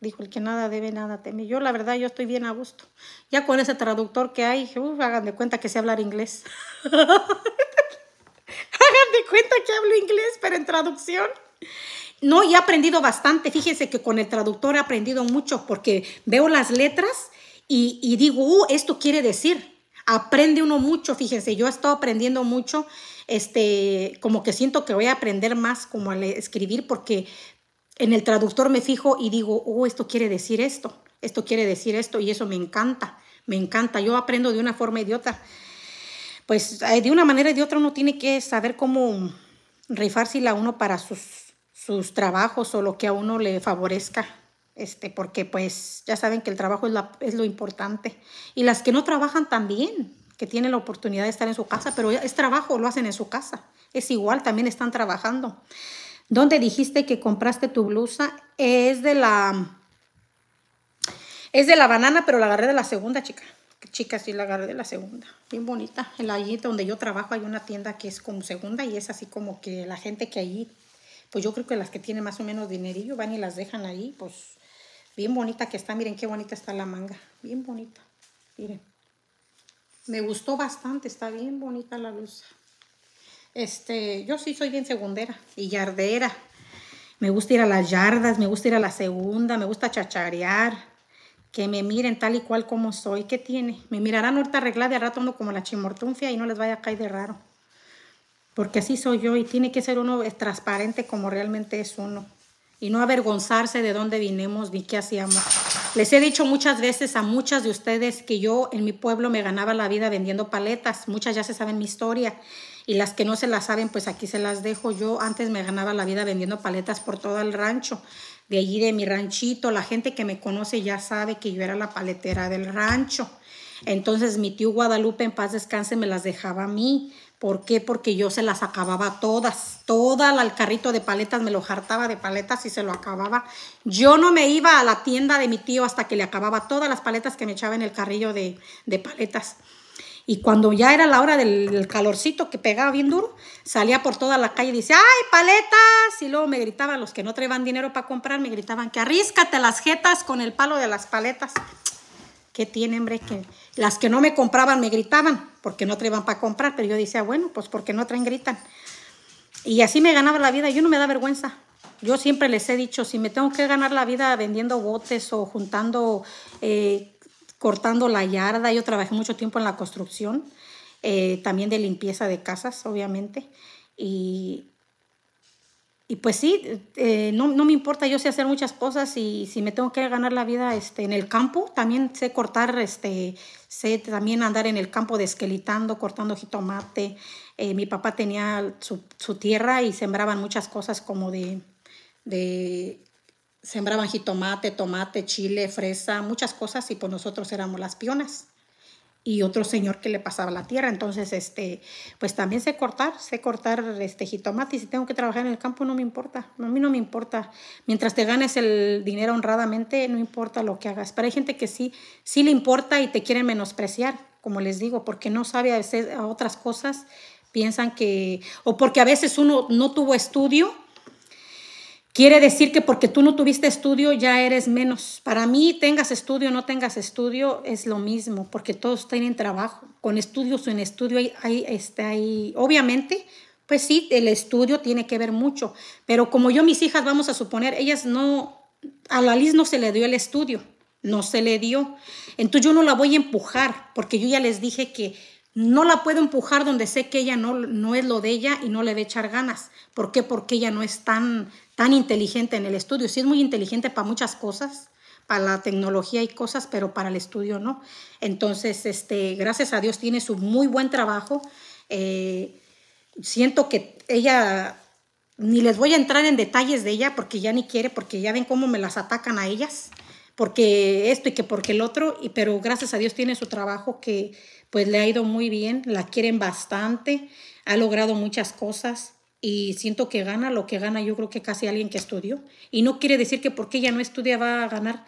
dijo el que nada debe, nada teme. Yo la verdad, yo estoy bien a gusto. Ya con ese traductor que hay, hagan de cuenta que sé hablar inglés. <laughs> <laughs> Hagan de cuenta que hablo inglés, pero en traducción. No, y he aprendido bastante. Fíjense que con el traductor he aprendido mucho porque veo las letras y, digo, uh, esto quiere decir. Aprende uno mucho, fíjense, yo he estado aprendiendo mucho, este, como que siento que voy a aprender más como al escribir porque en el traductor me fijo y digo, uh, esto quiere decir esto, esto quiere decir esto y eso me encanta, me encanta, yo aprendo de una forma idiota pues eh, de una manera y de otra uno tiene que saber cómo la uno para sus, sus trabajos o lo que a uno le favorezca. Este, porque pues ya saben que el trabajo es, es lo importante. Y las que no trabajan también, que tienen la oportunidad de estar en su casa, pero es trabajo, lo hacen en su casa. Es igual, también están trabajando. ¿Dónde dijiste que compraste tu blusa? Es de la... Es de la banana, pero la agarré de la segunda, chica. Chicas, sí la agarré de la segunda. Bien bonita. En la allí donde yo trabajo hay una tienda que es como segunda y es así como que la gente que allí, pues yo creo que las que tienen más o menos dinerillo van y las dejan ahí, pues bien bonita que está. Miren qué bonita está la manga. Bien bonita. Miren. Me gustó bastante, está bien bonita la luz. Este, yo sí soy bien segundera y yardera. Me gusta ir a las yardas, me gusta ir a la segunda, me gusta chacharear que me miren tal y cual como soy. ¿Qué tiene? Me mirarán ahorita arreglada de al rato como la chimortunfia y no les vaya a caer de raro. Porque así soy yo y tiene que ser uno eh, transparente como realmente es uno. Y no avergonzarse de dónde vinimos ni qué hacíamos. Les he dicho muchas veces a muchas de ustedes que yo en mi pueblo me ganaba la vida vendiendo paletas. Muchas ya se saben mi historia. Y las que no se las saben, pues aquí se las dejo. Yo antes me ganaba la vida vendiendo paletas por todo el rancho de allí de mi ranchito. La gente que me conoce ya sabe que yo era la paletera del rancho. Entonces mi tío Guadalupe en paz descanse me las dejaba a mí. ¿Por qué? Porque yo se las acababa todas. Todo el carrito de paletas me lo jartaba de paletas y se lo acababa. Yo no me iba a la tienda de mi tío hasta que le acababa todas las paletas que me echaba en el carrillo de, de paletas. Y cuando ya era la hora del calorcito que pegaba bien duro, salía por toda la calle y dice, ¡ay, paletas! Y luego me gritaban los que no traían dinero para comprar, me gritaban que arríscate las jetas con el palo de las paletas. ¿Qué tiene, hombre? Que las que no me compraban me gritaban porque no traían para comprar, pero yo decía, bueno, pues porque no traen, gritan. Y así me ganaba la vida, yo no me da vergüenza. Yo siempre les he dicho, si me tengo que ganar la vida vendiendo botes o juntando... Eh, cortando la yarda. Yo trabajé mucho tiempo en la construcción, eh, también de limpieza de casas, obviamente. Y, y pues sí, eh, no, me importa, yo sé hacer muchas cosas y si me tengo que ganar la vida este, en el campo, también sé cortar, este, sé también andar en el campo desquelitando, cortando jitomate. Eh, mi papá tenía su, su, tierra y sembraban muchas cosas como de, de sembraban jitomate, tomate, chile, fresa, muchas cosas y por pues nosotros éramos las pionas y otro señor que le pasaba la tierra. Entonces, este, pues también sé cortar, sé cortar este jitomate. Y si tengo que trabajar en el campo, no me importa. A mí no me importa. Mientras te ganes el dinero honradamente, no importa lo que hagas. Pero hay gente que sí, sí le importa y te quiere menospreciar, como les digo, porque no sabe hacer otras cosas. Piensan que, o porque a veces uno no tuvo estudio Quiere decir que porque tú no tuviste estudio ya eres menos. Para mí, tengas estudio o no tengas estudio es lo mismo, porque todos tienen trabajo. Con estudios o en estudio hay, hay, está obviamente, pues sí, el estudio tiene que ver mucho. Pero como yo, mis hijas, vamos a suponer, ellas no, a la Liz no se le dio el estudio, no se le dio. Entonces yo no la voy a empujar, porque yo ya les dije que no la puedo empujar donde sé que ella no, no es lo de ella y no le va echar ganas. ¿Por qué? Porque ella no es tan tan inteligente en el estudio. Sí es muy inteligente para muchas cosas, para la tecnología y cosas, pero para el estudio no. Entonces, este, gracias a Dios tiene su muy buen trabajo. Eh, siento que ella, ni les voy a entrar en detalles de ella porque ya ni quiere, porque ya ven cómo me las atacan a ellas, porque esto y que porque el otro, y, pero gracias a Dios tiene su trabajo que pues le ha ido muy bien, la quieren bastante, ha logrado muchas cosas y siento que gana lo que gana yo creo que casi alguien que estudió. Y no quiere decir que porque ella no estudia va a ganar.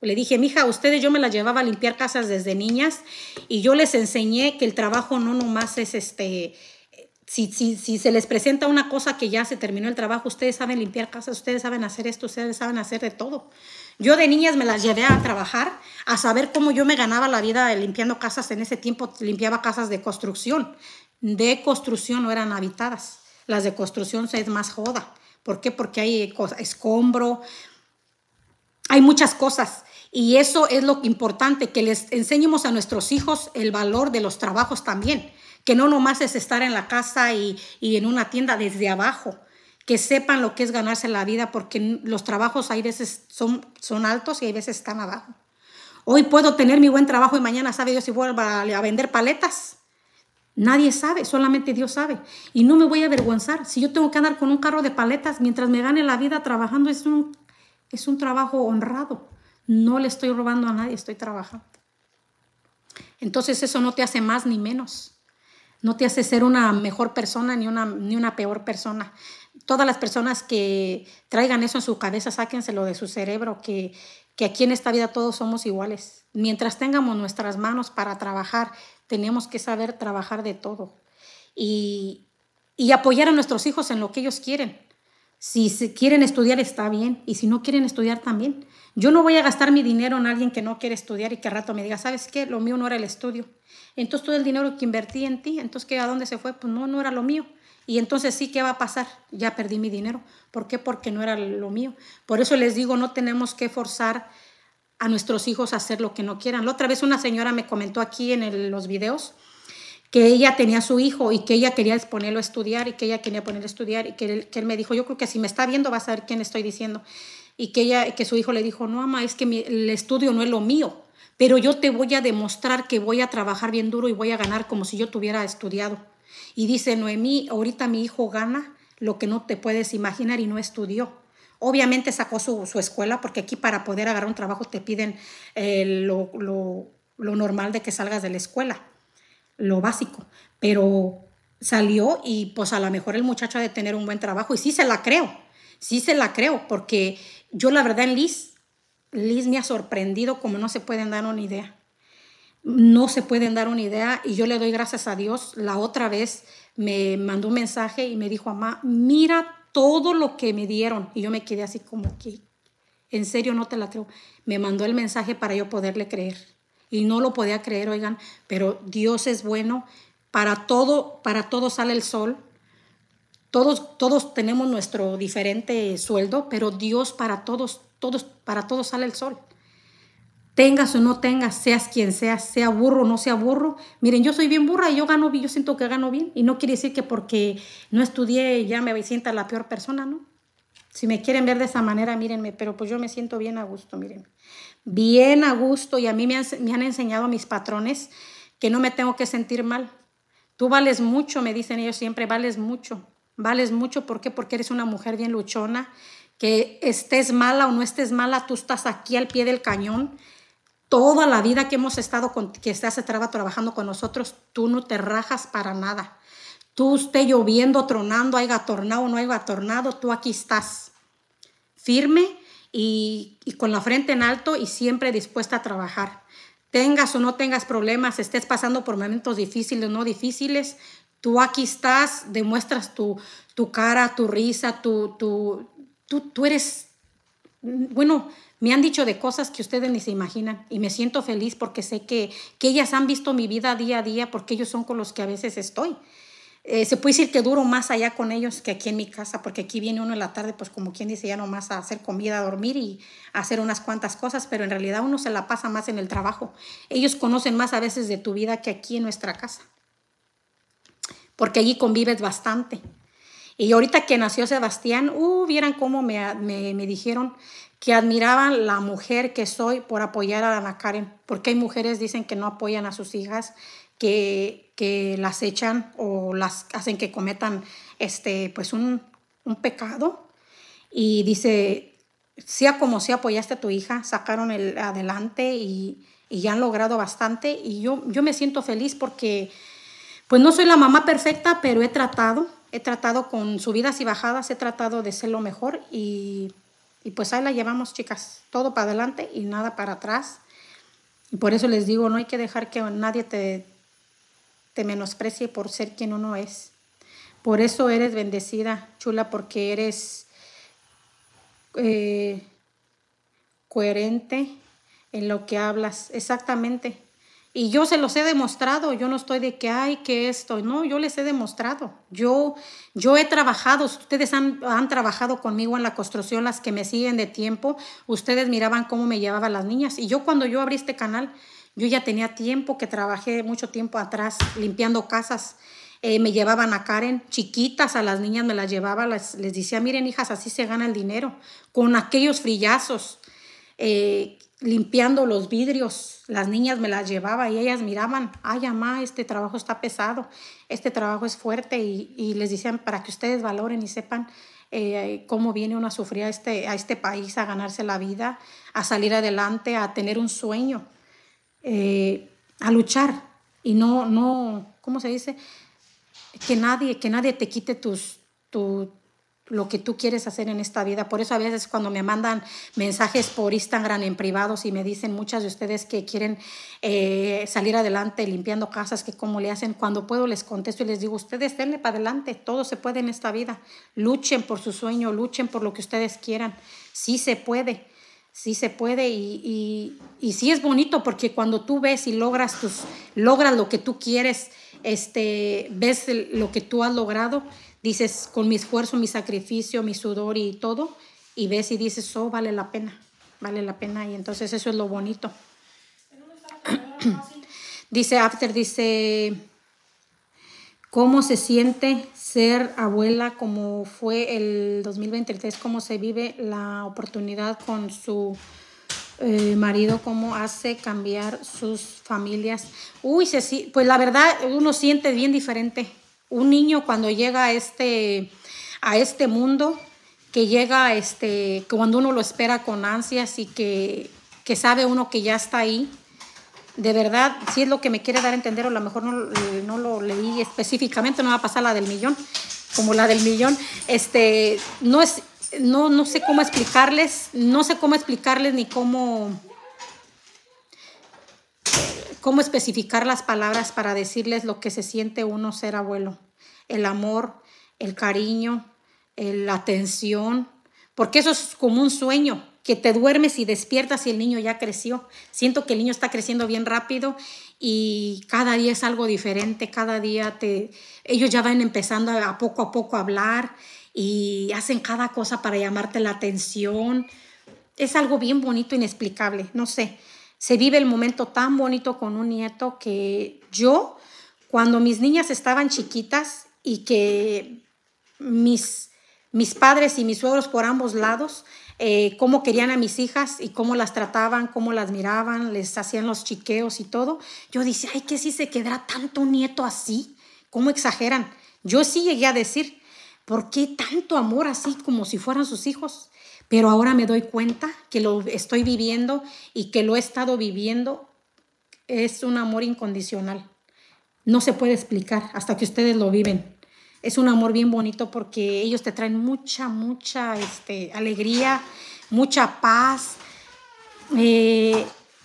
Le dije, mija, a ustedes yo me las llevaba a limpiar casas desde niñas y yo les enseñé que el trabajo no nomás es este... Si, si se les presenta una cosa que ya se terminó el trabajo, ustedes saben limpiar casas, ustedes saben hacer esto, ustedes saben hacer de todo. Yo de niñas me las llevé a trabajar, a saber cómo yo me ganaba la vida limpiando casas. En ese tiempo limpiaba casas de construcción. De construcción no eran habitadas las de construcción es más joda. ¿Por qué? Porque hay escombro, hay muchas cosas. Y eso es lo importante, que les enseñemos a nuestros hijos el valor de los trabajos también, que no nomás es estar en la casa y, y en una tienda desde abajo, que sepan lo que es ganarse la vida, porque los trabajos hay veces son, son altos y hay veces están abajo. Hoy puedo tener mi buen trabajo y mañana sabe Dios si vuelvo a vender paletas. Nadie sabe, solamente Dios sabe. Y no me voy a avergonzar. Si yo tengo que andar con un carro de paletas mientras me gane la vida trabajando, es un, es un trabajo honrado. No le estoy robando a nadie, estoy trabajando. Entonces eso no te hace más ni menos. No te hace ser una mejor persona ni una, ni una peor persona. Todas las personas que traigan eso en su cabeza, sáquenselo de su cerebro, que, que aquí en esta vida todos somos iguales. Mientras tengamos nuestras manos para trabajar, tenemos que saber trabajar de todo y, apoyar a nuestros hijos en lo que ellos quieren. Si quieren estudiar está bien y si no quieren estudiar también. Yo no voy a gastar mi dinero en alguien que no quiere estudiar y que al rato me diga, ¿sabes qué? Lo mío no era el estudio. Entonces todo el dinero que invertí en ti, entonces ¿qué, ¿a dónde se fue? Pues no, no era lo mío. Y entonces sí, ¿qué va a pasar? Ya perdí mi dinero. ¿Por qué? Porque no era lo mío. Por eso les digo, no tenemos que forzar a nuestros hijos hacer lo que no quieran. La otra vez una señora me comentó aquí en los videos que ella tenía a su hijo y que ella quería ponerlo a estudiar y que ella quería poner a estudiar y que él, me dijo, yo creo que si me está viendo va a saber quién estoy diciendo. Y que, ella, que su hijo le dijo, no, mamá, es que el estudio no es lo mío, pero yo te voy a demostrar que voy a trabajar bien duro y voy a ganar como si yo tuviera estudiado. Y dice, Noemí, ahorita mi hijo gana lo que no te puedes imaginar y no estudió. Obviamente sacó su, escuela, porque aquí para poder agarrar un trabajo te piden eh, lo, normal de que salgas de la escuela, lo básico. Pero salió y pues a lo mejor el muchacho ha de tener un buen trabajo y sí se la creo, sí se la creo, porque yo la verdad en Liz, Liz me ha sorprendido como no se pueden dar una idea, no se pueden dar una idea y yo le doy gracias a Dios, la otra vez me mandó un mensaje y me dijo, mamá, mira todo lo que me dieron. Y yo me quedé así como que, en serio no te la creo. Me mandó el mensaje para yo poderle creer. Y no lo podía creer, oigan, pero Dios es bueno. Para todo, para sale el sol. Todos, todos tenemos nuestro diferente sueldo, pero Dios para todos, todos, para todos sale el sol tengas o no tengas, seas quien seas, sea burro o no sea burro. Miren, yo soy bien burra y yo gano bien, yo siento que gano bien. Y no quiere decir que porque no estudié ya me sienta la peor persona, ¿no? Si me quieren ver de esa manera, mírenme, pero pues yo me siento bien a gusto, miren. Bien a gusto y a mí me han, me han enseñado mis patrones que no me tengo que sentir mal. Tú vales mucho, me dicen ellos siempre, vales mucho. Vales mucho, ¿por qué? Porque eres una mujer bien luchona, que estés mala o no estés mala, tú estás aquí al pie del cañón toda la vida que hemos estado, con, que estás trabajando con nosotros, tú no te rajas para nada. Tú esté lloviendo, tronando, haya tornado o no haya tornado, tú aquí estás. Firme y, con la frente en alto y siempre dispuesta a trabajar. Tengas o no tengas problemas, estés pasando por momentos difíciles o no difíciles, tú aquí estás, demuestras tu, tu cara, tu risa, tu, tu, tú eres, mm, bueno, me han dicho de cosas que ustedes ni se imaginan y me siento feliz porque sé que, ellas han visto mi vida día a día porque ellos son con los que a veces estoy. Eh, se puede decir que duro más allá con ellos que aquí en mi casa, porque aquí viene uno en la tarde, pues como quien dice, ya nomás a hacer comida, a dormir y a hacer unas cuantas cosas, pero en realidad uno se la pasa más en el trabajo. Ellos conocen más a veces de tu vida que aquí en nuestra casa, porque allí convives bastante. Y ahorita que nació Sebastián, uh, vieran cómo me, me, me dijeron que admiraban la mujer que soy por apoyar a la Karen, porque hay mujeres dicen que no apoyan a sus hijas, que, que las echan o las hacen que cometan este, pues un, pecado. Y dice, sea como sea, apoyaste a tu hija, sacaron el adelante y, ya han logrado bastante. Y yo, yo me siento feliz porque, pues no soy la mamá perfecta, pero he tratado, he tratado con subidas y bajadas, he tratado de ser lo mejor y y pues ahí la llevamos, chicas, todo para adelante y nada para atrás. Y por eso les digo, no hay que dejar que nadie te, te menosprecie por ser quien uno es. Por eso eres bendecida, chula, porque eres eh, coherente en lo que hablas. Exactamente. Y yo se los he demostrado, yo no estoy de que hay que esto, no, yo les he demostrado. Yo, yo he trabajado, ustedes han, trabajado conmigo en la construcción, las que me siguen de tiempo, ustedes miraban cómo me llevaban las niñas. Y yo cuando yo abrí este canal, yo ya tenía tiempo que trabajé mucho tiempo atrás limpiando casas. Eh, me llevaban a Karen, chiquitas a las niñas me las llevaba, les decía, miren hijas, así se gana el dinero, con aquellos frillazos. Eh, limpiando los vidrios. Las niñas me las llevaba y ellas miraban, ay, mamá, este trabajo está pesado, este trabajo es fuerte y, les decían para que ustedes valoren y sepan eh, cómo viene uno a sufrir a este, a este país, a ganarse la vida, a salir adelante, a tener un sueño, eh, a luchar y no, no, ¿cómo se dice? Que nadie, que nadie te quite tus, tu, lo que tú quieres hacer en esta vida. Por eso a veces cuando me mandan mensajes por Instagram en privados y me dicen muchas de ustedes que quieren eh, salir adelante limpiando casas, que cómo le hacen, cuando puedo les contesto y les digo, ustedes denle para adelante, todo se puede en esta vida. Luchen por su sueño, luchen por lo que ustedes quieran. Sí se puede, sí se puede y, y, sí es bonito porque cuando tú ves y logras, tus, logras lo que tú quieres, este, ves lo que tú has logrado, dices, con mi esfuerzo, mi sacrificio, mi sudor y todo, y ves y dices, oh, vale la pena, vale la pena, y entonces eso es lo bonito. <clears throat> dice After, dice, ¿cómo se siente ser abuela? como fue el 2023? ¿Cómo se vive la oportunidad con su... Eh, marido cómo hace cambiar sus familias. Uy, pues la verdad uno siente bien diferente un niño cuando llega a este, a este mundo, que llega este, cuando uno lo espera con ansias y que, sabe uno que ya está ahí, de verdad, si es lo que me quiere dar a entender, o a lo mejor no, eh, lo leí específicamente, no va a pasar la del millón, como la del millón, este, no es, no sé cómo explicarles, no sé cómo explicarles ni cómo cómo especificar las palabras para decirles lo que se siente uno ser abuelo. El amor, el cariño, la atención, porque eso es como un sueño, que te duermes y despiertas y el niño ya creció. Siento que el niño está creciendo bien rápido y cada día es algo diferente, cada día te, ellos ya van empezando a poco a poco a hablar y hacen cada cosa para llamarte la atención. Es algo bien bonito, inexplicable, no sé se vive el momento tan bonito con un nieto que yo, cuando mis niñas estaban chiquitas y que mis, mis padres y mis suegros por ambos lados, eh, cómo querían a mis hijas y cómo las trataban, cómo las miraban, les hacían los chiqueos y todo, yo decía, ay, que si se quedará tanto nieto así, cómo exageran. Yo sí llegué a decir, ¿por qué tanto amor así como si fueran sus hijos? Pero ahora me doy cuenta que lo estoy viviendo y que lo he estado viviendo. Es un amor incondicional. No se puede explicar hasta que ustedes lo viven. Es un amor bien bonito porque ellos te traen mucha, mucha este, alegría, mucha paz. Eh,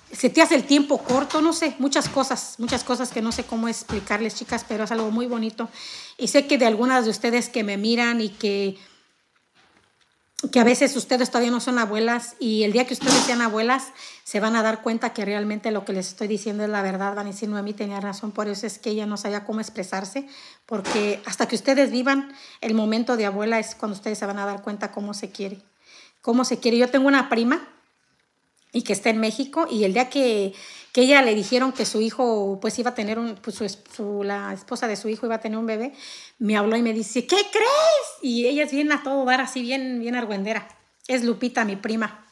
se te hace el tiempo corto, no sé, muchas cosas, muchas cosas que no sé cómo explicarles, chicas, pero es algo muy bonito. Y sé que de algunas de ustedes que me miran y que que a veces ustedes todavía no son abuelas y el día que ustedes sean abuelas se van a dar cuenta que realmente lo que les estoy diciendo es la verdad. Van a decir, Noemí tenía razón, por eso es que ella no sabía cómo expresarse, porque hasta que ustedes vivan el momento de abuela es cuando ustedes se van a dar cuenta cómo se quiere, cómo se quiere. Yo tengo una prima y que está en México y el día que que ella le dijeron que su hijo, pues iba a tener un, pues su, su, la esposa de su hijo iba a tener un bebé, me habló y me dice, ¿qué crees? Y ella es bien a todo dar, así bien, bien argüendera. Es Lupita, mi prima.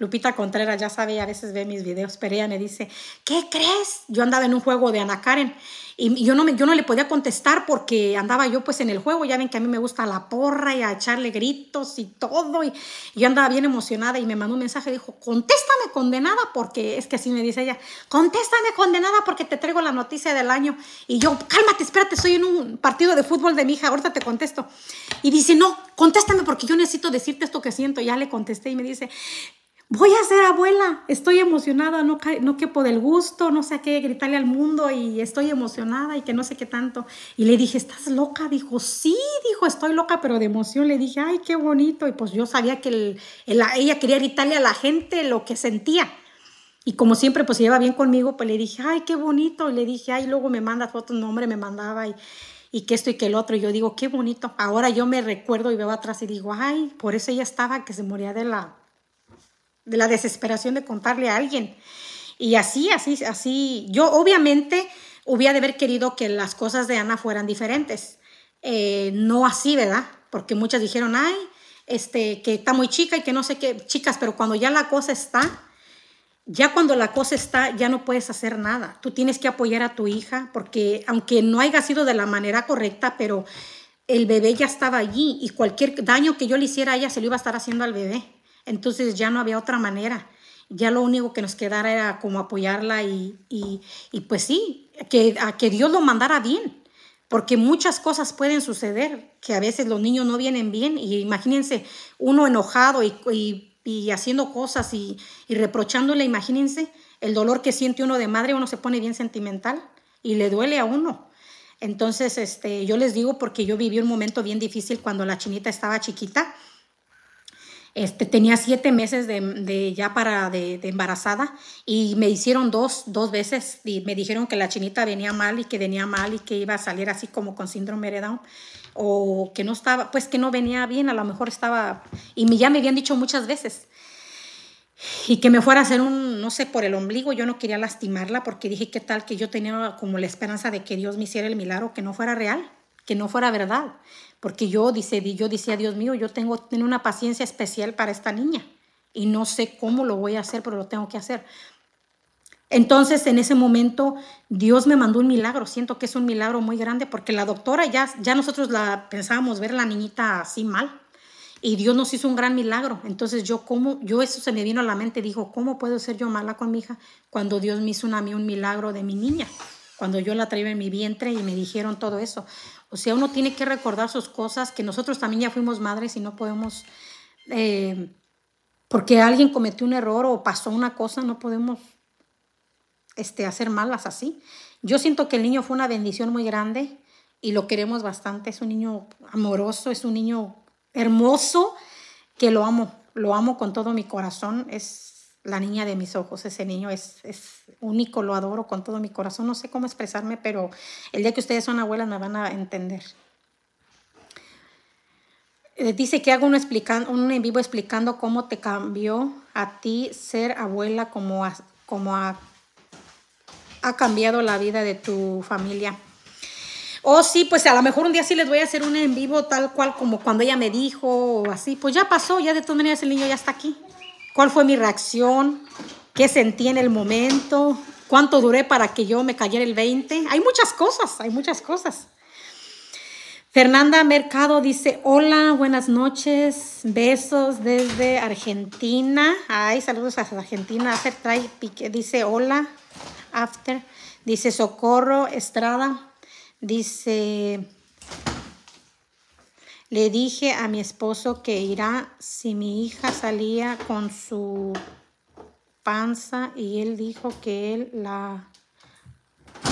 Lupita Contreras, ya sabe, a veces ve mis videos, pero ella me dice, ¿qué crees? Yo andaba en un juego de Ana Karen y yo no, me, yo no le podía contestar porque andaba yo pues en el juego, ya ven que a mí me gusta la porra y a echarle gritos y todo, y yo andaba bien emocionada y me mandó un mensaje, dijo, contéstame condenada porque, es que así me dice ella, contéstame condenada porque te traigo la noticia del año, y yo, cálmate, espérate, soy en un partido de fútbol de mi hija, ahorita te contesto, y dice, no, contéstame porque yo necesito decirte esto que siento, ya le contesté y me dice, voy a ser abuela, estoy emocionada, no, no quepo del gusto, no sé qué, gritarle al mundo y estoy emocionada y que no sé qué tanto. Y le dije, ¿estás loca? Dijo, sí, dijo, estoy loca, pero de emoción. Le dije, ay, qué bonito. Y pues yo sabía que ella quería gritarle a la gente lo que sentía. Y como siempre, pues se lleva bien conmigo, pues le dije, ay, qué bonito. Y le dije, ay, luego me manda fotos, nombre, me mandaba y, y que esto y que el otro. Y yo digo, qué bonito. Ahora yo me recuerdo y veo atrás y digo, ay, por eso ella estaba que se moría de la de la desesperación de contarle a alguien. Y así, así, así. Yo obviamente hubiera de haber querido que las cosas de Ana fueran diferentes. Eh, no así, ¿verdad? Porque muchas dijeron, ay, este, que está muy chica y que no sé qué, chicas, pero cuando ya la cosa está, ya cuando la cosa está, ya no puedes hacer nada. Tú tienes que apoyar a tu hija porque aunque no haya sido de la manera correcta, pero el bebé ya estaba allí y cualquier daño que yo le hiciera a ella se lo iba a estar haciendo al bebé. Entonces ya no había otra manera. Ya lo único que nos quedara era como apoyarla y, y, pues sí, que, a que Dios lo mandara bien, porque muchas cosas pueden suceder, que a veces los niños no vienen bien y imagínense uno enojado y, y, haciendo cosas y, y reprochándole, imagínense el dolor que siente uno de madre, uno se pone bien sentimental y le duele a uno. Entonces, este, yo les digo porque yo viví un momento bien difícil cuando la chinita estaba chiquita este, tenía siete meses de, ya para de, embarazada y me hicieron dos, dos veces y me dijeron que la chinita venía mal y que venía mal y que iba a salir así como con síndrome de Down o que no estaba, pues que no venía bien, a lo mejor estaba, y me, ya me habían dicho muchas veces. Y que me fuera a hacer un, no sé, por el ombligo, yo no quería lastimarla porque dije, ¿qué tal? Que yo tenía como la esperanza de que Dios me hiciera el milagro, que no fuera real, que no fuera verdad porque yo, dice, yo decía, Dios mío, yo tengo, una paciencia especial para esta niña y no sé cómo lo voy a hacer, pero lo tengo que hacer. Entonces, en ese momento, Dios me mandó un milagro. Siento que es un milagro muy grande porque la doctora ya, ya nosotros la pensábamos ver la niñita así mal. Y Dios nos hizo un gran milagro. Entonces yo cómo yo eso se me vino a la mente, dijo, ¿cómo puedo ser yo mala con mi hija cuando Dios me hizo mí un milagro de mi niña? cuando yo la traía en mi vientre y me dijeron todo eso. O sea, uno tiene que recordar sus cosas, que nosotros también ya fuimos madres y no podemos, eh, porque alguien cometió un error o pasó una cosa, no podemos este, hacer malas así. Yo siento que el niño fue una bendición muy grande y lo queremos bastante. Es un niño amoroso, es un niño hermoso, que lo amo, lo amo con todo mi corazón. Es la niña de mis ojos, ese niño es, único, lo adoro con todo mi corazón, no sé cómo expresarme, pero el día que ustedes son abuelas me van a entender. Eh, dice que hago un, un en vivo explicando cómo te cambió a ti ser abuela, cómo ha cambiado la vida de tu familia. Oh, sí, pues a lo mejor un día sí les voy a hacer un en vivo tal cual como cuando ella me dijo o así. Pues ya pasó, ya de todas maneras el niño ya está aquí cuál fue mi reacción, qué sentí en el momento, cuánto duré para que yo me cayera el 20. Hay muchas cosas, hay muchas cosas. Fernanda Mercado dice, hola, buenas noches, besos desde Argentina. Ay, saludos a Argentina. After dice, hola, after. Dice, socorro, Estrada. Dice, le dije a mi esposo que irá si mi hija salía con su panza y él dijo que él la,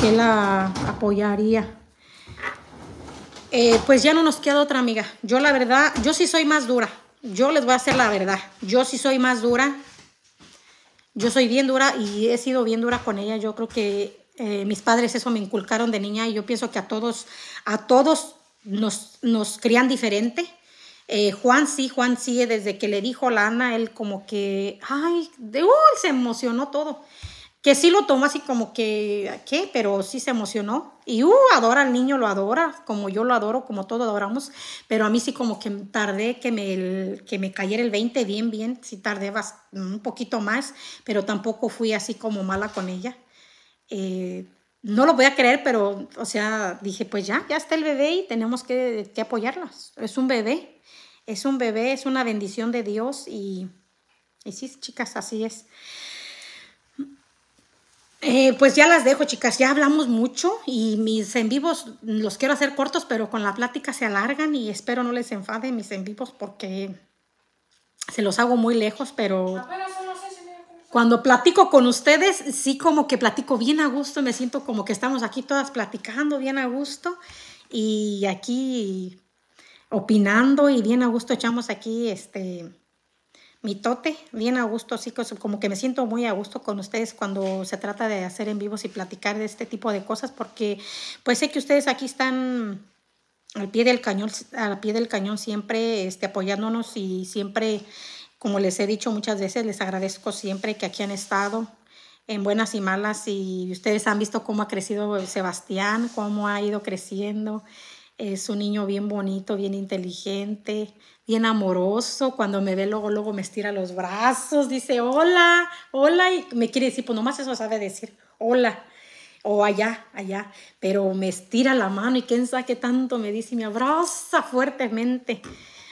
que la apoyaría. Eh, pues ya no nos queda otra amiga. Yo la verdad, yo sí soy más dura. Yo les voy a hacer la verdad. Yo sí soy más dura. Yo soy bien dura y he sido bien dura con ella. Yo creo que eh, mis padres eso me inculcaron de niña y yo pienso que a todos, a todos nos, nos crían diferente. Eh, Juan sí, Juan sí, desde que le dijo Lana, él como que, ay, de, uh, se emocionó todo. Que sí lo toma así como que, ¿qué? Pero sí se emocionó. Y, uh, adora al niño, lo adora, como yo lo adoro, como todos adoramos. Pero a mí sí como que tardé que me, que me cayera el 20 bien, bien. Sí tardé un poquito más, pero tampoco fui así como mala con ella. Eh, no lo voy a creer, pero, o sea, dije, pues ya, ya está el bebé y tenemos que, que apoyarlos. Es un bebé, es un bebé, es una bendición de Dios y, y sí, chicas, así es. Eh, pues ya las dejo, chicas. Ya hablamos mucho y mis en vivos los quiero hacer cortos, pero con la plática se alargan y espero no les enfade mis en vivos porque se los hago muy lejos, pero cuando platico con ustedes, sí como que platico bien a gusto, me siento como que estamos aquí todas platicando bien a gusto y aquí opinando y bien a gusto echamos aquí este mi tote, bien a gusto, sí como que me siento muy a gusto con ustedes cuando se trata de hacer en vivos y platicar de este tipo de cosas porque pues sé que ustedes aquí están al pie del cañón, al pie del cañón siempre este, apoyándonos y siempre como les he dicho muchas veces, les agradezco siempre que aquí han estado en buenas y malas y ustedes han visto cómo ha crecido Sebastián, cómo ha ido creciendo. Es un niño bien bonito, bien inteligente, bien amoroso. Cuando me ve luego, luego me estira los brazos, dice hola, hola y me quiere decir, pues nomás eso sabe decir, hola o allá, allá, pero me estira la mano y quién sabe qué tanto me dice y me abraza fuertemente.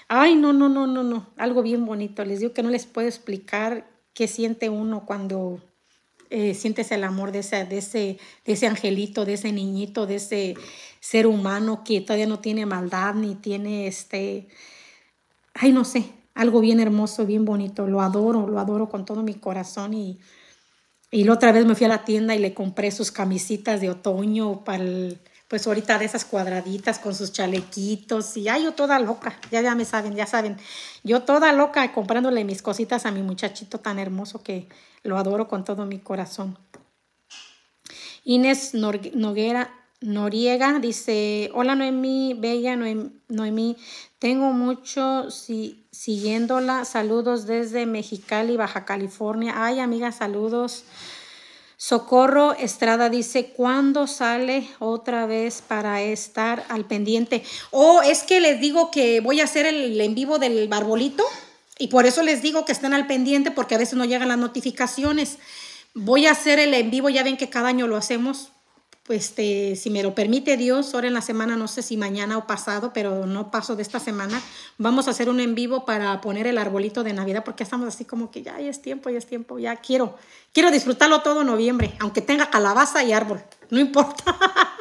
Ay, no, no, no, no, no, algo bien bonito. Les digo que no les puedo explicar qué siente uno cuando eh, sientes el amor de ese, de, ese, de ese angelito, de ese niñito, de ese ser humano que todavía no tiene maldad ni tiene este, ay, no sé, algo bien hermoso, bien bonito. Lo adoro, lo adoro con todo mi corazón y, y la otra vez me fui a la tienda y le compré sus camisitas de otoño para el pues ahorita de esas cuadraditas con sus chalequitos y ay, yo toda loca, ya, ya me saben, ya saben, yo toda loca comprándole mis cositas a mi muchachito tan hermoso que lo adoro con todo mi corazón. Inés Noguera Noriega dice, hola Noemí, bella Noemí, tengo mucho si, siguiéndola, saludos desde Mexicali, Baja California. Ay amiga, saludos. Socorro Estrada dice, ¿cuándo sale otra vez para estar al pendiente? O es que les digo que voy a hacer el en vivo del barbolito y por eso les digo que estén al pendiente porque a veces no llegan las notificaciones. Voy a hacer el en vivo, ya ven que cada año lo hacemos este, si me lo permite Dios, ahora en la semana, no sé si mañana o pasado, pero no paso de esta semana, vamos a hacer un en vivo para poner el arbolito de Navidad, porque estamos así como que ya, es tiempo, ya es tiempo, ya quiero, quiero disfrutarlo todo noviembre, aunque tenga calabaza y árbol, no importa. <laughs>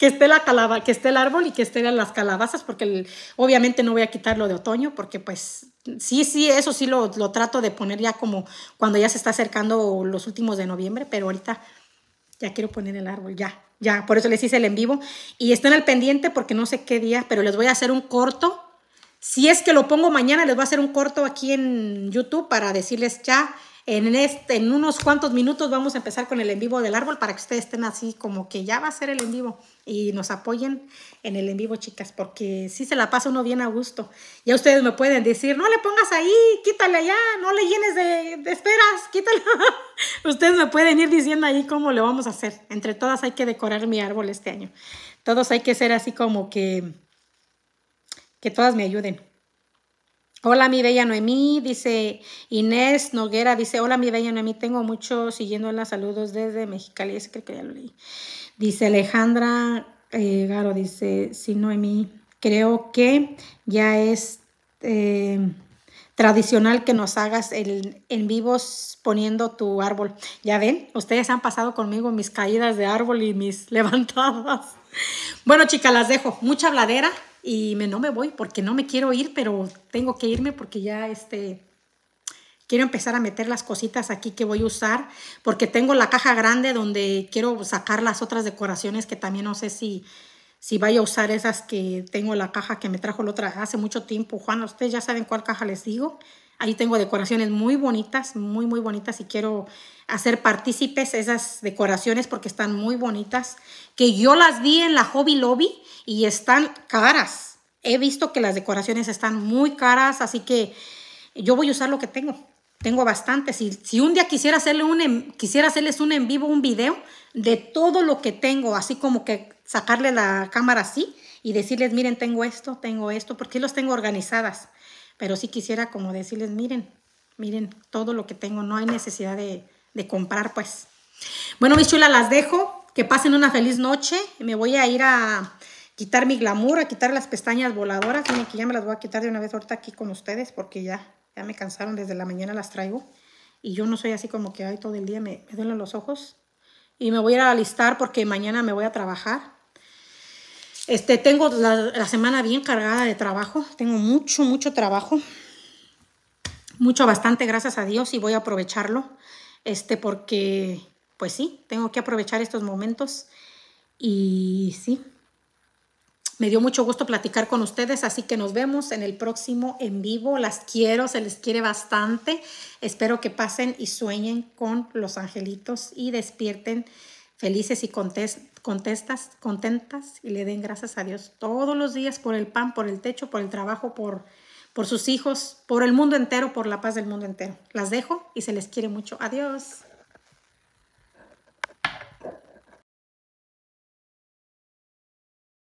que esté la calaba, que esté el árbol y que estén las calabazas, porque obviamente no voy a quitarlo de otoño, porque pues sí, sí, eso sí lo, lo, trato de poner ya como cuando ya se está acercando los últimos de noviembre, pero ahorita ya quiero poner el árbol, ya, ya, por eso les hice el en vivo. Y estén al pendiente porque no sé qué día, pero les voy a hacer un corto. Si es que lo pongo mañana, les voy a hacer un corto aquí en YouTube para decirles ya este, en, unos cuantos minutos vamos a empezar con el en vivo del árbol para que ustedes estén así como que ya va a ser el en vivo y nos apoyen en el en vivo, chicas, porque si se la pasa uno bien a gusto. Ya ustedes me pueden decir, no le pongas ahí, quítale allá, no le llenes de, esperas, quítale. <laughs> ustedes me pueden ir diciendo ahí cómo lo vamos a hacer. Entre todas hay que decorar mi árbol este año. Todos hay que ser así como que, que todas me ayuden. Hola, mi bella Noemí, dice Inés Noguera, dice, hola, mi bella Noemí, tengo mucho siguiendo las saludos desde Mexicali, que Dice Alejandra eh, Garo, dice, sí, Noemí, creo que ya es eh, tradicional que nos hagas el, en vivos poniendo tu árbol. Ya ven, ustedes han pasado conmigo mis caídas de árbol y mis <laughs> levantadas. Bueno, chicas, las dejo. Mucha bladera y me, no me voy porque no me quiero ir, pero tengo que irme porque ya este, quiero empezar a meter las cositas aquí que voy a usar, porque tengo la caja grande donde quiero sacar las otras decoraciones que también no sé si, si vaya a usar esas que tengo la caja que me trajo la otra hace mucho tiempo. Juan, ustedes ya saben cuál caja les digo. Ahí tengo decoraciones muy bonitas, muy, muy bonitas y quiero hacer partícipes esas decoraciones porque están muy bonitas, que yo las di en la Hobby Lobby y están caras. He visto que las decoraciones están muy caras, así que yo voy a usar lo que tengo. Tengo bastante. Si, si un día quisiera, hacerle un, quisiera hacerles un en vivo, un video de todo lo que tengo, así como que sacarle la cámara así y decirles, miren, tengo esto, tengo esto, porque los tengo organizadas. Pero sí quisiera como decirles, miren, miren todo lo que tengo, no hay necesidad de, comprar, pues. Bueno, mis chulas, las dejo. Que pasen una feliz noche. Me voy a ir a quitar mi glamour, a quitar las pestañas voladoras. Miren que ya me las voy a quitar de una vez ahorita aquí con ustedes porque ya, ya me cansaron. Desde la mañana las traigo. Y yo no soy así como que ay, todo el día me, me duelen los ojos. Y me voy a ir a alistar porque mañana me voy a trabajar. Este, tengo la, semana bien cargada de trabajo, tengo mucho, mucho trabajo, mucho, bastante, gracias a Dios, y voy a aprovecharlo, este, porque, pues sí, tengo que aprovechar estos momentos y sí, me dio mucho gusto platicar con ustedes, así que nos vemos en el próximo en vivo. Las quiero, se les quiere bastante. Espero que pasen y sueñen con los angelitos y despierten felices y contentos contestas, contentas y le den gracias a Dios todos los días por el pan, por el techo, por el trabajo, por, por sus hijos, por el mundo entero, por la paz del mundo entero. Las dejo y se les quiere mucho. Adiós.